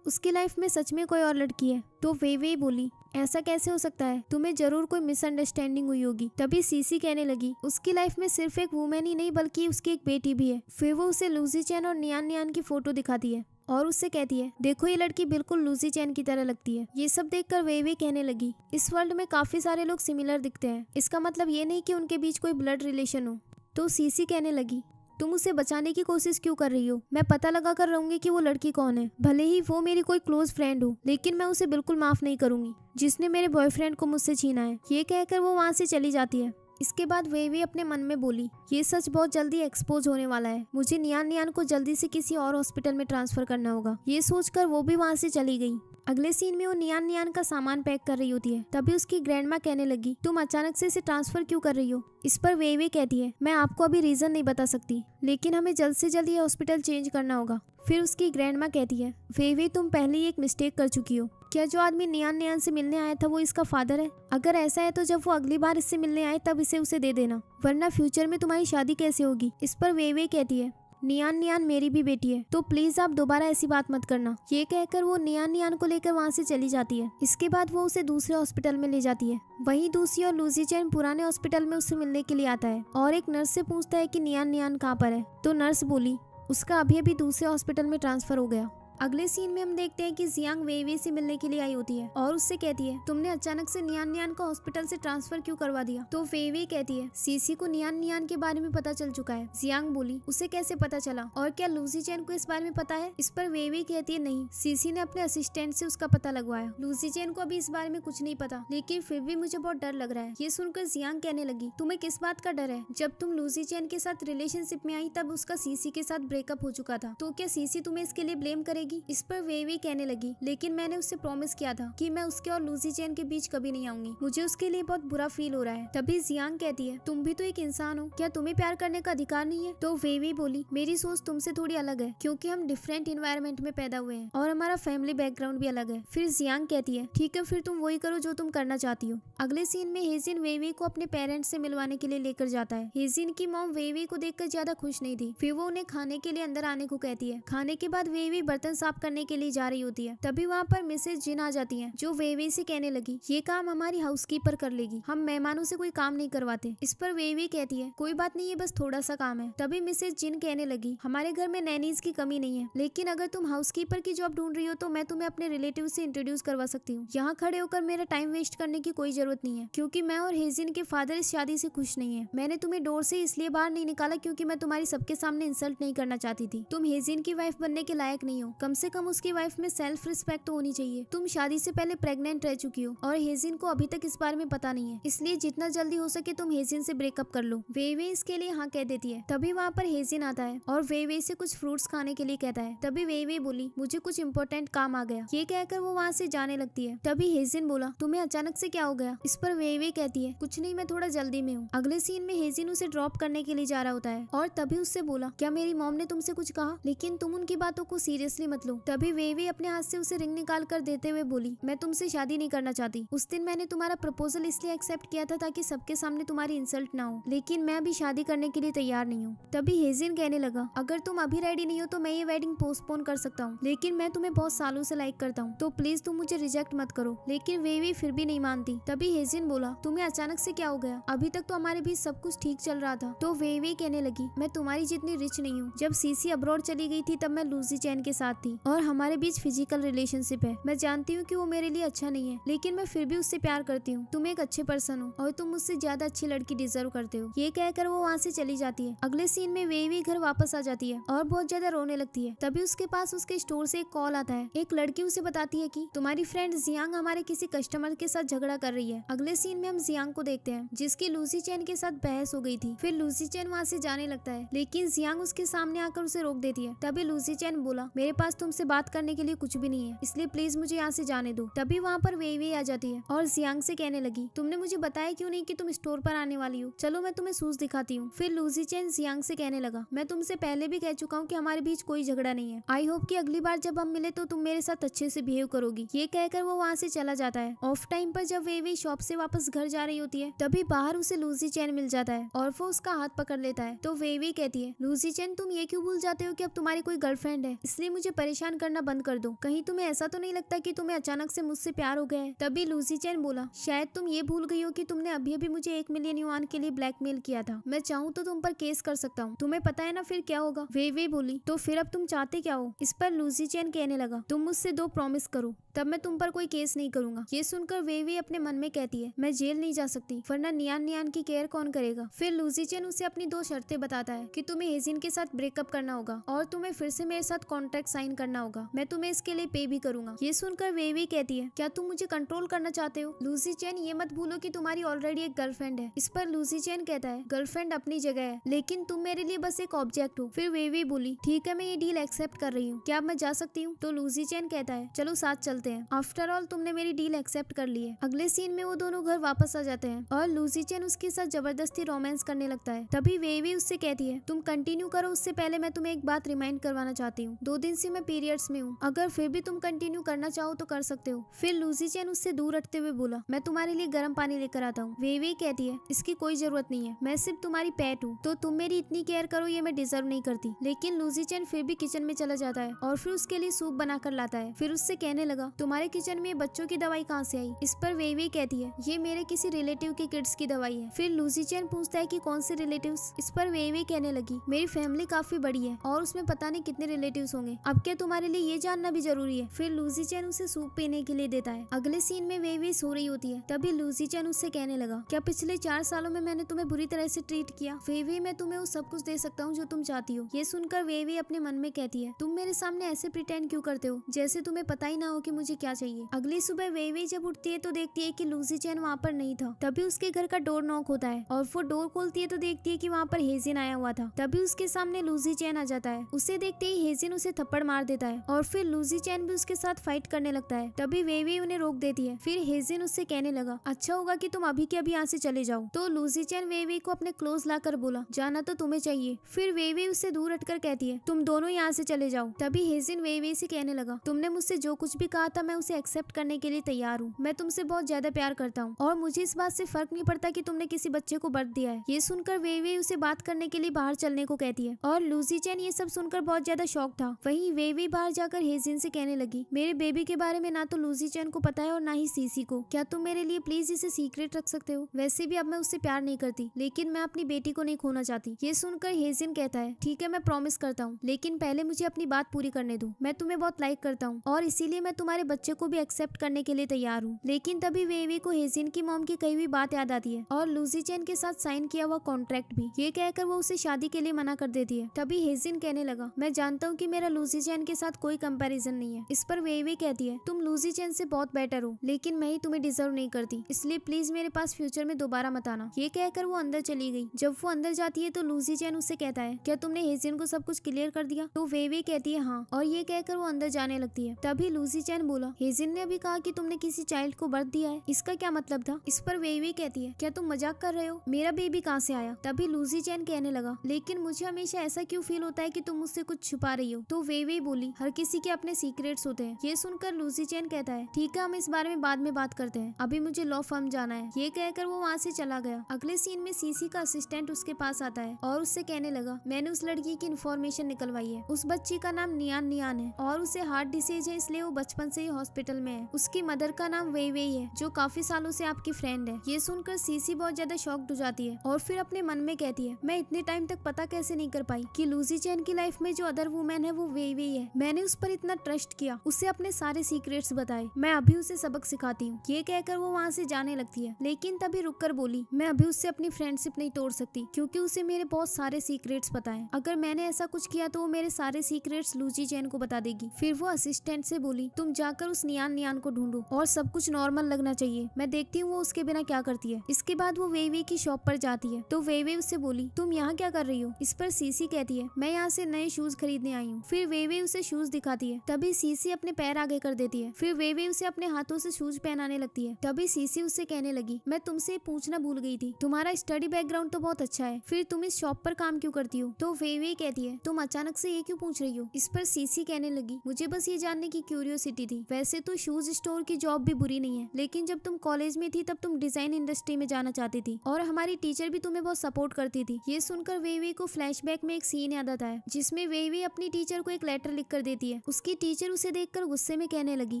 उसकी लाइफ में सच में कोई और लड़की है तो वे वे बोली ऐसा कैसे हो सकता है तुम्हें जरूर कोई मिसअंडरस्टैंडिंग हुई होगी तभी सीसी कहने लगी उसकी लाइफ में सिर्फ एक वुमेन ही नहीं बल्कि उसकी एक बेटी भी है फिर वो उसे लूजी चैन और नियान नियान की फोटो दिखाती है और उससे कहती है देखो ये लड़की बिल्कुल लूजी चैन की तरह लगती है ये सब देखकर वे वे कहने लगी इस वर्ल्ड में काफी सारे लोग सिमिलर दिखते हैं इसका मतलब ये नहीं कि उनके बीच कोई ब्लड रिलेशन हो तो सीसी कहने लगी तुम उसे बचाने की कोशिश क्यों कर रही हो मैं पता लगा कर रहूंगी कि वो लड़की कौन है भले ही वो मेरी कोई क्लोज फ्रेंड हो लेकिन मैं उसे बिल्कुल माफ नहीं करूंगी जिसने मेरे बॉयफ्रेंड को मुझसे छीना है ये कहकर वो वहाँ से चली जाती है इसके बाद वे भी अपने मन में बोली ये सच बहुत जल्दी एक्सपोज होने वाला है मुझे नियान नियान को जल्दी से किसी और हॉस्पिटल में ट्रांसफर करना होगा ये सोचकर वो भी वहाँ से चली गई अगले सीन में वो नियान नियान का सामान पैक कर रही होती है तभी उसकी ग्रैंड माँ कहने लगी तुम अचानक से इसे ट्रांसफर क्यों कर रही हो इस पर वे वे कहती है मैं आपको अभी रीजन नहीं बता सकती लेकिन हमें जल्द से जल्द ये हॉस्पिटल चेंज करना होगा फिर उसकी ग्रैंड माँ कहती है वे वे तुम पहले ही एक मिस्टेक कर चुकी हो क्या जो आदमी नियान नियान से मिलने आया था वो इसका फादर है अगर ऐसा है तो जब वो अगली बार इससे मिलने आए तब इसे उसे दे देना वरना फ्यूचर में तुम्हारी शादी कैसे होगी इस पर वे वे कहती है नियान नियान मेरी भी बेटी है तो प्लीज आप दोबारा ऐसी बात मत करना ये कहकर वो नियान नियान को लेकर वहाँ से चली जाती है इसके बाद वो उसे दूसरे हॉस्पिटल में ले जाती है वहीं दूसरी और लूसी चैन पुराने हॉस्पिटल में उसे मिलने के लिए आता है और एक नर्स से पूछता है कि नियान नियान कहाँ पर है तो नर्स बोली उसका अभी अभी दूसरे हॉस्पिटल में ट्रांसफ़र हो गया अगले सीन में हम देखते हैं कि जियांग वेवे से मिलने के लिए आई होती है और उससे कहती है तुमने अचानक से नियान नियान को हॉस्पिटल से ट्रांसफर क्यों करवा दिया तो वेवे कहती है सीसी को नियान नियान के बारे में पता चल चुका है जियांग बोली उसे कैसे पता चला और क्या लूसी चैन को इस बारे में पता है इस पर वेवे कहती है नहीं सीसी ने अपने असिस्टेंट से उसका पता लगवाया लूसी चैन को अभी इस बारे में कुछ नहीं पता लेकिन फिर भी मुझे बहुत डर लग रहा है ये सुनकर जियांग कहने लगी तुम्हें किस बात का डर है जब तुम लूसी चैन के साथ रिलेशनशिप में आई तब उसका सीसी के साथ ब्रेकअप हो चुका था तो क्या सीसी तुम्हें इसके लिए ब्लेम करेगी जाएगी इस पर वे वे कहने लगी लेकिन मैंने उससे प्रॉमिस किया था कि मैं उसके और लूसी चैन के बीच कभी नहीं आऊंगी मुझे उसके लिए बहुत बुरा फील हो रहा है तभी जियांग कहती है तुम भी तो एक इंसान हो क्या तुम्हें प्यार करने का अधिकार नहीं है तो वे वे बोली मेरी सोच तुमसे थोड़ी अलग है क्योंकि हम डिफरेंट इन्वायरमेंट में पैदा हुए हैं और हमारा फैमिली बैकग्राउंड भी अलग है फिर जियांग कहती है ठीक है फिर तुम वही करो जो तुम करना चाहती हो अगले सीन में हेजिन वेवी को अपने पेरेंट्स से मिलवाने के लिए लेकर जाता है हेजिन की मोम वेवी को देखकर ज्यादा खुश नहीं थी फिर वो उन्हें खाने के लिए अंदर आने को कहती है खाने के बाद वेवी बर्तन साफ करने के लिए जा रही होती है तभी वहाँ पर मिसेज जिन आ जाती है जो वेवे से कहने लगी ये काम हमारी हाउस कीपर कर लेगी हम मेहमानों से कोई काम नहीं करवाते इस पर वेवे कहती है कोई बात नहीं ये बस थोड़ा सा काम है तभी मिसेज जिन कहने लगी हमारे घर में नैनीज की कमी नहीं है लेकिन अगर तुम हाउस कीपर की जॉब ढूंढ रही हो तो मैं तुम्हें अपने रिलेटिव से इंट्रोड्यूस करवा सकती हूँ यहाँ खड़े होकर मेरा टाइम वेस्ट करने की कोई जरूरत नहीं है क्यूँकी मैं और हेजिन के फादर इस शादी से खुश नहीं है मैंने तुम्हें डोर से इसलिए बाहर नहीं निकाला क्यूँकी मैं तुम्हारी सबके सामने इंसल्ट नहीं करना चाहती थी तुम हेजिन की वाइफ बनने के लायक नहीं हो कम से कम उसकी वाइफ में सेल्फ रिस्पेक्ट तो होनी चाहिए तुम शादी से पहले प्रेग्नेंट रह चुकी हो और हेजिन को अभी तक इस बारे में पता नहीं है इसलिए जितना जल्दी हो सके तुम हेजिन से ब्रेकअप कर लो वेवे इसके लिए हाँ कह देती है तभी वहाँ पर हेजिन आता है और वेवे से कुछ फ्रूट्स खाने के लिए कहता है तभी वेवे बोली मुझे कुछ इम्पोर्टेंट काम आ गया ये कहकर वो वहाँ से जाने लगती है तभी हेजिन बोला तुम्हें अचानक से क्या हो गया इस पर वेवे कहती है कुछ नहीं मैं थोड़ा जल्दी में हूँ अगले सीन में हेजिन उसे ड्रॉप करने के लिए जा रहा होता है और तभी उससे बोला क्या मेरी मॉम ने तुमसे कुछ कहा लेकिन तुम उनकी बातों को सीरियसली मत मत लो तभी भी अपने हाथ से उसे रिंग निकाल कर देते हुए बोली मैं तुमसे शादी नहीं करना चाहती उस दिन मैंने तुम्हारा प्रपोजल इसलिए एक्सेप्ट किया था ताकि सबके सामने तुम्हारी इंसल्ट ना हो लेकिन मैं अभी शादी करने के लिए तैयार नहीं हूँ तभी हेजिन कहने लगा अगर तुम अभी रेडी नहीं हो तो मैं ये वेडिंग पोस्टपोन कर सकता हूँ लेकिन मैं तुम्हें बहुत सालों से लाइक करता हूँ तो प्लीज तुम मुझे रिजेक्ट मत करो लेकिन वेवी फिर भी नहीं मानती तभी हेजिन बोला तुम्हें अचानक से क्या हो गया अभी तक तो हमारे बीच सब कुछ ठीक चल रहा था तो वेवी कहने लगी मैं तुम्हारी जितनी रिच नहीं हूँ जब सीसी अब्रॉड चली गई थी तब मैं लूसी चैन के साथ थी थी और हमारे बीच फिजिकल रिलेशनशिप है मैं जानती हूँ की वो मेरे लिए अच्छा नहीं है लेकिन मैं फिर भी उससे प्यार करती हूँ तुम एक अच्छे पर्सन हो और तुम मुझसे ज्यादा अच्छी लड़की डिजर्व करते हो ये कहकर वो वहाँ से चली जाती है अगले सीन में वे भी घर वापस आ जाती है और बहुत ज्यादा रोने लगती है तभी उसके पास उसके स्टोर से एक कॉल आता है एक लड़की उसे बताती है की तुम्हारी फ्रेंड जियांग हमारे किसी कस्टमर के साथ झगड़ा कर रही है अगले सीन में हम जियांग को देखते हैं जिसकी लूसी चैन के साथ बहस हो गई थी फिर लूसी चैन वहाँ से जाने लगता है लेकिन जियांग उसके सामने आकर उसे रोक देती है तभी लूसी चैन बोला मेरे पास पास तुमसे बात करने के लिए कुछ भी नहीं है इसलिए प्लीज मुझे यहाँ से जाने दो तभी वहाँ पर वे वे आ जाती है और जियांग से कहने लगी तुमने मुझे बताया क्यों नहीं की तुम स्टोर पर आने वाली हो चलो मैं तुम्हें सूज दिखाती हूँ फिर लूजी चैन जियांग से कहने लगा मैं तुमसे पहले भी कह चुका हूँ की हमारे बीच कोई झगड़ा नहीं है आई होप की अगली बार जब हम मिले तो तुम मेरे साथ अच्छे से बिहेव करोगी ये कहकर वो वहाँ से चला जाता है ऑफ टाइम पर जब वे वे शॉप से वापस घर जा रही होती है तभी बाहर उसे लूजी चैन मिल जाता है और वो उसका हाथ पकड़ लेता है तो वे वे कहती है लूजी चैन तुम ये क्यों भूल जाते हो कि अब तुम्हारी कोई गर्लफ्रेंड है इसलिए मुझे परेशान करना बंद कर दो कहीं तुम्हें ऐसा तो नहीं लगता कि तुम्हें अचानक से मुझसे प्यार हो गया है तभी लूसी चैन बोला शायद तुम ये भूल गई हो कि तुमने अभी अभी मुझे एक मिलियन युआन के लिए ब्लैकमेल किया था मैं चाहूँ तो तुम पर केस कर सकता हूँ तुम्हें पता है ना फिर क्या होगा वे वे बोली तो फिर अब तुम चाहते क्या हो इस पर लूसी चैन कहने लगा तुम मुझसे दो प्रोमिस करो तब मैं तुम पर कोई केस नहीं करूंगा ये सुनकर वे वे अपने मन में कहती है मैं जेल नहीं जा सकती वरना नियान नियान की केयर कौन करेगा फिर लूसी चैन उसे अपनी दो शर्तें बताता है कि तुम्हें हेजिन के साथ ब्रेकअप करना होगा और तुम्हें फिर से मेरे साथ कॉन्ट्रैक्ट साइन साइन करना होगा मैं तुम्हें इसके लिए पे भी करूंगा ये सुनकर वेवी कहती है क्या तुम मुझे कंट्रोल करना चाहते हो लूसी चैन ये मत भूलो की तुम्हारी ऑलरेडी एक गर्लफ्रेंड है इस पर लूसी चैन कहता है गर्लफ्रेंड अपनी जगह है लेकिन तुम मेरे लिए बस एक ऑब्जेक्ट हो फिर वेवी बोली ठीक है मैं ये डील एक्सेप्ट कर रही हूँ क्या मैं जा सकती हूँ तो लूसी चैन कहता है चलो साथ चलते हैं आफ्टर ऑल तुमने मेरी डील एक्सेप्ट कर ली है अगले सीन में वो दोनों घर वापस आ जाते हैं और लूसी चैन उसके साथ जबरदस्ती रोमांस करने लगता है तभी वेवी उससे कहती है तुम कंटिन्यू करो उससे पहले मैं तुम्हें एक बात रिमाइंड करवाना चाहती हूँ दो दिन से मैं पीरियड्स में हूँ अगर फिर भी तुम कंटिन्यू करना चाहो तो कर सकते हो फिर लूसी चैन उससे दूर हटते हुए बोला मैं तुम्हारे लिए गर्म पानी लेकर आता हूँ वे वे कहती है इसकी कोई जरूरत नहीं है मैं सिर्फ तुम्हारी पैट हूँ तो तुम मेरी इतनी केयर करो ये मैं डिजर्व नहीं करती लेकिन लूसी चैन फिर भी किचन में चला जाता है और फिर उसके लिए सूप बनाकर लाता है फिर उससे कहने लगा तुम्हारे किचन में बच्चों की दवाई कहाँ से आई इस पर वे वे कहती है ये मेरे किसी रिलेटिव के किड्स की दवाई है फिर लूसी चैन पूछता है की कौन से रिलेटिव इस पर वे वे कहने लगी मेरी फैमिली काफी बड़ी है और उसमें पता नहीं कितने रिलेटिव होंगे अब क्या तुम्हारे लिए ये जानना भी जरूरी है फिर लूसी चैन उसे सूप पीने के लिए देता है अगले सीन में वे वे सो रही होती है तभी लूसी चैन उससे कहने लगा क्या पिछले चार सालों में मैंने तुम्हें बुरी तरह से ट्रीट किया वे मैं तुम्हें वो सब कुछ दे सकता हूँ जो तुम चाहती हो ये सुनकर वे अपने मन में कहती है तुम मेरे सामने ऐसे प्रिटेंड क्यों करते हो जैसे तुम्हें पता ही ना हो की मुझे क्या चाहिए अगली सुबह वे जब उठती है तो देखती है की लूसी चैन वहाँ पर नहीं था तभी उसके घर का डोर नॉक होता है और वो डोर खोलती है तो देखती है की वहाँ पर हेजिन आया हुआ था तभी उसके सामने लूसी चैन आ जाता है उसे देखते ही हेजिन उसे थप्पड़ मार मार देता है और फिर लूजी चैन भी उसके साथ फाइट करने लगता है तभी वेवी उन्हें रोक देती है फिर हेजिन उससे कहने लगा अच्छा होगा की तुम अभी के अभी यहाँ से चले जाओ तो लूजी चैन वेवी को अपने क्लोज लाकर बोला जाना तो तुम्हें चाहिए फिर वेवी उससे दूर हटकर कहती है तुम दोनों यहाँ से चले जाओ तभी हेजिन वेवी से कहने लगा तुमने मुझसे जो कुछ भी कहा था मैं उसे एक्सेप्ट करने के लिए तैयार हूँ मैं तुमसे बहुत ज्यादा प्यार करता हूँ और मुझे इस बात से फर्क नहीं पड़ता कि तुमने किसी बच्चे को बर्थ दिया है ये सुनकर वेवी उसे बात करने के लिए बाहर चलने को कहती है और लूजी चैन ये सब सुनकर बहुत ज्यादा शौक था वही वे तेवी बाहर जाकर हेजिन से कहने लगी मेरे बेबी के बारे में ना तो लूसी चैन को पता है और ना ही सीसी को क्या तुम मेरे लिए प्लीज इसे सीक्रेट रख सकते हो वैसे भी अब मैं उससे प्यार नहीं करती लेकिन मैं अपनी बेटी को नहीं खोना चाहती ये सुनकर हेजिन कहता है ठीक है मैं प्रॉमिस करता हूँ लेकिन पहले मुझे अपनी बात पूरी करने दो मैं तुम्हें बहुत लाइक करता हूँ और इसीलिए मैं तुम्हारे बच्चे को भी एक्सेप्ट करने के लिए तैयार हूँ लेकिन तभी वेवी को हेजिन की मोम की कई भी बात याद आती है और लूसी चैन के साथ साइन किया हुआ कॉन्ट्रैक्ट भी ये कहकर वो उसे शादी के लिए मना कर देती है तभी हेजिन कहने लगा मैं जानता हूँ की मेरा लूसी चैन चैन के साथ कोई कंपैरिजन नहीं है इस पर वेवे कहती है तुम लूजी चैन से बहुत बेटर हो लेकिन मैं ही तुम्हें डिजर्व नहीं करती इसलिए प्लीज मेरे पास फ्यूचर में दोबारा मत आना ये कहकर वो अंदर चली गई जब वो अंदर जाती है तो लूजी चैन उसे कहता है क्या तुमने हेजियन को सब कुछ क्लियर कर दिया तो वेवे कहती है हाँ और ये कहकर वो अंदर जाने लगती है तभी लूजी चैन बोला हेजिन ने अभी कहा की तुमने किसी चाइल्ड को बर्थ दिया है इसका क्या मतलब था इस पर वेवे कहती है क्या तुम मजाक कर रहे हो मेरा बेबी कहाँ से आया तभी लूजी चैन कहने लगा लेकिन मुझे हमेशा ऐसा क्यों फील होता है की तुम मुझसे कुछ छुपा रही हो तो वेवे ही बोली हर किसी के अपने सीक्रेट्स होते हैं ये सुनकर लूसी चैन कहता है ठीक है हम इस बारे में बाद में बात करते हैं अभी मुझे लॉ फर्म जाना है ये कहकर वो वहाँ से चला गया अगले सीन में सीसी का असिस्टेंट उसके पास आता है और उससे कहने लगा मैंने उस लड़की की इन्फॉर्मेशन निकलवाई है उस बच्ची का नाम नियान नियान है और उसे हार्ट डिसीज है इसलिए वो बचपन से ही हॉस्पिटल में है उसकी मदर का नाम वे वे है जो काफी सालों से आपकी फ्रेंड है ये सुनकर सीसी बहुत ज्यादा शॉक हो जाती है और फिर अपने मन में कहती है मैं इतने टाइम तक पता कैसे नहीं कर पाई की लूसी चैन की लाइफ में जो अदर वुमेन है वो वे वे ही है मैंने उस पर इतना ट्रस्ट किया उसे अपने सारे सीक्रेट्स बताए मैं अभी उसे सबक सिखाती हूँ ये कहकर वो वहाँ से जाने लगती है लेकिन तभी रुक कर बोली मैं अभी उससे अपनी फ्रेंडशिप नहीं तोड़ सकती क्योंकि उसे मेरे बहुत सारे सीक्रेट्स पता है अगर मैंने ऐसा कुछ किया तो वो मेरे सारे सीक्रेट्स लूची जैन को बता देगी फिर वो असिस्टेंट से बोली तुम जाकर उस नियान नियान को ढूंढो और सब कुछ नॉर्मल लगना चाहिए मैं देखती हूँ वो उसके बिना क्या करती है इसके बाद वो वे की शॉप पर जाती है तो वे उससे बोली तुम यहाँ क्या कर रही हो इस पर सीसी कहती है मैं यहाँ से नए शूज खरीदने आई हूँ फिर वे वेवी उसे शूज दिखाती है तभी सीसी अपने पैर आगे कर देती है फिर वेवी उसे अपने हाथों से शूज पहनाने लगती है तभी सीसी उससे कहने लगी मैं तुमसे पूछना भूल गई थी तुम्हारा स्टडी बैकग्राउंड तो बहुत अच्छा है फिर तुम इस शॉप पर काम क्यों करती हो तो वेवी कहती है तुम अचानक से ये क्यों पूछ रही हो इस पर सीसी कहने लगी मुझे बस ये जानने की क्यूरियोसिटी थी वैसे तो शूज स्टोर की जॉब भी बुरी नहीं है लेकिन जब तुम कॉलेज में थी तब तुम डिजाइन इंडस्ट्री में जाना चाहती थी और हमारी टीचर भी तुम्हें बहुत सपोर्ट करती थी ये सुनकर वेवी को फ्लैश में एक सीन याद आता है जिसमे वेवी अपनी टीचर को एक लेटर लेटर लिख कर देती है उसकी टीचर उसे देखकर गुस्से में कहने लगी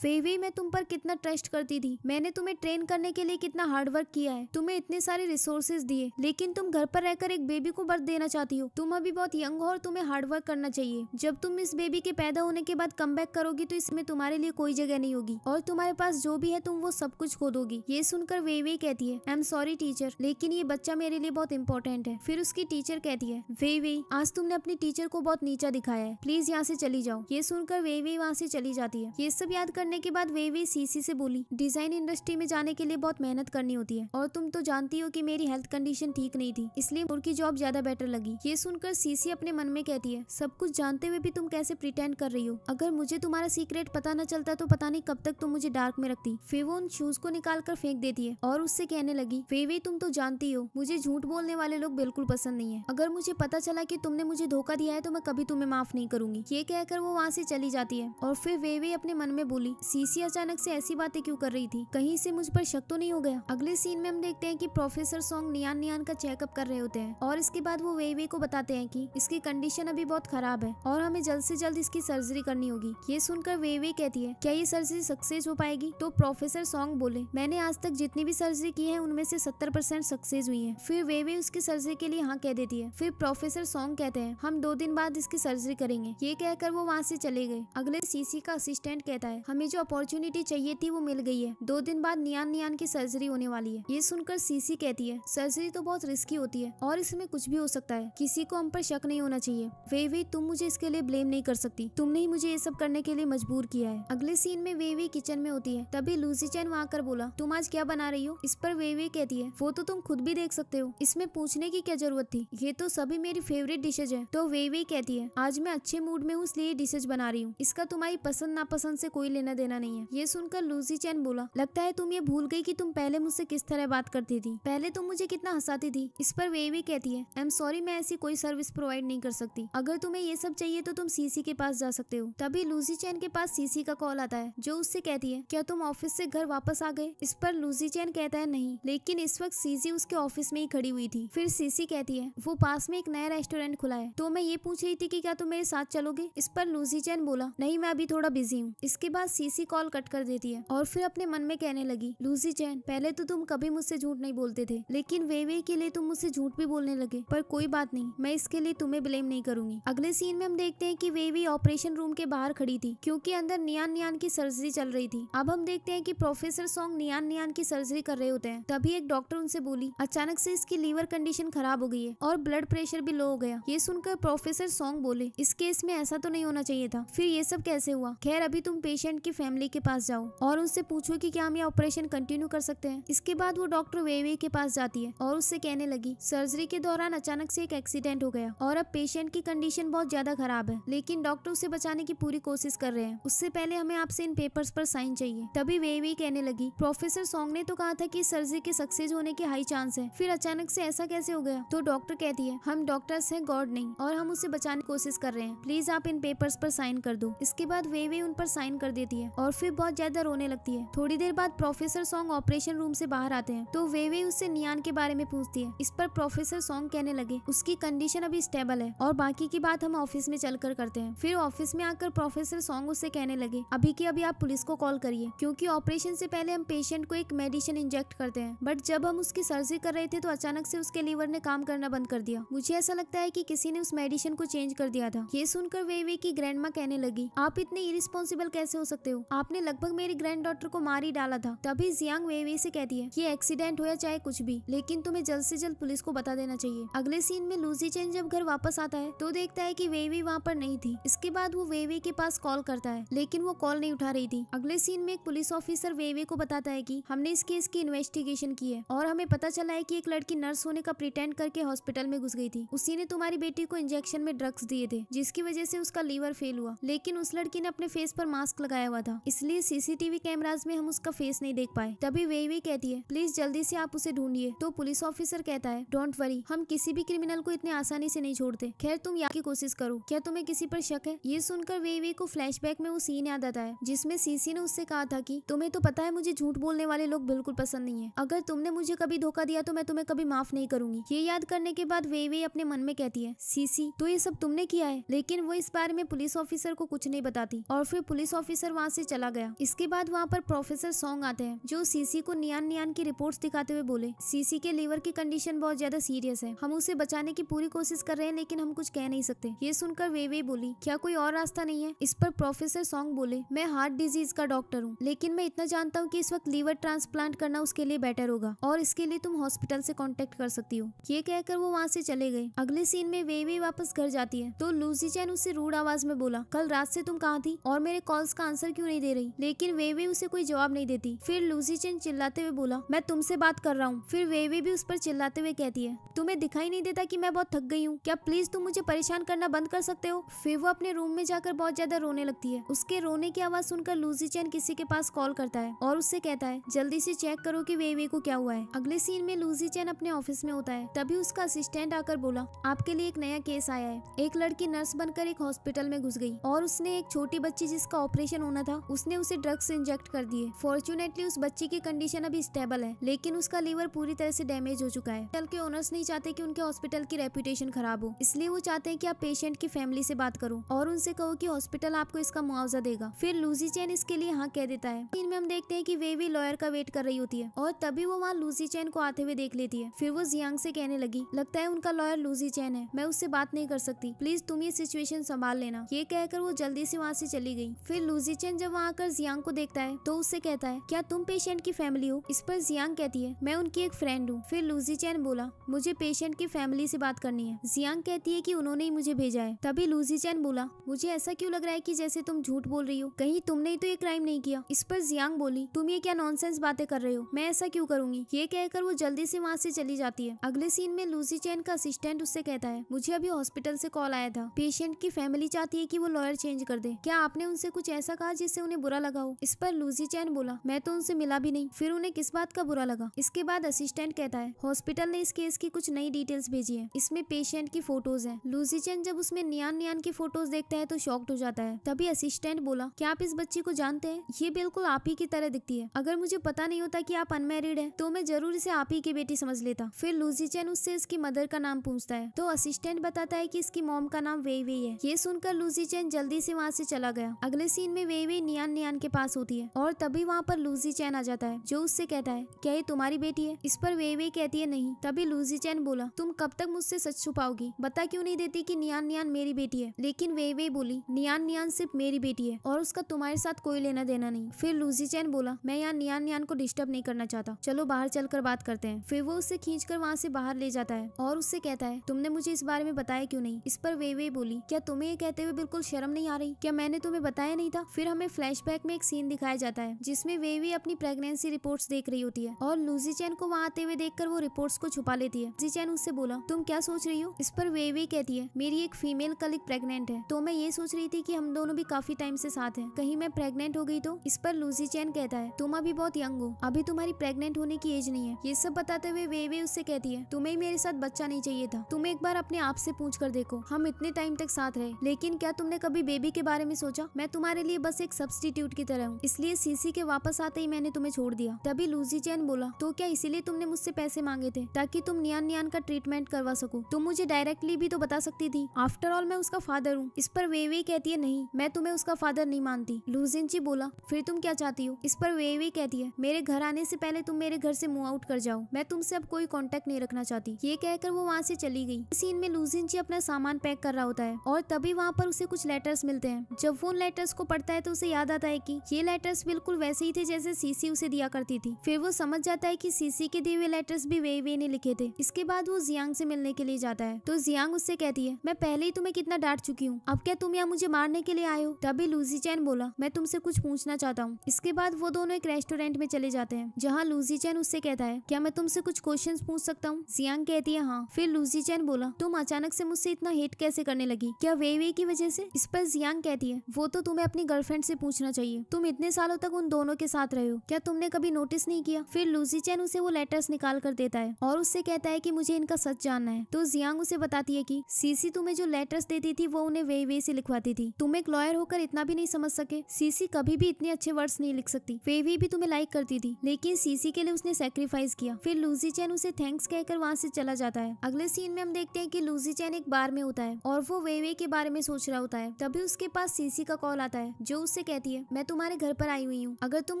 फेवी मैं तुम पर कितना ट्रस्ट करती थी मैंने तुम्हें ट्रेन करने के लिए कितना हार्ड वर्क किया है तुम्हें इतने सारे रिसोर्सेज दिए लेकिन तुम घर पर रहकर एक बेबी को बर्थ देना चाहती हो तुम अभी बहुत यंग हो और तुम्हें हार्ड वर्क करना चाहिए जब तुम इस बेबी के पैदा होने के बाद कम करोगी तो इसमें तुम्हारे लिए कोई जगह नहीं होगी और तुम्हारे पास जो भी है तुम वो सब कुछ खो दोगी ये सुनकर वे वे कहती है आई एम सॉरी टीचर लेकिन ये बच्चा मेरे लिए बहुत इंपॉर्टेंट है फिर उसकी टीचर कहती है वे वे आज तुमने अपनी टीचर को बहुत नीचा दिखाया है प्लीज यहाँ से चले चली जाओ ये सुनकर वे वे वहाँ से चली जाती है ये सब याद करने के बाद वे वे सीसी से बोली डिजाइन इंडस्ट्री में जाने के लिए बहुत मेहनत करनी होती है और तुम तो जानती हो की मेरी हेल्थ कंडीशन ठीक नहीं थी इसलिए उनकी जॉब ज्यादा बेटर लगी ये सुनकर सीसी अपने मन में कहती है सब कुछ जानते हुए भी तुम कैसे प्रिटेंड कर रही हो अगर मुझे तुम्हारा सीक्रेट पता न चलता तो पता नहीं कब तक तुम मुझे डार्क में रखती फिर वो उन शूज को निकाल कर फेंक देती है और उससे कहने लगी वे वे तुम तो जानती हो मुझे झूठ बोलने वाले लोग बिल्कुल पसंद नहीं है अगर मुझे पता चला की तुमने मुझे धोखा दिया है तो मैं कभी तुम्हें माफ नहीं करूंगी ये कह कहकर वो वहाँ से चली जाती है और फिर वे अपने मन में बोली सीसी अचानक से ऐसी बातें क्यों कर रही थी कहीं से मुझ पर शक तो नहीं हो गया अगले सीन में हम देखते हैं कि प्रोफेसर सॉन्ग नियान नियान का चेकअप कर रहे होते हैं और इसके बाद वो वेवे को बताते हैं कि इसकी कंडीशन अभी बहुत खराब है और हमें जल्द से जल्द इसकी सर्जरी करनी होगी ये सुनकर वेवे कहती है क्या ये सर्जरी सक्सेस हो पाएगी तो प्रोफेसर सॉन्ग बोले मैंने आज तक जितनी भी सर्जरी की है उनमें से सत्तर परसेंट सक्सेस हुई है फिर वेवे उसकी सर्जरी के लिए हाँ कह देती है फिर प्रोफेसर सॉन्ग कहते हैं हम दो दिन बाद इसकी सर्जरी करेंगे ये कहकर कहकर वो वहाँ से चले गए अगले सीसी का असिस्टेंट कहता है हमें जो अपॉर्चुनिटी चाहिए थी वो मिल गई है दो दिन बाद नियान नियान की सर्जरी होने वाली है ये सुनकर सीसी कहती है सर्जरी तो बहुत रिस्की होती है और इसमें कुछ भी हो सकता है किसी को हम पर शक नहीं होना चाहिए वे वे तुम मुझे इसके लिए ब्लेम नहीं कर सकती तुमने ही मुझे ये सब करने के लिए मजबूर किया है अगले सीन में वे वे किचन में होती है तभी लूसी चैन वहाँ कर बोला तुम आज क्या बना रही हो इस पर वे वे कहती है वो तो तुम खुद भी देख सकते हो इसमें पूछने की क्या जरूरत थी ये तो सभी मेरी फेवरेट डिशेज है तो वे वे कहती है आज मैं अच्छे मूड में हूँ इसलिए ये डिशेज बना रही हूँ इसका तुम्हारी पसंद नापसंद से कोई लेना देना नहीं है ये सुनकर लूसी चैन बोला लगता है तुम ये भूल गई कि तुम पहले मुझसे किस तरह बात करती थी पहले तुम मुझे कितना हंसाती थी इस पर वे भी कहती है आई एम सॉरी मैं ऐसी कोई सर्विस प्रोवाइड नहीं कर सकती अगर तुम्हें ये सब चाहिए तो तुम सीसी के पास जा सकते हो तभी लूसी चैन के पास सीसी का कॉल आता है जो उससे कहती है क्या तुम ऑफिस से घर वापस आ गए इस पर लूसी चैन कहता है नहीं लेकिन इस वक्त सीसी उसके ऑफिस में ही खड़ी हुई थी फिर सीसी कहती है वो पास में एक नया रेस्टोरेंट खुला है तो मैं ये पूछ रही थी की क्या तुम मेरे साथ चलोगे इस पर लूसी चैन बोला नहीं मैं अभी थोड़ा बिजी हूँ इसके बाद सीसी कॉल कट कर देती है और फिर अपने मन में कहने लगी लूसी चैन पहले तो तुम कभी मुझसे झूठ नहीं बोलते थे लेकिन वे वे के लिए तुम मुझसे झूठ भी बोलने लगे पर कोई बात नहीं मैं इसके लिए तुम्हें ब्लेम नहीं करूंगी अगले सीन में हम देखते हैं की वे वे ऑपरेशन रूम के बाहर खड़ी थी क्यूँकी अंदर नियान नियान की सर्जरी चल रही थी अब हम देखते हैं की प्रोफेसर सॉन्ग नियान नियान की सर्जरी कर रहे होते हैं तभी एक डॉक्टर उनसे बोली अचानक से इसकी लीवर कंडीशन खराब हो गई है और ब्लड प्रेशर भी लो हो गया ये सुनकर प्रोफेसर सॉन्ग बोले इस केस में ऐसा तो नहीं होना चाहिए था फिर ये सब कैसे हुआ खैर अभी तुम पेशेंट की फैमिली के पास जाओ और उससे पूछो कि क्या हम ये ऑपरेशन कंटिन्यू कर सकते हैं इसके बाद वो डॉक्टर वेवे के पास जाती है और उससे कहने लगी सर्जरी के दौरान अचानक से एक एक्सीडेंट हो गया और अब पेशेंट की कंडीशन बहुत ज्यादा खराब है लेकिन डॉक्टर उसे बचाने की पूरी कोशिश कर रहे हैं उससे पहले हमें आपसे इन पेपर्स पर साइन चाहिए तभी वे कहने लगी प्रोफेसर सॉन्ग ने तो कहा था की सर्जरी के सक्सेस होने के हाई चांस है फिर अचानक से ऐसा कैसे हो गया तो डॉक्टर कहती है हम डॉक्टर्स हैं गॉड नहीं और हम उसे बचाने की कोशिश कर रहे हैं प्लीज आप इन पेपर्स पर साइन कर दो इसके बाद वे वे उन पर साइन कर देती है और फिर बहुत ज्यादा रोने लगती है थोड़ी देर बाद प्रोफेसर सॉन्ग ऑपरेशन रूम से बाहर आते हैं तो वे वे उससे नियान के बारे में पूछती है इस पर प्रोफेसर सॉन्ग कहने लगे उसकी कंडीशन अभी स्टेबल है और बाकी की बात हम ऑफिस में चल कर करते हैं फिर ऑफिस में आकर प्रोफेसर सॉन्ग उससे कहने लगे अभी की अभी आप पुलिस को कॉल करिए क्योंकि ऑपरेशन से पहले हम पेशेंट को एक मेडिसिन इंजेक्ट करते हैं बट जब हम उसकी सर्जरी कर रहे थे तो अचानक से उसके लीवर ने काम करना बंद कर दिया मुझे ऐसा लगता है कि किसी ने उस मेडिसिन को चेंज कर दिया था ये सुनकर वे वे की ग्रैंड कहने लगी आप इतने इरिस्पॉन्सिबल कैसे हो सकते हो आपने लगभग मेरी ग्रैंड डॉटर को मार ही डाला था तभी जियांग वे वे से कहती है ये एक्सीडेंट हुआ चाहे कुछ भी लेकिन तुम्हें जल्द से जल्द पुलिस को बता देना चाहिए अगले सीन में लूसी चैन जब घर वापस आता है तो देखता है की वे वे वहाँ पर नहीं थी इसके बाद वो वे वे के पास कॉल करता है लेकिन वो कॉल नहीं उठा रही थी अगले सीन में एक पुलिस ऑफिसर वेवे को बताता है कि हमने इस केस की इन्वेस्टिगेशन की है और हमें पता चला है कि एक लड़की नर्स होने का प्रिटेंड करके हॉस्पिटल में घुस गई थी उसी ने तुम्हारी बेटी को इंजेक्शन में ड्रग्स दिए थे जिसकी वजह से उसका उसका लीवर फेल हुआ लेकिन उस लड़की ने अपने फेस पर मास्क लगाया हुआ था इसलिए सीसीटीवी कैमराज में हम उसका फेस नहीं देख पाए तभी वे वे कहती है प्लीज जल्दी से आप उसे ढूंढिए तो पुलिस ऑफिसर कहता है डोंट वरी हम किसी भी क्रिमिनल को इतने आसानी से नहीं छोड़ते खैर तुम यहाँ की कोशिश करो क्या तुम्हें किसी पर शक है ये सुनकर वे वे को बैक में वो सीन याद आता है जिसमे सीसी ने उससे कहा था की तुम्हें तो पता है मुझे झूठ बोलने वाले लोग बिल्कुल पसंद नहीं है अगर तुमने मुझे कभी धोखा दिया तो मैं तुम्हें कभी माफ नहीं करूंगी ये याद करने के बाद वे वे अपने मन में कहती है सीसी तो ये सब तुमने किया है लेकिन वो इस बार बारे में पुलिस ऑफिसर को कुछ नहीं बताती और फिर पुलिस ऑफिसर वहाँ से चला गया इसके बाद वहाँ पर प्रोफेसर सोंग आते हैं जो सीसी को नियान नियान की रिपोर्ट दिखाते हुए बोले सीसी के लीवर की कंडीशन बहुत ज्यादा सीरियस है हम उसे बचाने की पूरी कोशिश कर रहे हैं लेकिन हम कुछ कह नहीं सकते ये सुनकर वे वे बोली क्या कोई और रास्ता नहीं है इस पर प्रोफेसर सॉन्ग बोले मैं हार्ट डिजीज का डॉक्टर हूँ लेकिन मैं इतना जानता हूँ की इस वक्त लीवर ट्रांसप्लांट करना उसके लिए बेटर होगा और इसके लिए तुम हॉस्पिटल से कॉन्टेक्ट कर सकती हो ये कहकर वो वहाँ से चले गए अगले सीन में वे वे वापस घर जाती है तो लूसी चैन उसे रूड आवाज में बोला कल रात से तुम कहाँ थी और मेरे कॉल्स का आंसर क्यों नहीं दे रही लेकिन वेवे उसे कोई जवाब नहीं देती फिर लूसी चेन चिल्लाते हुए बोला मैं तुमसे बात कर रहा हूँ फिर वे भी उस पर चिल्लाते हुए कहती है तुम्हें दिखाई नहीं देता की मैं बहुत थक गई हूँ क्या प्लीज तुम मुझे परेशान करना बंद कर सकते हो फिर वो अपने रूम में जाकर बहुत ज्यादा रोने लगती है उसके रोने की आवाज सुनकर लूसी चैन किसी के पास कॉल करता है और उससे कहता है जल्दी से चेक करो की वेवे को क्या हुआ है अगले सीन में लूसी चैन अपने ऑफिस में होता है तभी उसका असिस्टेंट आकर बोला आपके लिए एक नया केस आया है एक लड़की नर्स बनकर एक हॉस्पिटल हॉस्पिटल में घुस गई और उसने एक छोटी बच्ची जिसका ऑपरेशन होना था उसने उसे ड्रग्स इंजेक्ट कर दिए फॉर्चुनेटली उस बच्ची की कंडीशन अभी स्टेबल है लेकिन उसका लीवर पूरी तरह से डैमेज हो चुका है हॉस्पिटल के ओनर्स नहीं चाहते कि उनके हॉस्पिटल की रेपुटेशन खराब हो इसलिए वो चाहते हैं कि आप पेशेंट की फैमिली से बात करो और उनसे कहो कि हॉस्पिटल आपको इसका मुआवजा देगा फिर लूजी चैन इसके लिए हाँ कह देता है में हम देखते हैं कि वे भी लॉयर का वेट कर रही होती है और तभी वो वहाँ लूजी चैन को आते हुए देख लेती है फिर वो जियांग से कहने लगी लगता है उनका लॉयर लूजी चैन है मैं उससे बात नहीं कर सकती प्लीज तुम ये सिचुएशन संभाल लेना ये कहकर वो जल्दी से वहाँ से चली गई फिर लूजीचेन जब वहाँ आकर जियांग को देखता है तो उससे कहता है क्या तुम पेशेंट की फैमिली हो इस पर जियांग कहती है मैं उनकी एक फ्रेंड हूँ फिर लूजीचेन बोला मुझे पेशेंट की फैमिली से बात करनी है जियांग कहती है की उन्होंने ही मुझे भेजा है तभी लूजीचेन बोला मुझे ऐसा क्यूँ लग रहा है की जैसे तुम झूठ बोल रही हो कहीं तुमने तो ये क्राइम नहीं किया इस पर जियांग बोली तुम ये क्या नॉनसेंस बातें कर रहे हो मैं ऐसा क्यों करूंगी ये कहकर वो जल्दी से वहाँ से चली जाती है अगले सीन में लूसी चैन का असिस्टेंट उससे कहता है मुझे अभी हॉस्पिटल से कॉल आया था पेशेंट की फैमिली इवली चाहती है कि वो लॉयर चेंज कर दे क्या आपने उनसे कुछ ऐसा कहा जिससे उन्हें बुरा लगा हो इस पर लूसी चैन बोला मैं तो उनसे मिला भी नहीं फिर उन्हें किस बात का बुरा लगा इसके बाद असिस्टेंट कहता है हॉस्पिटल ने इस केस की कुछ नई डिटेल्स भेजी है इसमें पेशेंट की फोटोज है लूसी चैन जब उसमें नियान नियान की फोटोज देखता है तो शॉक्ट हो जाता है तभी असिस्टेंट बोला क्या आप इस बच्ची को जानते हैं ये बिल्कुल आप ही की तरह दिखती है अगर मुझे पता नहीं होता की आप अनमेरिड है तो मैं जरूर इसे आप ही की बेटी समझ लेता फिर लूसी चैन उससे इसकी मदर का नाम पूछता है तो असिस्टेंट बताता है की इसकी मोम का नाम वे वे है ये सुनकर लूसी चैन जल्दी से वहाँ से चला गया अगले सीन में वे वे नियान नियान के पास होती है और तभी वहाँ पर लूसी चैन आ जाता है जो उससे कहता है क्या ये तुम्हारी बेटी है इस पर वे वे कहती है नहीं तभी लूसी चैन बोला तुम कब तक मुझसे सच छुपाओगी बता क्यों नहीं देती की नियान नियान मेरी बेटी है लेकिन वे वे बोली नियान नियान सिर्फ मेरी बेटी है और उसका तुम्हारे साथ कोई लेना देना नहीं फिर लूसी चैन बोला मैं यहाँ नियान नियान को डिस्टर्ब नहीं करना चाहता चलो बाहर चलकर बात करते हैं फिर वो उसे खींच कर वहाँ से बाहर ले जाता है और उससे कहता है तुमने मुझे इस बारे में बताया क्यों नहीं इस पर वे वे बोली क्या तुम्हें कहते हुए बिल्कुल शर्म नहीं आ रही क्या मैंने तुम्हें बताया नहीं था फिर हमें फ्लैश में एक सीन दिखाया जाता है जिसमें वेवी अपनी प्रेगनेंसी रिपोर्ट देख रही होती है और लूजी चैन को वहाँ आते हुए देख वो रिपोर्ट को छुपा लेती है लूजी चैन उससे बोला तुम क्या सोच रही हो इस पर वेवी कहती है मेरी एक फीमेल कलिक प्रेगनेंट है तो मैं ये सोच रही थी की हम दोनों भी काफी टाइम ऐसी साथ है कहीं मैं प्रेगनेंट हो गई तो इस पर लूजी चैन कहता है तुम अभी बहुत यंग हो अभी तुम्हारी प्रेगनेंट होने की एज नहीं है ये सब बताते हुए वे उससे कहती है तुम्हें मेरे साथ बच्चा नहीं चाहिए था तुम एक बार अपने आप से पूछ कर देखो हम इतने टाइम तक साथ रहे लेकिन क्या तुमने कभी बेबी के बारे में सोचा मैं तुम्हारे लिए बस एक सब्सटीट्यूट की तरह हूँ इसलिए सीसी के वापस आते ही मैंने तुम्हें छोड़ दिया तभी लूजी चैन बोला तो क्या इसीलिए तुमने मुझसे पैसे मांगे थे ताकि तुम नियान नियान का ट्रीटमेंट करवा सको तुम मुझे डायरेक्टली भी तो बता सकती थी आफ्टर ऑल मैं उसका फादर हूँ इस पर वे कहती है नहीं मैं तुम्हें उसका फादर नहीं मानती लूजिन जी बोला फिर तुम क्या चाहती हो इस पर वे कहती है मेरे घर आने से पहले तुम मेरे घर से मूव आउट कर जाओ मैं तुमसे अब कोई कांटेक्ट नहीं रखना चाहती ये कहकर वो वहाँ से चली गई सीन में लूजिनची अपना सामान पैक कर रहा होता है और तभी वहाँ पर उसे कुछ लेटर्स मिलते हैं जब वो उन लेटर्स को पढ़ता है तो उसे याद आता है की ये लेटर्स बिल्कुल वैसे ही थे जैसे सीसी उसे दिया करती थी फिर वो समझ जाता है की सीसी के दिए हुए लेटर्स भी वे वे ने लिखे थे इसके बाद वो जियांग से मिलने के लिए जाता है तो जियांग उससे कहती है मैं पहले ही तुम्हें कितना डांट चुकी हूँ अब क्या तुम यहाँ मुझे मारने के लिए आयो तभी लूजी चैन बोला मैं तुमसे कुछ पूछना चाहता हूँ इसके बाद वो दोनों एक रेस्टोरेंट में चले जाते हैं जहाँ लूजी चैन उससे कहता है क्या मैं तुमसे कुछ क्वेश्चन पूछ सकता हूँ जियांग कहती है हाँ फिर लूजी चैन बोला तुम अचानक से मुझसे इतना हेट कैसे करने लगी क्या वे वे की वजह से इस पर जियांग कहती है वो तो तुम्हें अपनी गर्लफ्रेंड से पूछना चाहिए तुम इतने सालों तक उन दोनों के साथ रहे हो क्या तुमने कभी नोटिस नहीं किया फिर लूसी चैन उसे वो लेटर्स निकाल कर देता है और उससे कहता है की मुझे इनका सच जानना है तो जियांग उसे बताती है की सीसी तुम्हें जो लेटर्स देती थी वो उन्हें वे वे से लिखवाती थी तुम एक लॉयर होकर इतना भी नहीं समझ सके सीसी कभी भी इतने अच्छे वर्ड्स नहीं लिख सकती वे वे भी तुम्हें लाइक करती थी लेकिन सीसी के लिए उसने सेक्रीफाइस किया फिर लूसी चैन उसे थैंक्स कहकर वहाँ से चला जाता है अगले सीन में हम देखते हैं कि लूसी चैन एक बार में होता है और वो वे वे के बारे में में सोच रहा होता है तभी उसके पास सीसी का कॉल आता है जो उससे कहती है मैं तुम्हारे घर पर आई हुई हूँ अगर तुम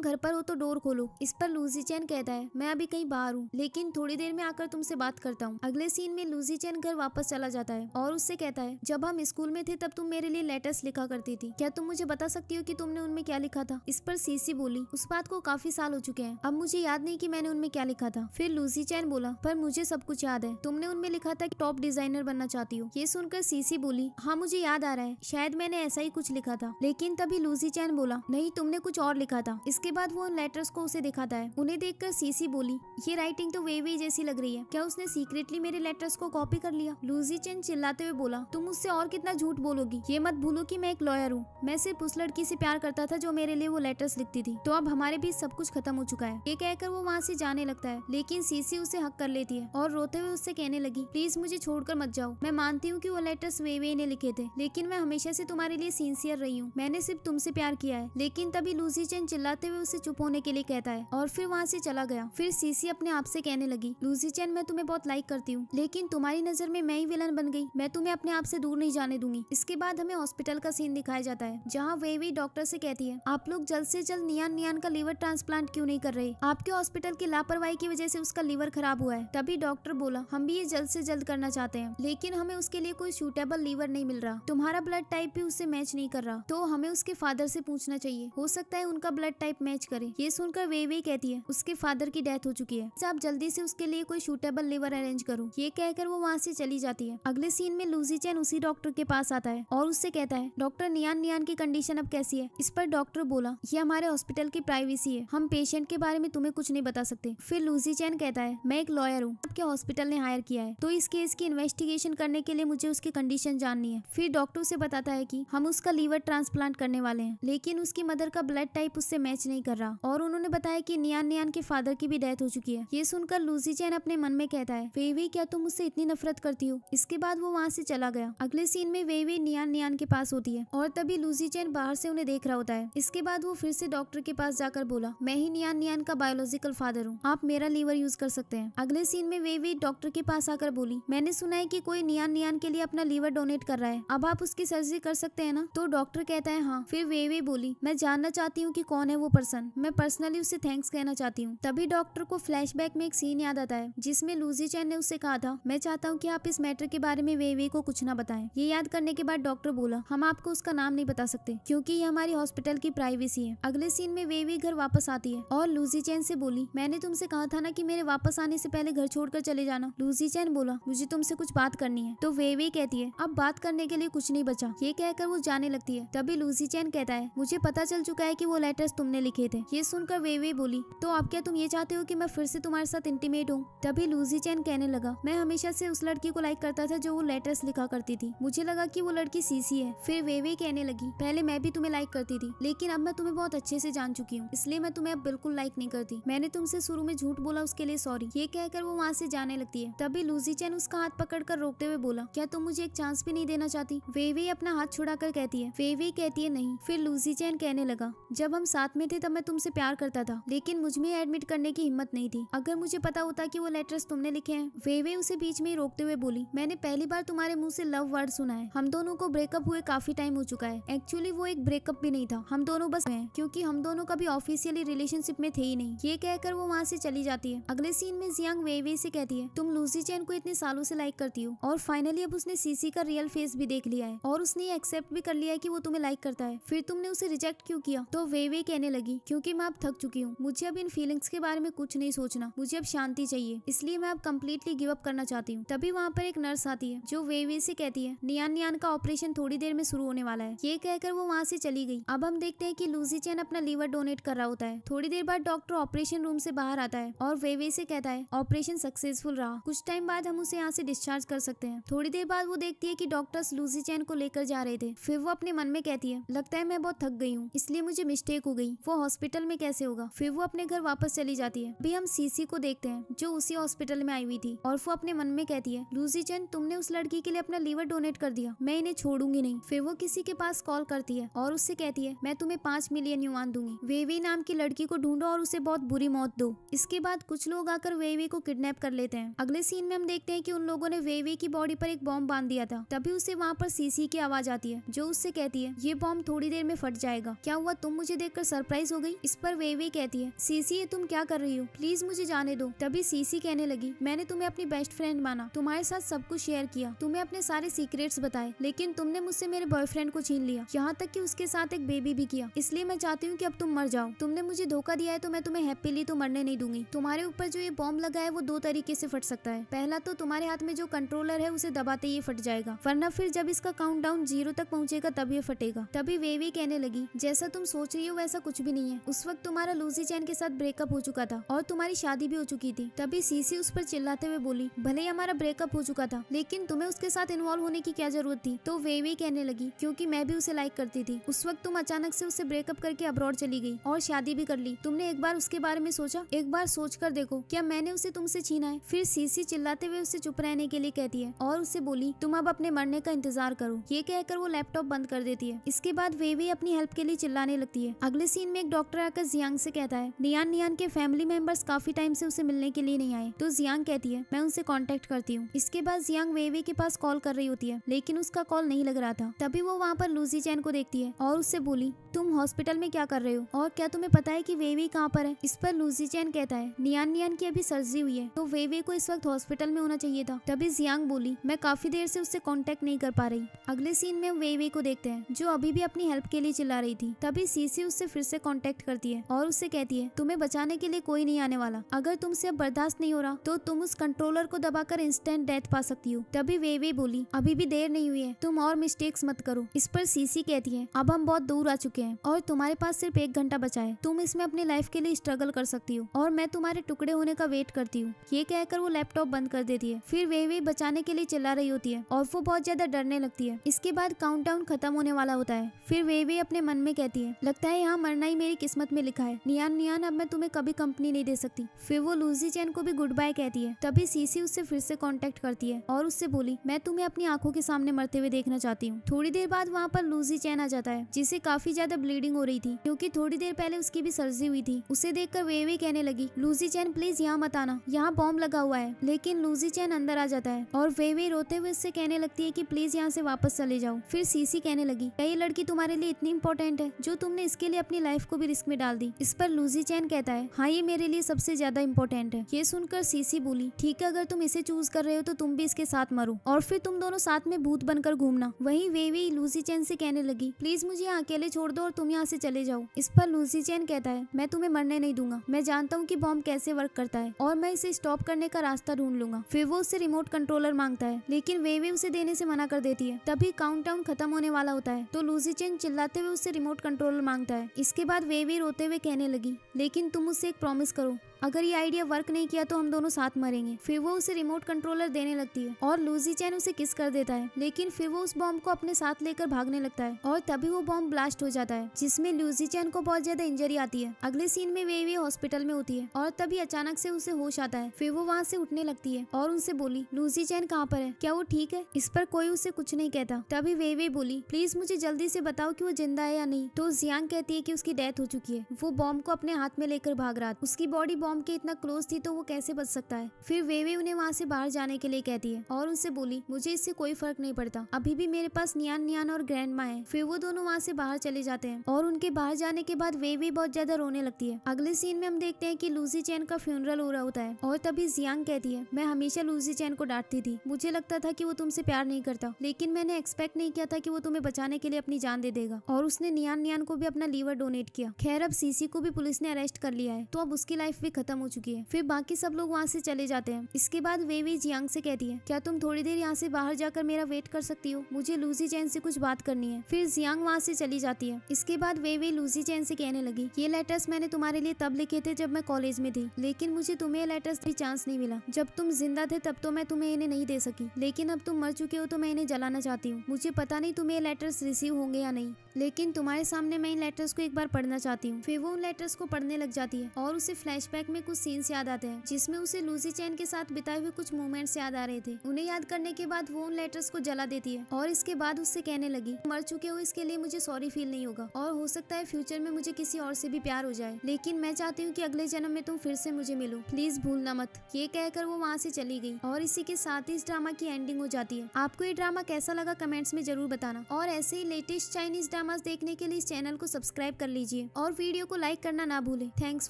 घर पर हो तो डोर खोलो इस पर लूसी चैन कहता है मैं अभी कहीं बाहर हूँ लेकिन थोड़ी देर में आकर तुमसे बात करता हूँ अगले सीन में लूसी चैन घर वापस चला जाता है और उससे कहता है जब हम स्कूल में थे तब तुम मेरे लिए लेटर्स लिखा करती थी क्या तुम मुझे बता सकती हो की तुमने उनमें क्या लिखा था इस पर सीसी बोली उस बात को काफी साल हो चुके हैं अब मुझे याद नहीं की मैंने उनमें क्या लिखा था फिर लूसी चैन बोला पर मुझे सब कुछ याद है तुमने उनमें लिखा था टॉप डिजाइनर बनना चाहती हो ये सुनकर सीसी बोली हाँ मुझे याद आ रहा है शायद मैंने ऐसा ही कुछ लिखा था लेकिन तभी लूसी चैन बोला नहीं तुमने कुछ और लिखा था इसके बाद वो उन लेटर्स को उसे दिखाता है उन्हें देखकर सीसी बोली ये राइटिंग तो वे वे जैसी लग रही है क्या उसने सीक्रेटली मेरे लेटर्स को कॉपी कर लिया लूसी चैन चिल्लाते हुए बोला तुम उससे और कितना झूठ बोलोगी ये मत भूलो की मैं एक लॉयर हूँ मैं सिर्फ उस लड़की से प्यार करता था जो मेरे लिए वो लेटर्स लिखती थी तो अब हमारे बीच सब कुछ खत्म हो चुका है ये कहकर वो वहाँ से जाने लगता है लेकिन सीसी उसे हक कर लेती है और रोते हुए उससे कहने लगी प्लीज मुझे छोड़कर मत जाओ मैं मानती हूँ की वो लेटर्स वे वे ने लिखे थे लेकिन मैं हमेशा से तुम्हारे लिए सिंसियर रही हूँ मैंने सिर्फ तुमसे प्यार किया है लेकिन तभी लूसी चैन चिल्लाते हुए उसे चुप होने के लिए कहता है और फिर वहाँ से चला गया फिर सीसी अपने आप से कहने लगी लूसी चैन मैं तुम्हें बहुत लाइक करती हूँ लेकिन तुम्हारी नजर में मैं ही विलन बन गई मैं तुम्हें अपने आप से दूर नहीं जाने दूंगी इसके बाद हमें हॉस्पिटल का सीन दिखाया जाता है जहाँ वे भी डॉक्टर से कहती है आप लोग जल्द से जल्द नियान नियान का लीवर ट्रांसप्लांट क्यों नहीं कर रहे आपके हॉस्पिटल की लापरवाही की वजह से उसका लीवर खराब हुआ है तभी डॉक्टर बोला हम भी ये जल्द से जल्द करना चाहते हैं लेकिन हमें उसके लिए कोई सूटेबल लीवर नहीं मिल रहा तुम्हारा ब्लड टाइप भी उससे मैच नहीं कर रहा तो हमें उसके फादर से पूछना चाहिए हो सकता है उनका ब्लड टाइप मैच करे ये सुनकर वे वे कहती है उसके फादर की डेथ हो चुकी है अच्छा, आप जल्दी से उसके लिए कोई सुटेबल लिवर अरेंज करो ये कहकर वो वहाँ से चली जाती है अगले सीन में लूसी चैन उसी डॉक्टर के पास आता है और उससे कहता है डॉक्टर नियान नियान की कंडीशन अब कैसी है इस पर डॉक्टर बोला ये हमारे हॉस्पिटल की प्राइवेसी है हम पेशेंट के बारे में तुम्हें कुछ नहीं बता सकते फिर लूसी चैन कहता है मैं एक लॉयर हूँ आपके हॉस्पिटल ने हायर किया है तो इस केस की इन्वेस्टिगेशन करने के लिए मुझे उसकी कंडीशन जाननी है फिर फिर डॉक्टर उसे बताता है कि हम उसका लीवर ट्रांसप्लांट करने वाले हैं लेकिन उसकी मदर का ब्लड टाइप उससे मैच नहीं कर रहा और उन्होंने बताया कि नियान नियान के फादर की भी डेथ हो चुकी है ये सुनकर लूसी चैन अपने मन में कहता है वेवे क्या तुम उससे इतनी नफरत करती हो इसके बाद वो वहाँ से चला गया अगले सीन में वेवे नियान नियान के पास होती है और तभी लूसी चैन बाहर से उन्हें देख रहा होता है इसके बाद वो फिर से डॉक्टर के पास जाकर बोला मैं ही नियान नियान का बायोलॉजिकल फादर हूँ आप मेरा लीवर यूज कर सकते हैं अगले सीन में वेवे डॉक्टर के पास आकर बोली मैंने सुना है की कोई नियान नियान के लिए अपना लीवर डोनेट कर रहा है अब आप उसकी सर्जरी कर सकते हैं ना तो डॉक्टर कहता है हाँ फिर वे वे बोली मैं जानना चाहती हूँ की कौन है वो पर्सन मैं पर्सनली उसे थैंक्स कहना चाहती हूँ तभी डॉक्टर को फ्लैशबैक में एक सीन याद आता है जिसमे लूजी चैन ने उसे कहा था मैं चाहता हूँ की आप इस मैटर के बारे में वे वे को कुछ ना बताए ये याद करने के बाद डॉक्टर बोला हम आपको उसका नाम नहीं बता सकते क्योंकि ये हमारी हॉस्पिटल की प्राइवेसी है अगले सीन में वे वे घर वापस आती है और लूजी चैन से बोली मैंने तुमसे कहा था ना कि मेरे वापस आने से पहले घर छोड़कर चले जाना लूजी चैन बोला मुझे तुमसे कुछ बात करनी है तो वे वे कहती है अब बात करने के लिए लिए कुछ नहीं बचा ये कहकर वो जाने लगती है तभी लूसी चैन कहता है मुझे पता चल चुका है की वो लेटर्स तुमने लिखे थे ये सुनकर वे वे बोली तो आप क्या तुम ये चाहते हो की मैं फिर से तुम्हारे साथ इंटीमेट हूँ तभी लूसी चैन कहने लगा मैं हमेशा से उस लड़की को लाइक करता था जो वो लेटर्स लिखा करती थी मुझे लगा की वो लड़की सीसी है फिर वे वे कहने लगी पहले मैं भी तुम्हें लाइक करती थी लेकिन अब मैं तुम्हें बहुत अच्छे से जान चुकी हूँ इसलिए मैं तुम्हें अब बिल्कुल लाइक नहीं करती मैंने तुमसे शुरू में झूठ बोला उसके लिए सॉरी ये कहकर वो वहाँ से जाने लगती है तभी लूसी चैन उसका हाथ पकड़कर रोकते हुए बोला क्या तुम मुझे एक चांस भी नहीं देना चाहती नहीं वेवे अपना हाथ छुड़ा कर कहती है वेवे कहती है नहीं फिर लूसी चैन कहने लगा जब हम साथ में थे तब मैं तुमसे प्यार करता था लेकिन मुझ में एडमिट करने की हिम्मत नहीं थी अगर मुझे पता होता कि वो लेटर्स तुमने लिखे हैं वेवे उसे बीच में ही रोकते हुए बोली मैंने पहली बार तुम्हारे मुंह से लव वर्ड सुना है हम दोनों को ब्रेकअप हुए काफी टाइम हो चुका है एक्चुअली वो एक ब्रेकअप भी नहीं था हम दोनों बस हैं क्योंकि हम दोनों कभी ऑफिशियली रिलेशनशिप में थे ही नहीं ये कहकर वो वहाँ से चली जाती है अगले सीन में जियांग वेवे से कहती है तुम लूसी चैन को इतने सालों से लाइक करती हो और फाइनली अब उसने सीसी का रियल फेस भी देख के लिए आए और उसने एक्सेप्ट भी कर लिया है की वो तुम्हें लाइक करता है फिर तुमने उसे रिजेक्ट क्यों किया तो वे वे कहने लगी क्यूँकी मैं अब थक चुकी हूँ मुझे अब इन फीलिंग्स के बारे में कुछ नहीं सोचना मुझे अब शांति चाहिए इसलिए मैं अब कम्प्लीटली गिव अप करना चाहती हूँ तभी वहाँ पर एक नर्स आती है जो वे वे से कहती है नियान नियान का ऑपरेशन थोड़ी देर में शुरू होने वाला है ये कहकर वो वहाँ से चली गई अब हम देखते हैं की लूसी चैन अपना लीवर डोनेट कर रहा होता है थोड़ी देर बाद डॉक्टर ऑपरेशन रूम से बाहर आता है और वे वे से कहता है ऑपरेशन सक्सेसफुल रहा कुछ टाइम बाद हम उसे यहाँ से डिस्चार्ज कर सकते हैं थोड़ी देर बाद वो देखती है की डॉक्टर्स लूसी उसी चैन को लेकर जा रहे थे फिर वो अपने मन में कहती है लगता है मैं बहुत थक गई हूँ इसलिए मुझे मिस्टेक हो गई वो हॉस्पिटल में कैसे होगा फिर वो अपने घर वापस चली जाती है भी हम सीसी को देखते हैं जो उसी हॉस्पिटल में आई हुई थी और वो अपने मन में कहती है लूसी चैन तुमने उस लड़की के लिए अपना लीवर डोनेट कर दिया मैं इन्हें छोड़ूंगी नहीं फिर वो किसी के पास कॉल करती है और उससे कहती है मैं तुम्हें पांच मिलियन युवान दूंगी वेवी नाम की लड़की को ढूंढो और उसे बहुत बुरी मौत दो इसके बाद कुछ लोग आकर वेवी को किडनेप कर लेते हैं अगले सीन में हम देखते हैं कि उन लोगों ने वेवी की बॉडी पर एक बॉम्ब बांध दिया था तभी उसे वहाँ पर पर सीसी की आवाज आती है जो उससे कहती है ये बॉम्ब थोड़ी देर में फट जाएगा क्या हुआ तुम मुझे देखकर सरप्राइज हो गई इस पर वे वे कहती है सीसी ये तुम क्या कर रही हो प्लीज मुझे जाने दो तभी सीसी कहने लगी मैंने तुम्हें अपनी बेस्ट फ्रेंड माना तुम्हारे साथ सब कुछ शेयर किया तुम्हें अपने सारे सीक्रेट्स बताए लेकिन तुमने मुझसे मेरे बॉयफ्रेंड को छीन लिया यहाँ तक की उसके साथ एक बेबी भी किया इसलिए मैं चाहती हूँ की अब तुम मर जाओ तुमने मुझे धोखा दिया है तो मैं तुम्हें हैप्पीली तो मरने नहीं दूंगी तुम्हारे ऊपर जो ये बॉम्ब लगा है वो दो तरीके से फट सकता है पहला तो तुम्हारे हाथ में जो कंट्रोलर है उसे दबाते ही फट जाएगा वरना फिर जब जब इसका डाउन जीरो तक पहुंचेगा तब ये फटेगा तभी वेवी कहने लगी जैसा तुम सोच रही हो वैसा कुछ भी नहीं है उस वक्त तुम्हारा लूसी चैन के साथ ब्रेकअप हो चुका था और तुम्हारी शादी भी हो चुकी थी तभी सीसी उस पर चिल्लाते हुए बोली भले ही हमारा ब्रेकअप हो चुका था लेकिन तुम्हें उसके साथ इन्वॉल्व होने की क्या जरूरत थी तो वेवी कहने लगी क्यूँकी मैं भी उसे लाइक करती थी उस वक्त तुम अचानक से उसे ब्रेकअप करके अब्रॉड चली गई और शादी भी कर ली तुमने एक बार उसके बारे में सोचा एक बार सोच कर देखो क्या मैंने उसे तुमसे छीना है फिर सीसी चिल्लाते हुए उसे चुप रहने के लिए कहती है और उसे बोली तुम अब अपने मरने का इंतजार इंतजार करो ये कहकर वो लैपटॉप बंद कर देती है इसके बाद वे भी अपनी हेल्प के लिए चिल्लाने लगती है अगले सीन में एक डॉक्टर आकर जियांग से कहता है नियान नियान के फैमिली मेंबर्स काफी टाइम से उसे मिलने के लिए नहीं आए तो जियांग कहती है मैं उनसे कॉन्टेक्ट करती हूँ इसके बाद जियांग वेवे के पास कॉल कर रही होती है लेकिन उसका कॉल नहीं लग रहा था तभी वो वहाँ पर लूजी चैन को देखती है और उससे बोली तुम हॉस्पिटल में क्या कर रहे हो और क्या तुम्हें पता है कि वेवे कहाँ पर है इस पर लूजी चैन कहता है नियान नियान की अभी सर्जरी हुई है तो वेवे को इस वक्त हॉस्पिटल में होना चाहिए था तभी जियांग बोली मैं काफी देर से उससे कॉन्टेक्ट नहीं कर पा रही अगले सीन में वेवे को देखते हैं जो अभी भी अपनी हेल्प के लिए चिल्ला रही थी तभी सीसी उससे फिर से कॉन्टेक्ट करती है और उससे कहती है तुम्हें बचाने के लिए कोई नहीं आने वाला अगर तुमसे अब बर्दाश्त नहीं हो रहा तो तुम उस कंट्रोलर को दबाकर इंस्टेंट डेथ पा सकती हो तभी वेवे बोली अभी भी देर नहीं हुई है तुम और मिस्टेक्स मत करो इस पर सीसी कहती है अब हम बहुत दूर आ चुके हैं और तुम्हारे पास सिर्फ एक घंटा बचा है तुम इसमें अपनी लाइफ के लिए स्ट्रगल कर सकती हो और मैं तुम्हारे टुकड़े होने का वेट करती हूँ ये कहकर वो लैपटॉप बंद कर देती है फिर वेवे बचाने के लिए चिल्ला रही होती है और वो बहुत ज्यादा डरने चिल्लाने लगती है इसके बाद काउंटडाउन खत्म होने वाला होता है फिर वे वे अपने मन में कहती है लगता है यहाँ मरना ही मेरी किस्मत में लिखा है नियान नियान अब मैं तुम्हें कभी कंपनी नहीं दे सकती फिर वो लूजी चैन को भी गुड बाय कहती है तभी सीसी उससे फिर से कॉन्टेक्ट करती है और उससे बोली मैं तुम्हें अपनी आंखों के सामने मरते हुए देखना चाहती हूँ थोड़ी देर बाद वहाँ पर लूजी चैन आ जाता है जिसे काफी ज्यादा ब्लीडिंग हो रही थी क्यूँकी थोड़ी देर पहले उसकी भी सर्जरी हुई थी उसे देख कर वे कहने लगी लूजी चैन प्लीज यहाँ मत आना यहाँ बॉम्ब लगा हुआ है लेकिन लूजी चैन अंदर आ जाता है और वे वे रोते हुए उससे कहने लगती है की प्लीज यहाँ यहाँ से वापस चले जाओ फिर सीसी कहने लगी क्या ये लड़की तुम्हारे लिए इतनी इम्पोर्टेंट है जो तुमने इसके लिए अपनी लाइफ को भी रिस्क में डाल दी इस पर लूजी चैन कहता है हाँ ये मेरे लिए सबसे ज्यादा इंपॉर्टेंट है ये सुनकर सीसी बोली ठीक है अगर तुम इसे चूज कर रहे हो तो तुम भी इसके साथ मरो और फिर तुम दोनों साथ में भूत बनकर घूमना वही वे वे लूजी चैन से कहने लगी प्लीज मुझे यहाँ अकेले छोड़ दो और तुम यहाँ से चले जाओ इस पर लूसी चैन कहता है मैं तुम्हें मरने नहीं दूंगा मैं जानता हूँ की बॉम्ब कैसे वर्क करता है और मैं इसे स्टॉप करने का रास्ता ढूंढ लूंगा फिर वो उससे रिमोट कंट्रोलर मांगता है लेकिन वे वे उसे देने से मना कर देती देती है तभी काउंटडाउन खत्म होने वाला होता है तो लूसी चेन चिल्लाते हुए उससे रिमोट कंट्रोल मांगता है इसके बाद वे वे रोते हुए कहने लगी लेकिन तुम उससे एक प्रॉमिस करो अगर ये आइडिया वर्क नहीं किया तो हम दोनों साथ मरेंगे फिर वो उसे रिमोट कंट्रोलर देने लगती है और लूजी चैन उसे किस कर देता है लेकिन फिर वो उस बॉम्ब को अपने साथ लेकर भागने लगता है और तभी वो बॉम्ब ब्लास्ट हो जाता है जिसमें लूजी चैन को बहुत ज्यादा इंजरी आती है अगले सीन में वे वे हॉस्पिटल में होती है और तभी अचानक से उसे होश आता है फिर वो वहाँ से उठने लगती है और उनसे बोली लूजी चैन कहाँ पर है क्या वो ठीक है इस पर कोई उसे कुछ नहीं कहता तभी वे वे बोली प्लीज मुझे जल्दी से बताओ कि वो जिंदा है या नहीं तो जियांग कहती है कि उसकी डेथ हो चुकी है वो बॉम्ब को अपने हाथ में लेकर भाग रहा उसकी बॉडी बॉम्ब के इतना क्लोज थी तो वो कैसे बच सकता है फिर वे उन्हें वहाँ से बाहर जाने के लिए कहती है और उनसे बोली मुझे इससे कोई फर्क नहीं पड़ता अभी भी मेरे पास नियान नियान और ग्रैंड माँ है फिर वो दोनों वहाँ से बाहर चले जाते हैं और उनके बाहर जाने के बाद वे बहुत ज्यादा रोने लगती है अगले सीन में हम देखते हैं की लूसी चैन का फ्यूनरल हो रहा होता है और तभी जियांग कहती है मैं हमेशा लूसी चैन को डांटती थी मुझे लगता था की वो तुमसे प्यार नहीं करता लेकिन मैंने एक्सपेक्ट नहीं किया था की वो तुम्हें बचाने के लिए अपनी जान दे देगा और उसने नियान नियान को भी अपना लीवर डोनेट किया खैर अब सीसी को भी पुलिस ने अरेस्ट कर लिया है तो अब उसकी लाइफ भी खत्म हो चुकी है फिर बाकी सब लोग वहाँ से चले जाते हैं इसके बाद वे वे जियांग से कहती है क्या तुम थोड़ी देर यहाँ से बाहर जाकर मेरा वेट कर सकती हो मुझे लूजी चैन से कुछ बात करनी है फिर जियांग वहाँ से चली जाती है इसके बाद वे वे लूजी चैन से कहने लगी ये लेटर्स मैंने तुम्हारे लिए तब लिखे थे जब मैं कॉलेज में थी लेकिन मुझे तुम्हें लेटर्स भी चांस नहीं मिला जब तुम जिंदा थे तब तो मैं तुम्हें इन्हें नहीं दे सकी लेकिन अब तुम मर चुके हो तो मैं इन्हें जलाना चाहती हूँ मुझे पता नहीं तुम्हें लेटर्स रिसीव होंगे या नहीं लेकिन तुम्हारे सामने मैं इन लेटर्स को एक बार पढ़ना चाहती हूँ फिर वो उन लेटर्स को पढ़ने लग जाती है और उसे फ्लैश फ्लैशबैक में कुछ सीन्स याद आते हैं जिसमें उसे लूसी चैन के साथ बिताए हुए कुछ मोमेंट्स याद आ रहे थे उन्हें याद करने के बाद वो उन लेटर्स को जला देती है और इसके बाद उससे कहने लगी मर चुके हो इसके लिए मुझे सॉरी फील नहीं होगा और हो सकता है फ्यूचर में मुझे किसी और से भी प्यार हो जाए लेकिन मैं चाहती हूँ की अगले जन्म में तुम फिर से मुझे मिलो प्लीज भूलना मत ये कहकर वो वहाँ से चली गई और इसी के साथ ही इस ड्रामा की एंडिंग हो जाती है आपको ये ड्रामा कैसा लगा कमेंट्स में जरूर बताना और ऐसे ही लेटेस्ट चाइनीज ड्रामा देखने के लिए इस चैनल को सब्सक्राइब कर लीजिए और वीडियो को लाइक करना ना भूले थैंक्स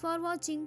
फॉर वॉचिंग